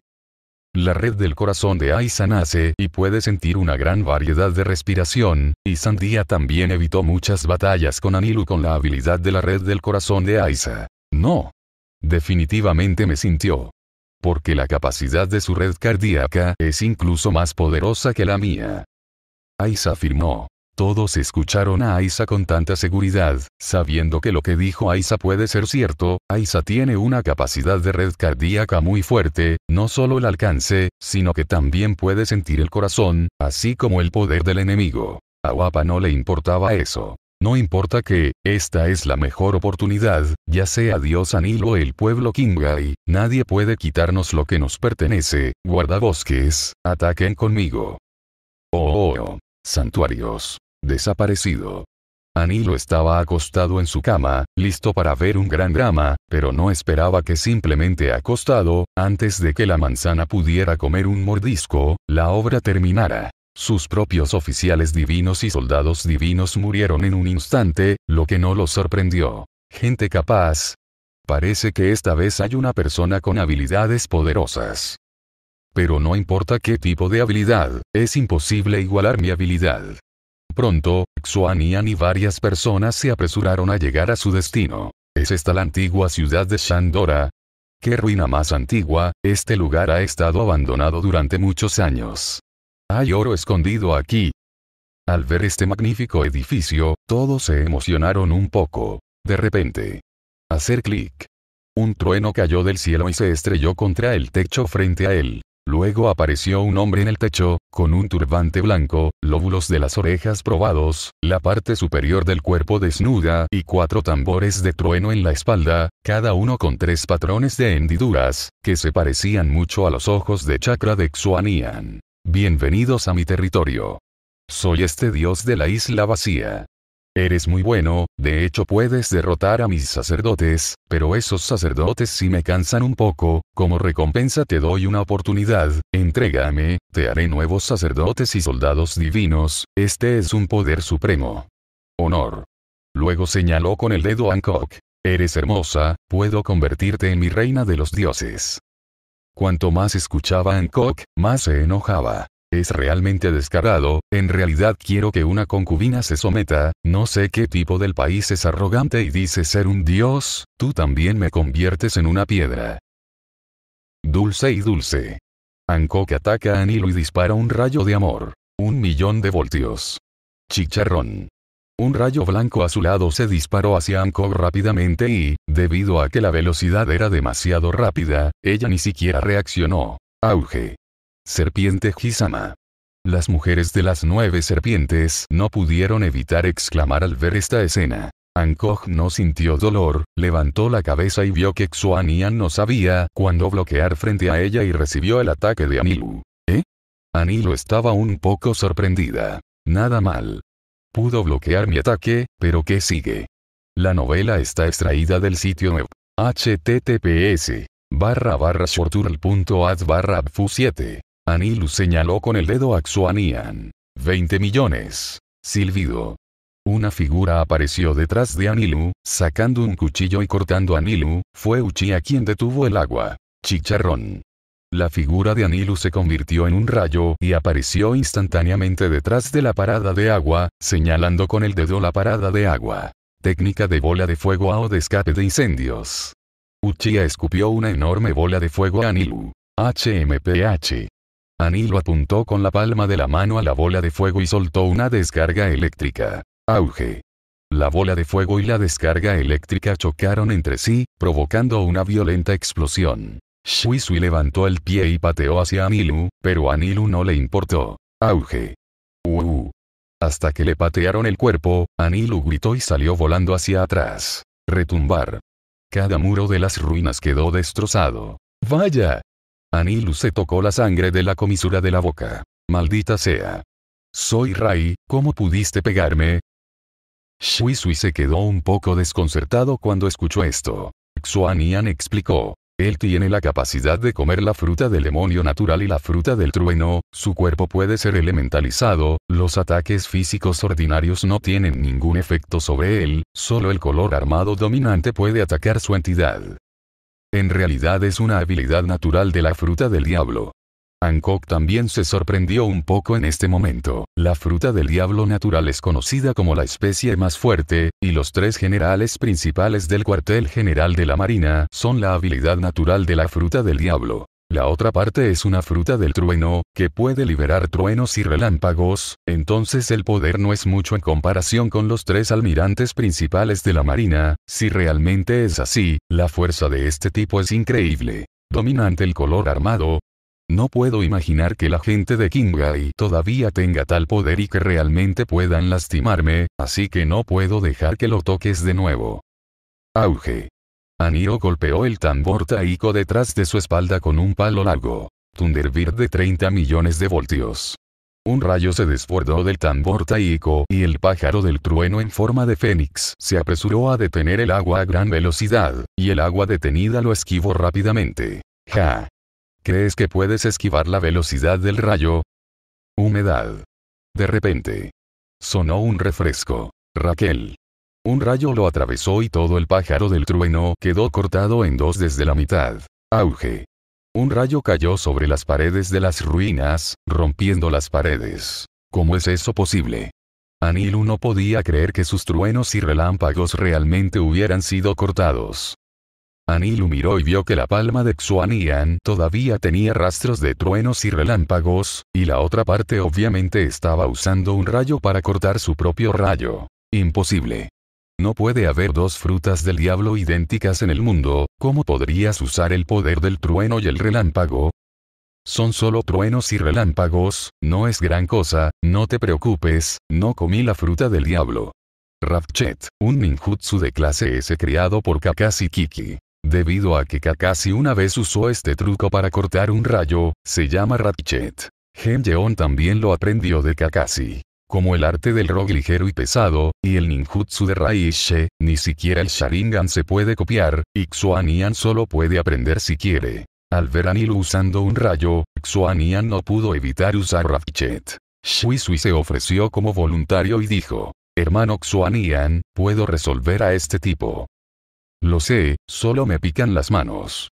La red del corazón de Aiza nace y puede sentir una gran variedad de respiración, y Sandía también evitó muchas batallas con Anilu con la habilidad de la red del corazón de Aiza. No. Definitivamente me sintió. Porque la capacidad de su red cardíaca es incluso más poderosa que la mía. Aiza afirmó. Todos escucharon a Aisa con tanta seguridad, sabiendo que lo que dijo Aisa puede ser cierto, Aisa tiene una capacidad de red cardíaca muy fuerte, no solo el alcance, sino que también puede sentir el corazón, así como el poder del enemigo. A guapa no le importaba eso. No importa que, esta es la mejor oportunidad, ya sea Dios Anil o el pueblo Kingai, nadie puede quitarnos lo que nos pertenece, guardabosques, ataquen conmigo. Oh, oh, oh. santuarios desaparecido. Anilo estaba acostado en su cama, listo para ver un gran drama, pero no esperaba que simplemente acostado, antes de que la manzana pudiera comer un mordisco, la obra terminara. Sus propios oficiales divinos y soldados divinos murieron en un instante, lo que no lo sorprendió. Gente capaz. Parece que esta vez hay una persona con habilidades poderosas. Pero no importa qué tipo de habilidad, es imposible igualar mi habilidad. Pronto, Xuan y varias personas se apresuraron a llegar a su destino. ¿Es esta la antigua ciudad de Shandora? ¡Qué ruina más antigua! Este lugar ha estado abandonado durante muchos años. Hay oro escondido aquí. Al ver este magnífico edificio, todos se emocionaron un poco. De repente. Hacer clic. Un trueno cayó del cielo y se estrelló contra el techo frente a él. Luego apareció un hombre en el techo, con un turbante blanco, lóbulos de las orejas probados, la parte superior del cuerpo desnuda y cuatro tambores de trueno en la espalda, cada uno con tres patrones de hendiduras, que se parecían mucho a los ojos de chakra de Xuanian. Bienvenidos a mi territorio. Soy este dios de la isla vacía. Eres muy bueno, de hecho puedes derrotar a mis sacerdotes, pero esos sacerdotes si me cansan un poco, como recompensa te doy una oportunidad, entrégame, te haré nuevos sacerdotes y soldados divinos, este es un poder supremo. Honor. Luego señaló con el dedo a Hancock. Eres hermosa, puedo convertirte en mi reina de los dioses. Cuanto más escuchaba a más se enojaba. Es realmente descarado, en realidad quiero que una concubina se someta, no sé qué tipo del país es arrogante y dice ser un dios, tú también me conviertes en una piedra. Dulce y dulce. Hancock ataca a Nilo y dispara un rayo de amor. Un millón de voltios. Chicharrón. Un rayo blanco azulado se disparó hacia Anko rápidamente y, debido a que la velocidad era demasiado rápida, ella ni siquiera reaccionó. Auge. Serpiente Hisama. Las mujeres de las nueve serpientes no pudieron evitar exclamar al ver esta escena. Ankoj no sintió dolor, levantó la cabeza y vio que Xuanian no sabía cuándo bloquear frente a ella y recibió el ataque de Anilu. ¿Eh? Anilu estaba un poco sorprendida. Nada mal. Pudo bloquear mi ataque, pero ¿qué sigue? La novela está extraída del sitio web https barra barra 7 Anilu señaló con el dedo a Xuanian. 20 millones. Silbido. Una figura apareció detrás de Anilu, sacando un cuchillo y cortando a Anilu, fue Uchiha quien detuvo el agua. Chicharrón. La figura de Anilu se convirtió en un rayo y apareció instantáneamente detrás de la parada de agua, señalando con el dedo la parada de agua. Técnica de bola de fuego o de escape de incendios. Uchiha escupió una enorme bola de fuego a Anilu. HMPH. Anilu apuntó con la palma de la mano a la bola de fuego y soltó una descarga eléctrica. Auge. La bola de fuego y la descarga eléctrica chocaron entre sí, provocando una violenta explosión. Shui levantó el pie y pateó hacia Anilu, pero Anilu no le importó. Auge. Uh. Hasta que le patearon el cuerpo, Anilu gritó y salió volando hacia atrás. Retumbar. Cada muro de las ruinas quedó destrozado. Vaya, Anilu se tocó la sangre de la comisura de la boca. Maldita sea. Soy Rai, ¿cómo pudiste pegarme? Shui Sui se quedó un poco desconcertado cuando escuchó esto. Xuanian explicó. Él tiene la capacidad de comer la fruta del demonio natural y la fruta del trueno, su cuerpo puede ser elementalizado, los ataques físicos ordinarios no tienen ningún efecto sobre él, solo el color armado dominante puede atacar su entidad. En realidad es una habilidad natural de la fruta del diablo. Hancock también se sorprendió un poco en este momento. La fruta del diablo natural es conocida como la especie más fuerte, y los tres generales principales del cuartel general de la Marina son la habilidad natural de la fruta del diablo. La otra parte es una fruta del trueno, que puede liberar truenos y relámpagos, entonces el poder no es mucho en comparación con los tres almirantes principales de la Marina, si realmente es así, la fuerza de este tipo es increíble. Dominante el color armado, no puedo imaginar que la gente de Kingai todavía tenga tal poder y que realmente puedan lastimarme, así que no puedo dejar que lo toques de nuevo. Auge. Anio golpeó el tambor taiko detrás de su espalda con un palo largo. Thunderbird de 30 millones de voltios. Un rayo se desbordó del tambor taiko y el pájaro del trueno en forma de fénix se apresuró a detener el agua a gran velocidad, y el agua detenida lo esquivó rápidamente. Ja. ¿Crees que puedes esquivar la velocidad del rayo? Humedad. De repente. Sonó un refresco. Raquel. Un rayo lo atravesó y todo el pájaro del trueno quedó cortado en dos desde la mitad. Auge. Un rayo cayó sobre las paredes de las ruinas, rompiendo las paredes. ¿Cómo es eso posible? Anilu no podía creer que sus truenos y relámpagos realmente hubieran sido cortados. Anilu miró y vio que la palma de Xuanian todavía tenía rastros de truenos y relámpagos, y la otra parte obviamente estaba usando un rayo para cortar su propio rayo. Imposible. No puede haber dos frutas del diablo idénticas en el mundo, ¿cómo podrías usar el poder del trueno y el relámpago? Son solo truenos y relámpagos, no es gran cosa, no te preocupes, no comí la fruta del diablo. Rapchet, un ninjutsu de clase S creado por Kakashi Kiki. Debido a que Kakashi una vez usó este truco para cortar un rayo, se llama Ratchet. Gengeon también lo aprendió de Kakashi como el arte del rock ligero y pesado, y el ninjutsu de Raishi, ni siquiera el Sharingan se puede copiar, y Xuanian solo puede aprender si quiere. Al ver a Nilu usando un rayo, Xuanian no pudo evitar usar Ravichet. Shui Sui se ofreció como voluntario y dijo, Hermano Xuanian, puedo resolver a este tipo. Lo sé, solo me pican las manos.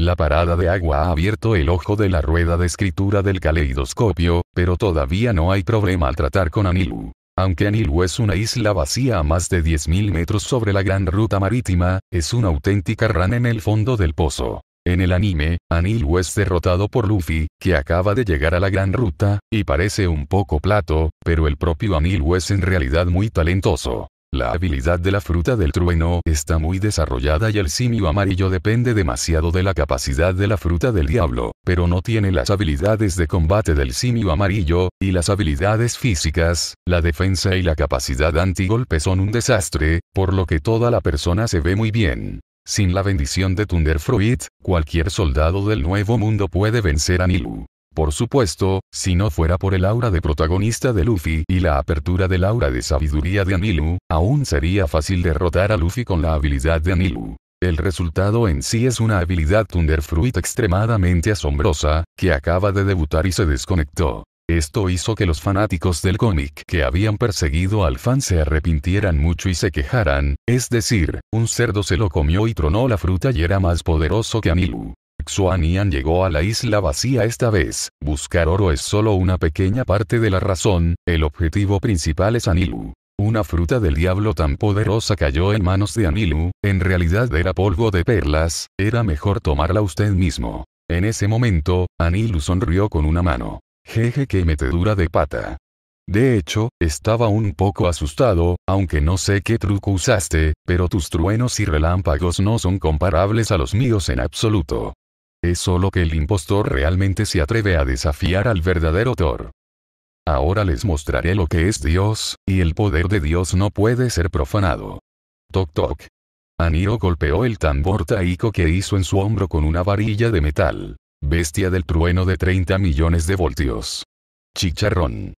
La parada de agua ha abierto el ojo de la rueda de escritura del caleidoscopio, pero todavía no hay problema al tratar con Anilu. Aunque Anilu es una isla vacía a más de 10.000 metros sobre la gran ruta marítima, es una auténtica ran en el fondo del pozo. En el anime, Anilu es derrotado por Luffy, que acaba de llegar a la gran ruta, y parece un poco plato, pero el propio Anilu es en realidad muy talentoso. La habilidad de la fruta del trueno está muy desarrollada y el simio amarillo depende demasiado de la capacidad de la fruta del diablo, pero no tiene las habilidades de combate del simio amarillo, y las habilidades físicas, la defensa y la capacidad antigolpe son un desastre, por lo que toda la persona se ve muy bien. Sin la bendición de Thunderfruit, cualquier soldado del Nuevo Mundo puede vencer a Nilu. Por supuesto, si no fuera por el aura de protagonista de Luffy y la apertura del aura de sabiduría de Anilu, aún sería fácil derrotar a Luffy con la habilidad de Anilu. El resultado en sí es una habilidad Thunder extremadamente asombrosa, que acaba de debutar y se desconectó. Esto hizo que los fanáticos del cómic que habían perseguido al fan se arrepintieran mucho y se quejaran, es decir, un cerdo se lo comió y tronó la fruta y era más poderoso que Anilu. Xuanian llegó a la isla vacía esta vez. Buscar oro es solo una pequeña parte de la razón, el objetivo principal es Anilu. Una fruta del diablo tan poderosa cayó en manos de Anilu, en realidad era polvo de perlas, era mejor tomarla usted mismo. En ese momento, Anilu sonrió con una mano. Jeje que metedura de pata. De hecho, estaba un poco asustado, aunque no sé qué truco usaste, pero tus truenos y relámpagos no son comparables a los míos en absoluto. Es solo que el impostor realmente se atreve a desafiar al verdadero Thor. Ahora les mostraré lo que es Dios, y el poder de Dios no puede ser profanado. Toc toc. Aniro golpeó el tambor taiko que hizo en su hombro con una varilla de metal. Bestia del trueno de 30 millones de voltios. Chicharrón.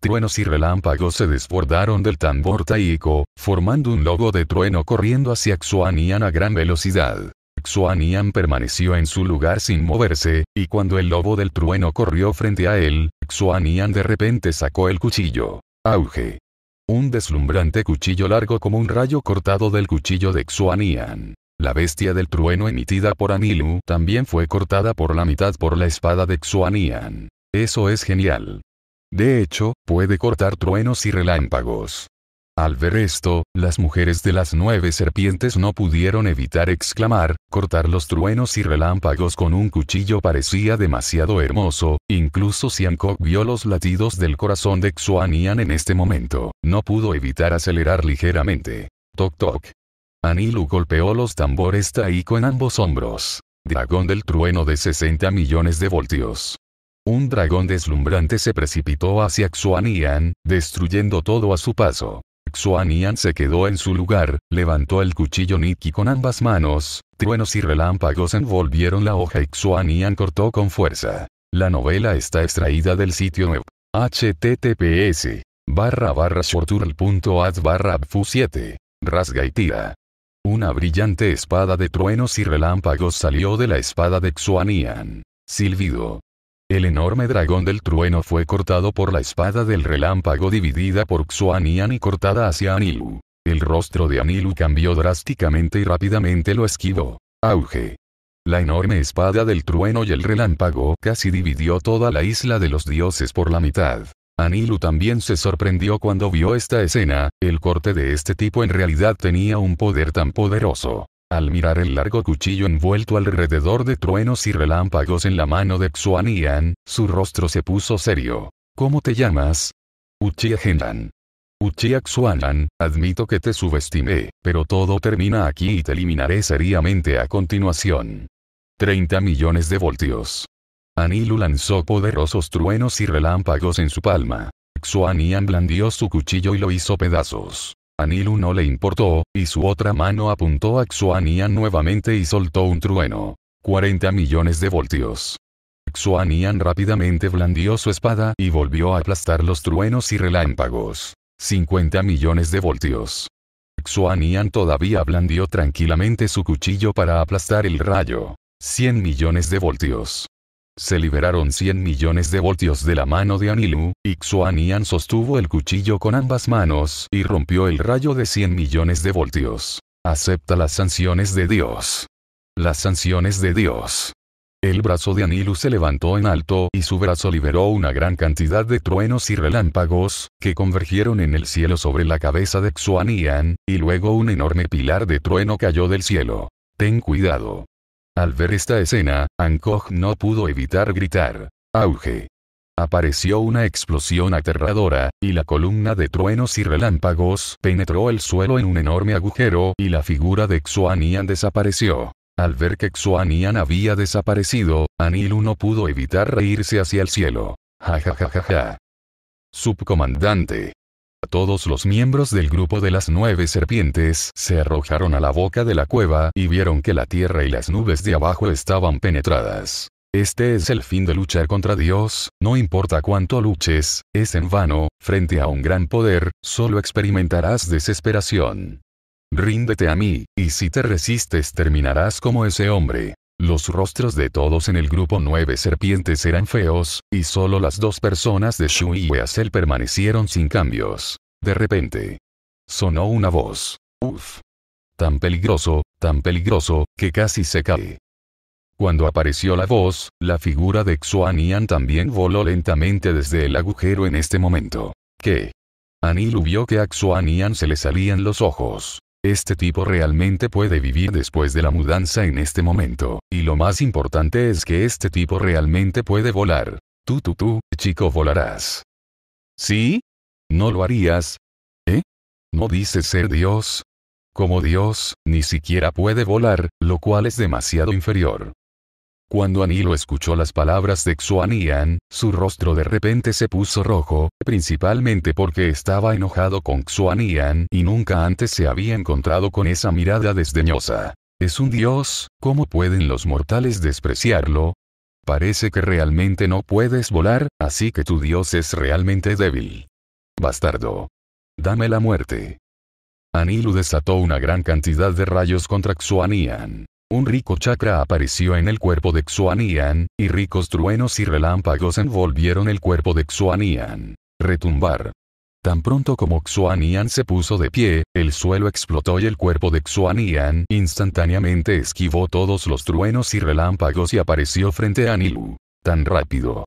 Truenos y relámpagos se desbordaron del tambor taiko, formando un logo de trueno corriendo hacia Xuanian a gran velocidad. Xuanian permaneció en su lugar sin moverse, y cuando el lobo del trueno corrió frente a él, Xuanian de repente sacó el cuchillo. Auge. Un deslumbrante cuchillo largo como un rayo cortado del cuchillo de Xuanian. La bestia del trueno emitida por Anilu también fue cortada por la mitad por la espada de Xuanian. Eso es genial. De hecho, puede cortar truenos y relámpagos. Al ver esto, las mujeres de las nueve serpientes no pudieron evitar exclamar, cortar los truenos y relámpagos con un cuchillo parecía demasiado hermoso, incluso Siankok vio los latidos del corazón de Xuanian en este momento, no pudo evitar acelerar ligeramente. Toc toc. Anilu golpeó los tambores Taiko en ambos hombros. Dragón del trueno de 60 millones de voltios. Un dragón deslumbrante se precipitó hacia Xuanian, destruyendo todo a su paso. Xuanian se quedó en su lugar, levantó el cuchillo Nikki con ambas manos, truenos y relámpagos envolvieron la hoja y Xuanian cortó con fuerza. La novela está extraída del sitio web https barra barra 7 rasga y tira. Una brillante espada de truenos y relámpagos salió de la espada de Xuanian. Silbido, el enorme dragón del trueno fue cortado por la espada del relámpago dividida por Xuan y cortada hacia Anilu. El rostro de Anilu cambió drásticamente y rápidamente lo esquivó. Auge. La enorme espada del trueno y el relámpago casi dividió toda la isla de los dioses por la mitad. Anilu también se sorprendió cuando vio esta escena, el corte de este tipo en realidad tenía un poder tan poderoso. Al mirar el largo cuchillo envuelto alrededor de truenos y relámpagos en la mano de Xuanian, su rostro se puso serio. ¿Cómo te llamas? Uchiha Gendan. Uchiha admito que te subestimé, pero todo termina aquí y te eliminaré seriamente a continuación. 30 millones de voltios. Anilu lanzó poderosos truenos y relámpagos en su palma. Xuanian blandió su cuchillo y lo hizo pedazos. A Nilu no le importó, y su otra mano apuntó a Xuanian nuevamente y soltó un trueno. 40 millones de voltios. Xuanian rápidamente blandió su espada y volvió a aplastar los truenos y relámpagos. 50 millones de voltios. Xuanian todavía blandió tranquilamente su cuchillo para aplastar el rayo. 100 millones de voltios. Se liberaron 100 millones de voltios de la mano de Anilu, Xuanian sostuvo el cuchillo con ambas manos y rompió el rayo de 100 millones de voltios. Acepta las sanciones de Dios. Las sanciones de Dios. El brazo de Anilu se levantó en alto y su brazo liberó una gran cantidad de truenos y relámpagos, que convergieron en el cielo sobre la cabeza de Xuanian, y luego un enorme pilar de trueno cayó del cielo. Ten cuidado. Al ver esta escena, Ankoj no pudo evitar gritar. ¡Auge! Apareció una explosión aterradora, y la columna de truenos y relámpagos penetró el suelo en un enorme agujero y la figura de Xuanian desapareció. Al ver que Xuanian había desaparecido, Anilu no pudo evitar reírse hacia el cielo. Ja ja ja ja ja. Subcomandante. Todos los miembros del grupo de las nueve serpientes se arrojaron a la boca de la cueva y vieron que la tierra y las nubes de abajo estaban penetradas. Este es el fin de luchar contra Dios, no importa cuánto luches, es en vano, frente a un gran poder, solo experimentarás desesperación. Ríndete a mí, y si te resistes terminarás como ese hombre. Los rostros de todos en el grupo Nueve Serpientes eran feos, y solo las dos personas de Shu y Weasel permanecieron sin cambios. De repente. Sonó una voz. Uf. Tan peligroso, tan peligroso, que casi se cae. Cuando apareció la voz, la figura de Xuanian también voló lentamente desde el agujero en este momento. ¿Qué? Anilu vio que a Xuanian se le salían los ojos. Este tipo realmente puede vivir después de la mudanza en este momento, y lo más importante es que este tipo realmente puede volar. Tú, tú, tú, chico, volarás. ¿Sí? ¿No lo harías? ¿Eh? ¿No dices ser Dios? Como Dios, ni siquiera puede volar, lo cual es demasiado inferior. Cuando Anilo escuchó las palabras de Xuanian, su rostro de repente se puso rojo, principalmente porque estaba enojado con Xuanian y nunca antes se había encontrado con esa mirada desdeñosa. ¿Es un dios? ¿Cómo pueden los mortales despreciarlo? Parece que realmente no puedes volar, así que tu dios es realmente débil. Bastardo. Dame la muerte. Anilu desató una gran cantidad de rayos contra Xuanian un rico chakra apareció en el cuerpo de Xuanian, y ricos truenos y relámpagos envolvieron el cuerpo de Xuanian. Retumbar. Tan pronto como Xuanian se puso de pie, el suelo explotó y el cuerpo de Xuanian instantáneamente esquivó todos los truenos y relámpagos y apareció frente a Nilu. Tan rápido.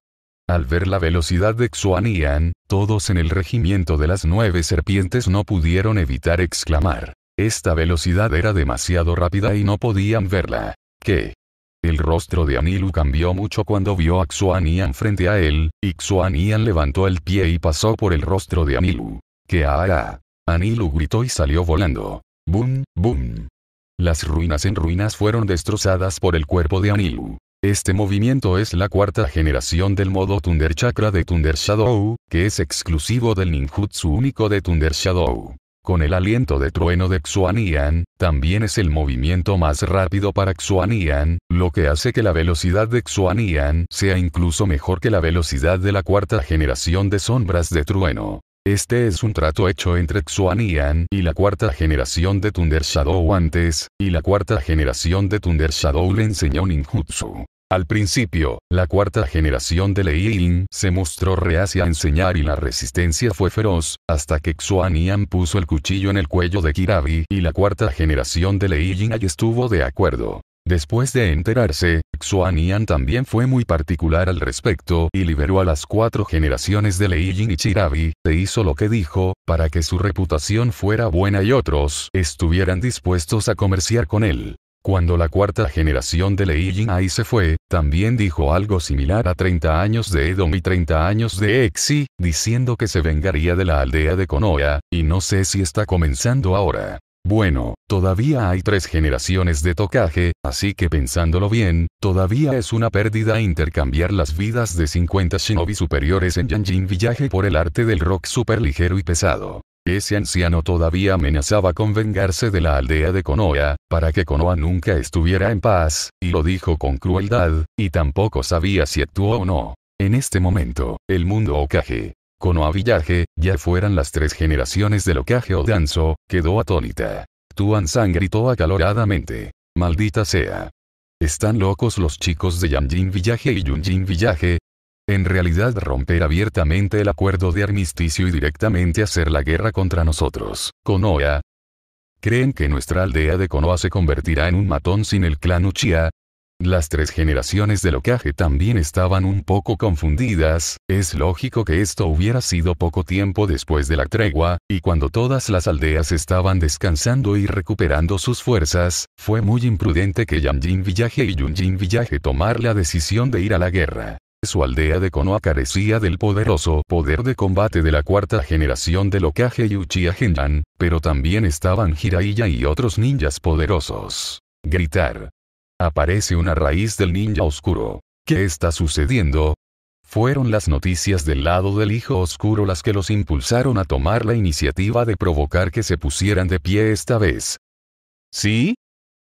Al ver la velocidad de Xuanian, todos en el regimiento de las nueve serpientes no pudieron evitar exclamar. Esta velocidad era demasiado rápida y no podían verla. ¿Qué? El rostro de Anilu cambió mucho cuando vio a Xuanian frente a él, y Xuanian levantó el pie y pasó por el rostro de Anilu. ¿Qué hará! Anilu gritó y salió volando. ¡Bum, bum! Las ruinas en ruinas fueron destrozadas por el cuerpo de Anilu. Este movimiento es la cuarta generación del modo Thunder Chakra de Thunder Shadow, que es exclusivo del ninjutsu único de Thunder Shadow con el aliento de trueno de Xuanian, también es el movimiento más rápido para Xuanian, lo que hace que la velocidad de Xuanian sea incluso mejor que la velocidad de la cuarta generación de sombras de trueno. Este es un trato hecho entre Xuanian y la cuarta generación de Thunder Shadow antes, y la cuarta generación de Thunder Shadow le enseñó ninjutsu. Al principio, la cuarta generación de Lei se mostró reacia a enseñar y la resistencia fue feroz, hasta que Xuan puso el cuchillo en el cuello de Kirabi y la cuarta generación de Lei estuvo de acuerdo. Después de enterarse, Xuan también fue muy particular al respecto y liberó a las cuatro generaciones de Lei y Chirabi, e hizo lo que dijo, para que su reputación fuera buena y otros estuvieran dispuestos a comerciar con él. Cuando la cuarta generación de Lei ahí se fue, también dijo algo similar a 30 años de Edom y 30 años de Exi, diciendo que se vengaría de la aldea de Konoha, y no sé si está comenzando ahora. Bueno, todavía hay tres generaciones de tocaje, así que pensándolo bien, todavía es una pérdida intercambiar las vidas de 50 shinobi superiores en Yanjin Village por el arte del rock super ligero y pesado. Ese anciano todavía amenazaba con vengarse de la aldea de Konoha, para que Konoha nunca estuviera en paz, y lo dijo con crueldad, y tampoco sabía si actuó o no. En este momento, el mundo Okage, Konoha Village, ya fueran las tres generaciones del Okage o Danzo, quedó atónita. Tuan-san gritó acaloradamente. Maldita sea. Están locos los chicos de Yanjin Village y Yunjin Village, en realidad romper abiertamente el acuerdo de armisticio y directamente hacer la guerra contra nosotros, Konoha. ¿Creen que nuestra aldea de Konoha se convertirá en un matón sin el clan Uchiha? Las tres generaciones de Lokage también estaban un poco confundidas, es lógico que esto hubiera sido poco tiempo después de la tregua, y cuando todas las aldeas estaban descansando y recuperando sus fuerzas, fue muy imprudente que Yanjin Villaje y Yunjin Villaje tomar la decisión de ir a la guerra. Su aldea de Konoha carecía del poderoso poder de combate de la cuarta generación de Lokage y Uchiha Genjan, pero también estaban Jiraiya y otros ninjas poderosos. Gritar. Aparece una raíz del ninja oscuro. ¿Qué está sucediendo? Fueron las noticias del lado del hijo oscuro las que los impulsaron a tomar la iniciativa de provocar que se pusieran de pie esta vez. ¿Sí?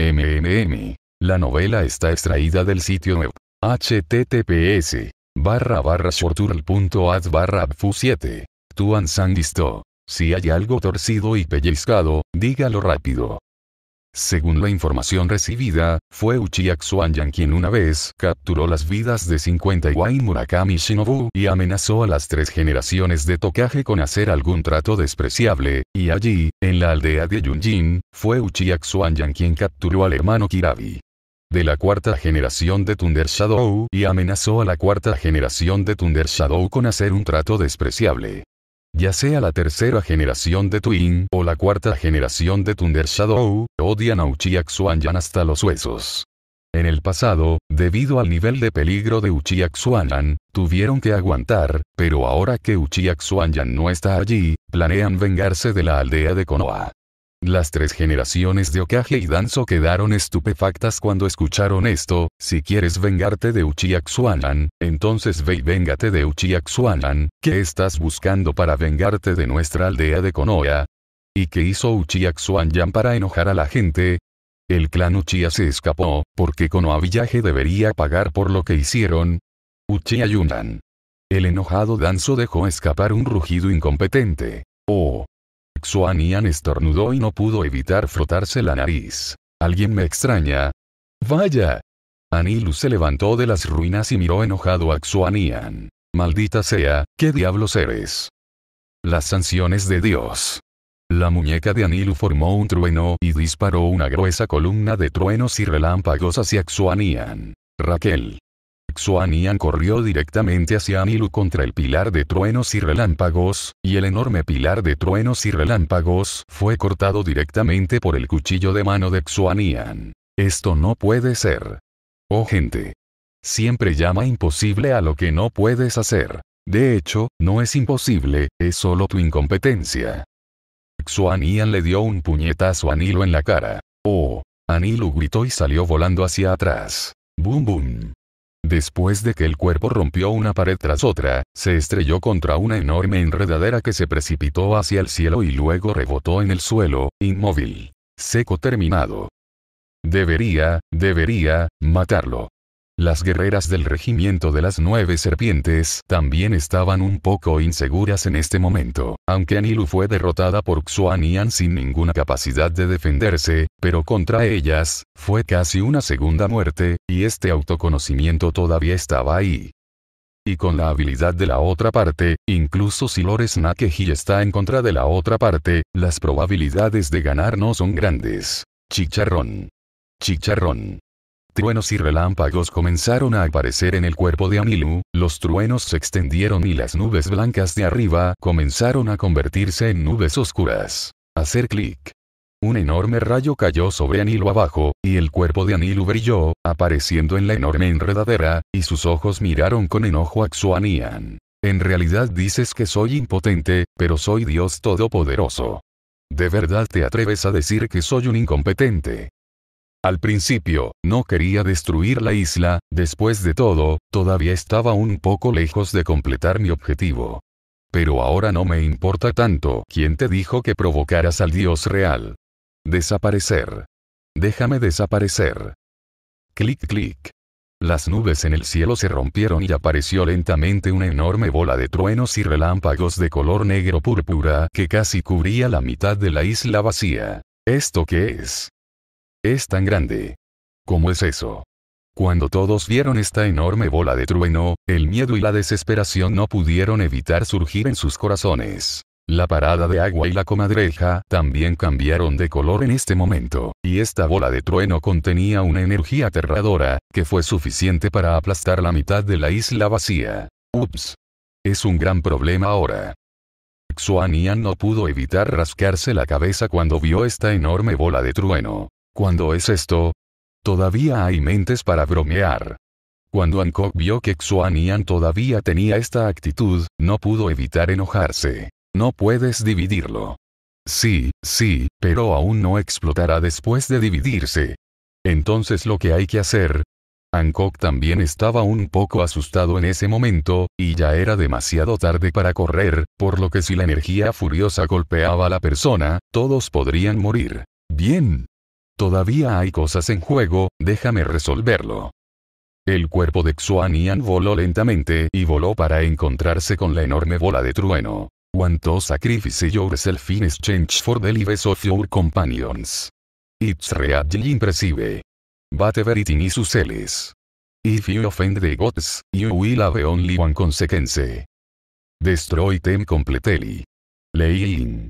MMM. La novela está extraída del sitio web https barra barra barra 7 Tuan sangisto. Si hay algo torcido y pellizcado, dígalo rápido. Según la información recibida, fue Uchiha yang quien una vez capturó las vidas de 50 Iwai Murakami Shinobu y amenazó a las tres generaciones de Tokage con hacer algún trato despreciable, y allí, en la aldea de Yunjin, fue Uchiha yang quien capturó al hermano Kirabi de la cuarta generación de Thunder Shadow y amenazó a la cuarta generación de Thunder Shadow con hacer un trato despreciable. Ya sea la tercera generación de Twin o la cuarta generación de Thunder Shadow, odian a Uchiha Yan hasta los huesos. En el pasado, debido al nivel de peligro de Uchiha Yan, tuvieron que aguantar, pero ahora que Uchiha Yan no está allí, planean vengarse de la aldea de Konoha. Las tres generaciones de Okage y Danzo quedaron estupefactas cuando escucharon esto, si quieres vengarte de Uchiha Xuanan, entonces ve y véngate de Uchiha Xuanan, ¿qué estás buscando para vengarte de nuestra aldea de Konoha? ¿Y qué hizo Uchiha Yan para enojar a la gente? El clan Uchiha se escapó, porque Konoha Villaje debería pagar por lo que hicieron. Uchiha Yunan. El enojado Danzo dejó escapar un rugido incompetente. Oh, Xuanian estornudó y no pudo evitar frotarse la nariz. ¿Alguien me extraña? ¡Vaya! Anilu se levantó de las ruinas y miró enojado a Xuanian. Maldita sea, ¿qué diablos eres? Las sanciones de Dios. La muñeca de Anilu formó un trueno y disparó una gruesa columna de truenos y relámpagos hacia Xuanian. Raquel. Xuanian corrió directamente hacia Anilu contra el pilar de truenos y relámpagos, y el enorme pilar de truenos y relámpagos fue cortado directamente por el cuchillo de mano de Xuanian. Esto no puede ser. Oh gente. Siempre llama imposible a lo que no puedes hacer. De hecho, no es imposible, es solo tu incompetencia. Xuanian le dio un puñetazo a Anilu en la cara. Oh. Anilu gritó y salió volando hacia atrás. Boom boom. Después de que el cuerpo rompió una pared tras otra, se estrelló contra una enorme enredadera que se precipitó hacia el cielo y luego rebotó en el suelo, inmóvil. Seco terminado. Debería, debería, matarlo. Las guerreras del regimiento de las nueve serpientes también estaban un poco inseguras en este momento, aunque Anilu fue derrotada por Xuanian sin ninguna capacidad de defenderse, pero contra ellas, fue casi una segunda muerte, y este autoconocimiento todavía estaba ahí. Y con la habilidad de la otra parte, incluso si Lores Nakeji está en contra de la otra parte, las probabilidades de ganar no son grandes. Chicharrón. Chicharrón. Truenos y relámpagos comenzaron a aparecer en el cuerpo de Anilu, los truenos se extendieron y las nubes blancas de arriba comenzaron a convertirse en nubes oscuras. Hacer clic. Un enorme rayo cayó sobre Anilu abajo, y el cuerpo de Anilu brilló, apareciendo en la enorme enredadera, y sus ojos miraron con enojo a Xuanian. En realidad dices que soy impotente, pero soy Dios Todopoderoso. ¿De verdad te atreves a decir que soy un incompetente? Al principio, no quería destruir la isla, después de todo, todavía estaba un poco lejos de completar mi objetivo. Pero ahora no me importa tanto quién te dijo que provocaras al dios real. Desaparecer. Déjame desaparecer. Clic clic. Las nubes en el cielo se rompieron y apareció lentamente una enorme bola de truenos y relámpagos de color negro púrpura que casi cubría la mitad de la isla vacía. ¿Esto qué es? Es tan grande. ¿Cómo es eso? Cuando todos vieron esta enorme bola de trueno, el miedo y la desesperación no pudieron evitar surgir en sus corazones. La parada de agua y la comadreja también cambiaron de color en este momento, y esta bola de trueno contenía una energía aterradora, que fue suficiente para aplastar la mitad de la isla vacía. Ups. Es un gran problema ahora. Xuanian no pudo evitar rascarse la cabeza cuando vio esta enorme bola de trueno. Cuando es esto? Todavía hay mentes para bromear. Cuando Hancock vio que Xuanian todavía tenía esta actitud, no pudo evitar enojarse. No puedes dividirlo. Sí, sí, pero aún no explotará después de dividirse. Entonces lo que hay que hacer. Hancock también estaba un poco asustado en ese momento, y ya era demasiado tarde para correr, por lo que si la energía furiosa golpeaba a la persona, todos podrían morir. Bien, Todavía hay cosas en juego, déjame resolverlo. El cuerpo de Xuanian voló lentamente y voló para encontrarse con la enorme bola de trueno. Cuanto sacrifice self in exchange for the lives of your companions. It's really impressive. But everything is useless. If you offend the gods, you will have only one consequence. Destroy them completely. Leyin.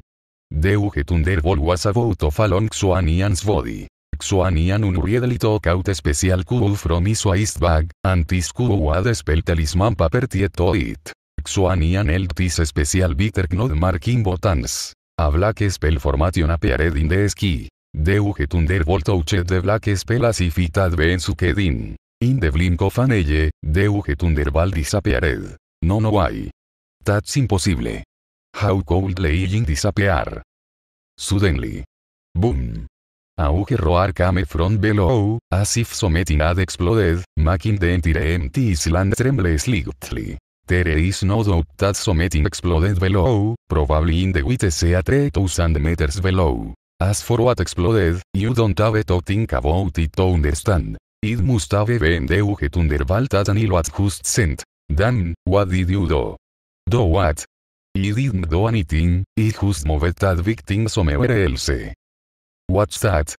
Deuge Thunderbolt was about of a Xuanian's body. Xuanian un took out especial cool from his bag, and this spell talisman paper tied it. Xuanian Eltis tis special bitter knot marking botans. A black spell formation appeared in the ski. Deuge Thunderbolt touched the black spell as if it had in. In the blink of an eye, Deuge disappeared. No no why. That's impossible. How could Leijin disappear? Suddenly. Boom. Auge roar came from below, as if something had exploded, making the entire empty island tremble slightly. There is no doubt that something exploded below, probably in the width sea 3000 meters below. As for what exploded, you don't have to think about it to understand. It must have been the Uge Thunderbolt that Anil just sent. Damn, what did you do? Do what? He didn't do anything, he just moved that victim somewhere else. What's that?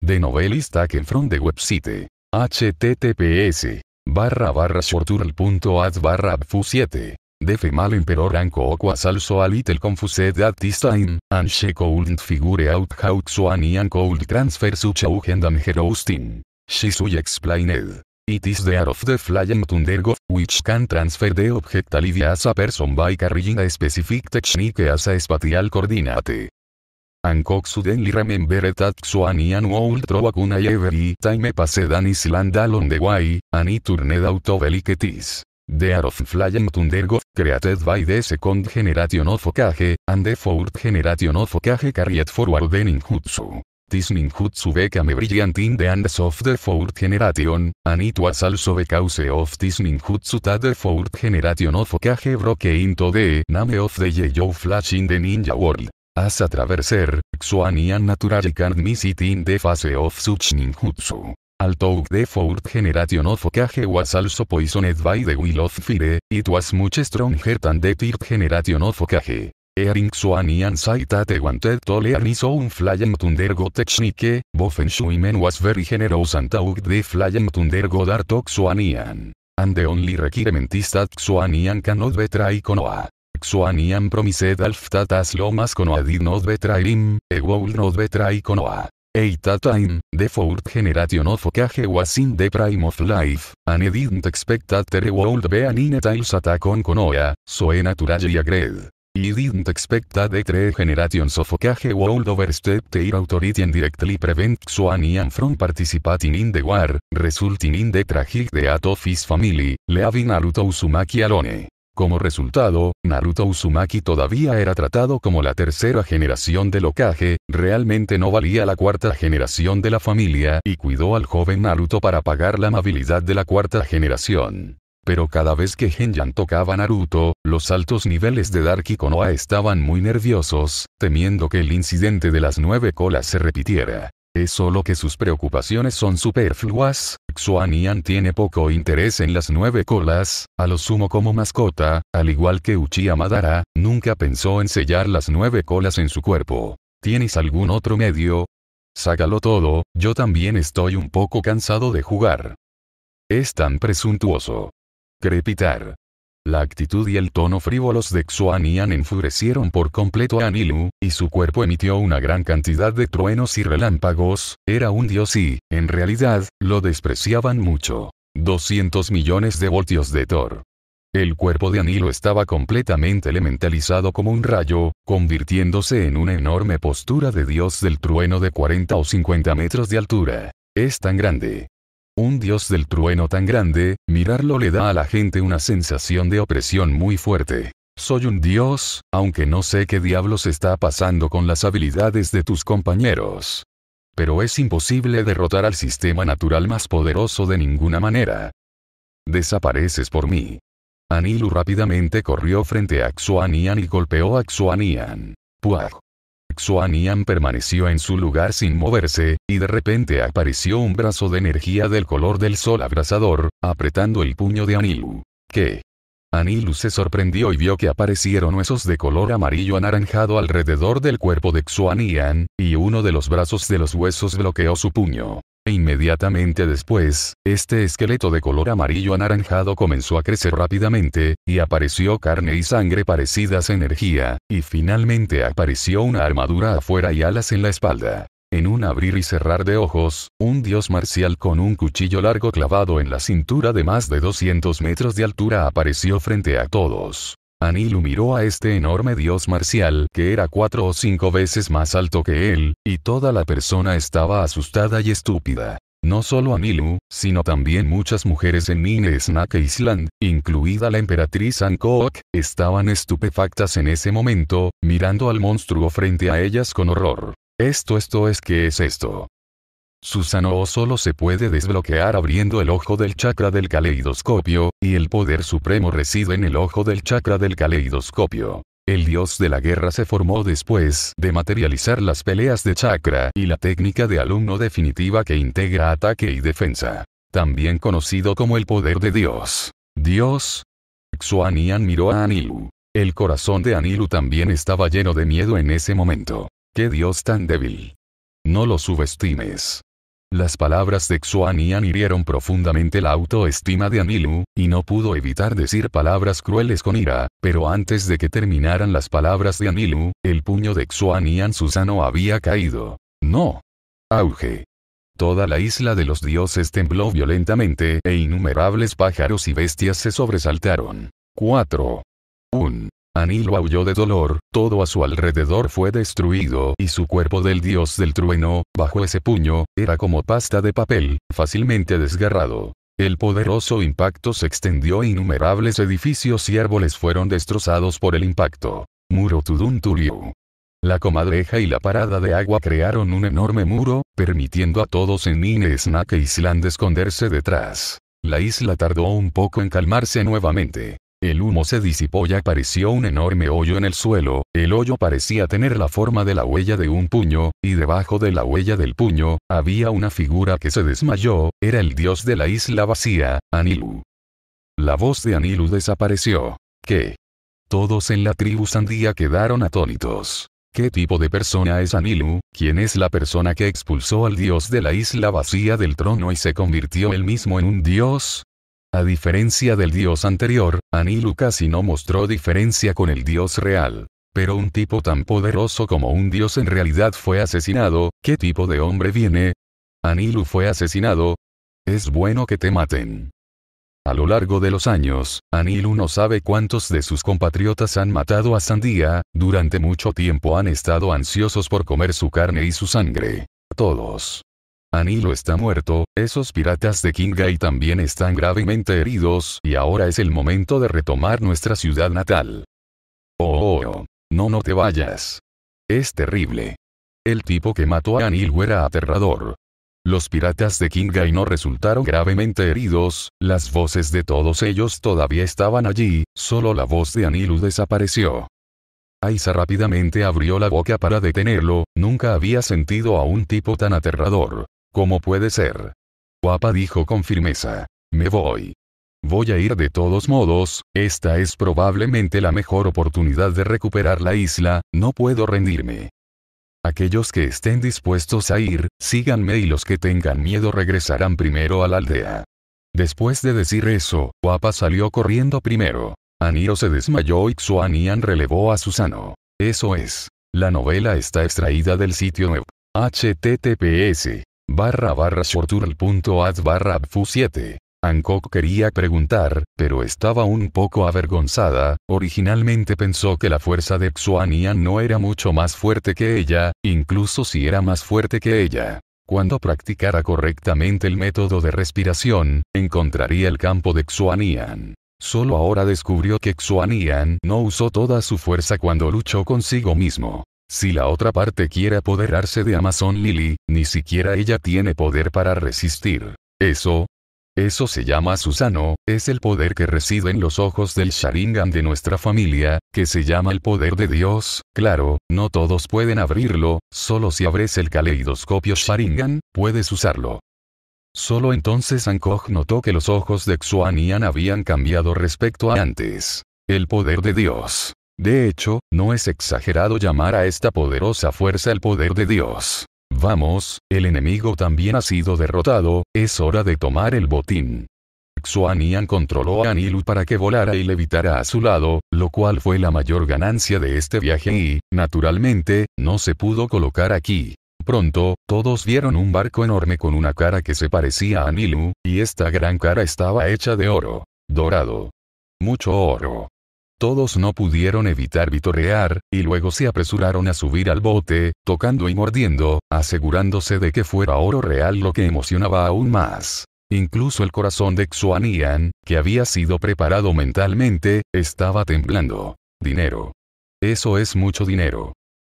The novel is taken from the website. https barra barra shorturl.at barra 7 The female emperor and cook was also a little confused at this time, and she couldn't figure out how Xuanian cold transfer such a and her She explained. It is the art of the flying thunder which can transfer the object as a person by carrying a specific technique as a spatial coordinate. Hancock suddenly remembered that Xuanian would throw a kunai every time passed an island along the way, and it turned out of like The art of flying thunder created by the second generation of Okage, and the fourth generation of Okage carried forward in ninjutsu. Tisninghutsu ninjutsu became brilliant in the hands of the fourth generation, and it was also cause of this ninjutsu that the fourth generation of Okage broke into the name of the yellow flash in the ninja world. As a traverser, Xuanian naturally can't miss it in the face of such ninjutsu. Although the fourth generation of Okage was also poisoned by the will of fire, it was much stronger than the third generation of Okage. Xuanian Saitate wanted to learn un own flying thunder technique, bofen was very generous and taught the flying thunder god Xuanian. And the only requirement is that Xuanian cannot betray Konoha. Xuanian promised alftatas that as long as Konoha did not betray him, he would not betray konoa. At time, the fourth generation of Okage was in the prime of life, and he didn't expect that there would be an in e attack on Konoha, so he naturally agreed. You didn't expect that the three generations of Okage would overstep their authority and directly prevent Xuanian from participating in the war, resulting in the tragic death of his family, leaving Naruto Uzumaki alone. Como resultado, Naruto Uzumaki todavía era tratado como la tercera generación del Okage, realmente no valía la cuarta generación de la familia y cuidó al joven Naruto para pagar la amabilidad de la cuarta generación pero cada vez que Genyan tocaba Naruto, los altos niveles de Dark y Konoha estaban muy nerviosos, temiendo que el incidente de las nueve colas se repitiera. Es solo que sus preocupaciones son superfluas, Xuanian tiene poco interés en las nueve colas, a lo sumo como mascota, al igual que Uchiha Madara, nunca pensó en sellar las nueve colas en su cuerpo. ¿Tienes algún otro medio? Sácalo todo, yo también estoy un poco cansado de jugar. Es tan presuntuoso crepitar. La actitud y el tono frívolos de Xuanian enfurecieron por completo a Anilu, y su cuerpo emitió una gran cantidad de truenos y relámpagos, era un dios y, en realidad, lo despreciaban mucho. 200 millones de voltios de Thor. El cuerpo de Anilu estaba completamente elementalizado como un rayo, convirtiéndose en una enorme postura de dios del trueno de 40 o 50 metros de altura. Es tan grande, un dios del trueno tan grande, mirarlo le da a la gente una sensación de opresión muy fuerte. Soy un dios, aunque no sé qué diablos está pasando con las habilidades de tus compañeros. Pero es imposible derrotar al sistema natural más poderoso de ninguna manera. Desapareces por mí. Anilu rápidamente corrió frente a Xuanian y golpeó a Xuanian. ¡Puah! Xuanian permaneció en su lugar sin moverse, y de repente apareció un brazo de energía del color del sol abrasador, apretando el puño de Anilu. ¿Qué? Anilu se sorprendió y vio que aparecieron huesos de color amarillo anaranjado alrededor del cuerpo de Xuanian, y uno de los brazos de los huesos bloqueó su puño. E inmediatamente después, este esqueleto de color amarillo anaranjado comenzó a crecer rápidamente, y apareció carne y sangre parecidas a energía, y finalmente apareció una armadura afuera y alas en la espalda. En un abrir y cerrar de ojos, un dios marcial con un cuchillo largo clavado en la cintura de más de 200 metros de altura apareció frente a todos. Anilu miró a este enorme dios marcial, que era cuatro o cinco veces más alto que él, y toda la persona estaba asustada y estúpida. No solo Anilu, sino también muchas mujeres en Nine Snake Island, incluida la emperatriz Ankook, estaban estupefactas en ese momento, mirando al monstruo frente a ellas con horror. Esto esto es que es esto. Susanoo solo se puede desbloquear abriendo el ojo del chakra del caleidoscopio, y el poder supremo reside en el ojo del chakra del caleidoscopio. El dios de la guerra se formó después de materializar las peleas de chakra y la técnica de alumno definitiva que integra ataque y defensa. También conocido como el poder de Dios. Dios. Xuanian miró a Anilu. El corazón de Anilu también estaba lleno de miedo en ese momento. ¡Qué Dios tan débil! No lo subestimes. Las palabras de Xuanian hirieron profundamente la autoestima de Anilu, y no pudo evitar decir palabras crueles con ira, pero antes de que terminaran las palabras de Anilu, el puño de Xuanian Susano había caído. No. Auge. Toda la isla de los dioses tembló violentamente e innumerables pájaros y bestias se sobresaltaron. 4. Un. Anilo aulló de dolor, todo a su alrededor fue destruido y su cuerpo del dios del trueno, bajo ese puño, era como pasta de papel, fácilmente desgarrado. El poderoso impacto se extendió e innumerables edificios y árboles fueron destrozados por el impacto. Muro Tudun La comadreja y la parada de agua crearon un enorme muro, permitiendo a todos en Snake Island esconderse detrás. La isla tardó un poco en calmarse nuevamente. El humo se disipó y apareció un enorme hoyo en el suelo, el hoyo parecía tener la forma de la huella de un puño, y debajo de la huella del puño, había una figura que se desmayó, era el dios de la isla vacía, Anilu. La voz de Anilu desapareció. ¿Qué? Todos en la tribu Sandía quedaron atónitos. ¿Qué tipo de persona es Anilu? ¿Quién es la persona que expulsó al dios de la isla vacía del trono y se convirtió él mismo en un dios? A diferencia del dios anterior, Anilu casi no mostró diferencia con el dios real. Pero un tipo tan poderoso como un dios en realidad fue asesinado, ¿qué tipo de hombre viene? Anilu fue asesinado. Es bueno que te maten. A lo largo de los años, Anilu no sabe cuántos de sus compatriotas han matado a Sandía, durante mucho tiempo han estado ansiosos por comer su carne y su sangre. Todos. Anilo está muerto, esos piratas de Kingai también están gravemente heridos y ahora es el momento de retomar nuestra ciudad natal. Oh, oh, oh. no no te vayas. Es terrible. El tipo que mató a Anilo era aterrador. Los piratas de Kingai no resultaron gravemente heridos, las voces de todos ellos todavía estaban allí, solo la voz de Anilu desapareció. Aiza rápidamente abrió la boca para detenerlo, nunca había sentido a un tipo tan aterrador. ¿Cómo puede ser? Guapa dijo con firmeza. Me voy. Voy a ir de todos modos, esta es probablemente la mejor oportunidad de recuperar la isla, no puedo rendirme. Aquellos que estén dispuestos a ir, síganme y los que tengan miedo regresarán primero a la aldea. Después de decir eso, Guapa salió corriendo primero. Aniro se desmayó y Xuanian relevó a Susano. Eso es. La novela está extraída del sitio web. https barra barra ad barra 7 Hancock quería preguntar, pero estaba un poco avergonzada, originalmente pensó que la fuerza de Xuanian no era mucho más fuerte que ella, incluso si era más fuerte que ella. Cuando practicara correctamente el método de respiración, encontraría el campo de Xuanian. Solo ahora descubrió que Xuanian no usó toda su fuerza cuando luchó consigo mismo. Si la otra parte quiere apoderarse de Amazon Lily, ni siquiera ella tiene poder para resistir. Eso, eso se llama Susano, es el poder que reside en los ojos del Sharingan de nuestra familia, que se llama el poder de Dios, claro, no todos pueden abrirlo, solo si abres el caleidoscopio Sharingan, puedes usarlo. Solo entonces Ankoj notó que los ojos de Xuanian habían cambiado respecto a antes. El poder de Dios. De hecho, no es exagerado llamar a esta poderosa fuerza el poder de Dios. Vamos, el enemigo también ha sido derrotado, es hora de tomar el botín. Xuanian controló a Anilu para que volara y levitara a su lado, lo cual fue la mayor ganancia de este viaje y, naturalmente, no se pudo colocar aquí. Pronto, todos vieron un barco enorme con una cara que se parecía a Anilu, y esta gran cara estaba hecha de oro. Dorado. Mucho oro. Todos no pudieron evitar vitorear, y luego se apresuraron a subir al bote, tocando y mordiendo, asegurándose de que fuera oro real lo que emocionaba aún más. Incluso el corazón de Xuanian, que había sido preparado mentalmente, estaba temblando. Dinero. Eso es mucho dinero.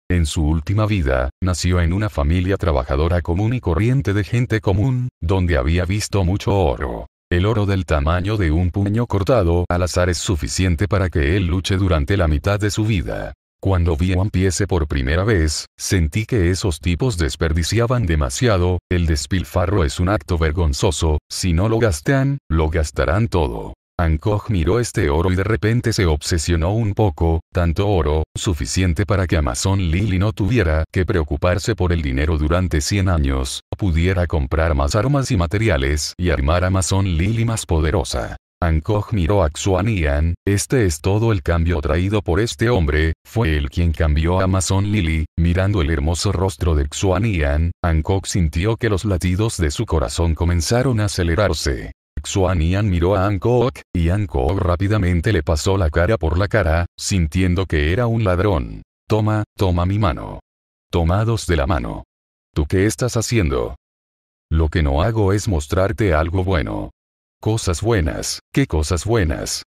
En su última vida, nació en una familia trabajadora común y corriente de gente común, donde había visto mucho oro. El oro del tamaño de un puño cortado al azar es suficiente para que él luche durante la mitad de su vida. Cuando vi One Piece por primera vez, sentí que esos tipos desperdiciaban demasiado, el despilfarro es un acto vergonzoso, si no lo gastan, lo gastarán todo. Hancock miró este oro y de repente se obsesionó un poco, tanto oro, suficiente para que Amazon Lily no tuviera que preocuparse por el dinero durante 100 años, pudiera comprar más armas y materiales y armar a Amazon Lily más poderosa. ankoch miró a Xuanian, este es todo el cambio traído por este hombre, fue él quien cambió a Amazon Lily, mirando el hermoso rostro de Xuanian, Hancock sintió que los latidos de su corazón comenzaron a acelerarse. Xuanian miró a Kok, y Kok rápidamente le pasó la cara por la cara, sintiendo que era un ladrón. Toma, toma mi mano. Tomados de la mano. ¿Tú qué estás haciendo? Lo que no hago es mostrarte algo bueno. Cosas buenas, qué cosas buenas.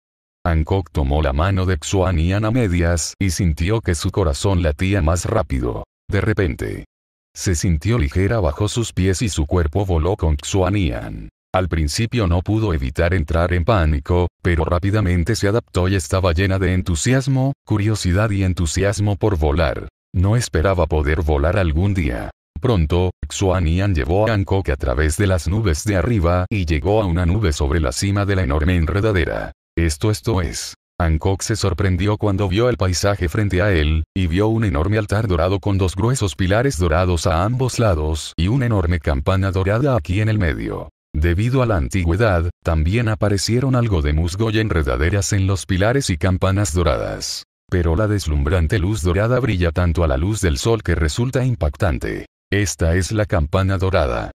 Hancock tomó la mano de Xuanian a medias y sintió que su corazón latía más rápido. De repente, se sintió ligera bajo sus pies y su cuerpo voló con Xuanian. Al principio no pudo evitar entrar en pánico, pero rápidamente se adaptó y estaba llena de entusiasmo, curiosidad y entusiasmo por volar. No esperaba poder volar algún día. Pronto, Xuanian llevó a Hancock a través de las nubes de arriba y llegó a una nube sobre la cima de la enorme enredadera. Esto esto es. Hancock se sorprendió cuando vio el paisaje frente a él, y vio un enorme altar dorado con dos gruesos pilares dorados a ambos lados y una enorme campana dorada aquí en el medio. Debido a la antigüedad, también aparecieron algo de musgo y enredaderas en los pilares y campanas doradas. Pero la deslumbrante luz dorada brilla tanto a la luz del sol que resulta impactante. Esta es la campana dorada.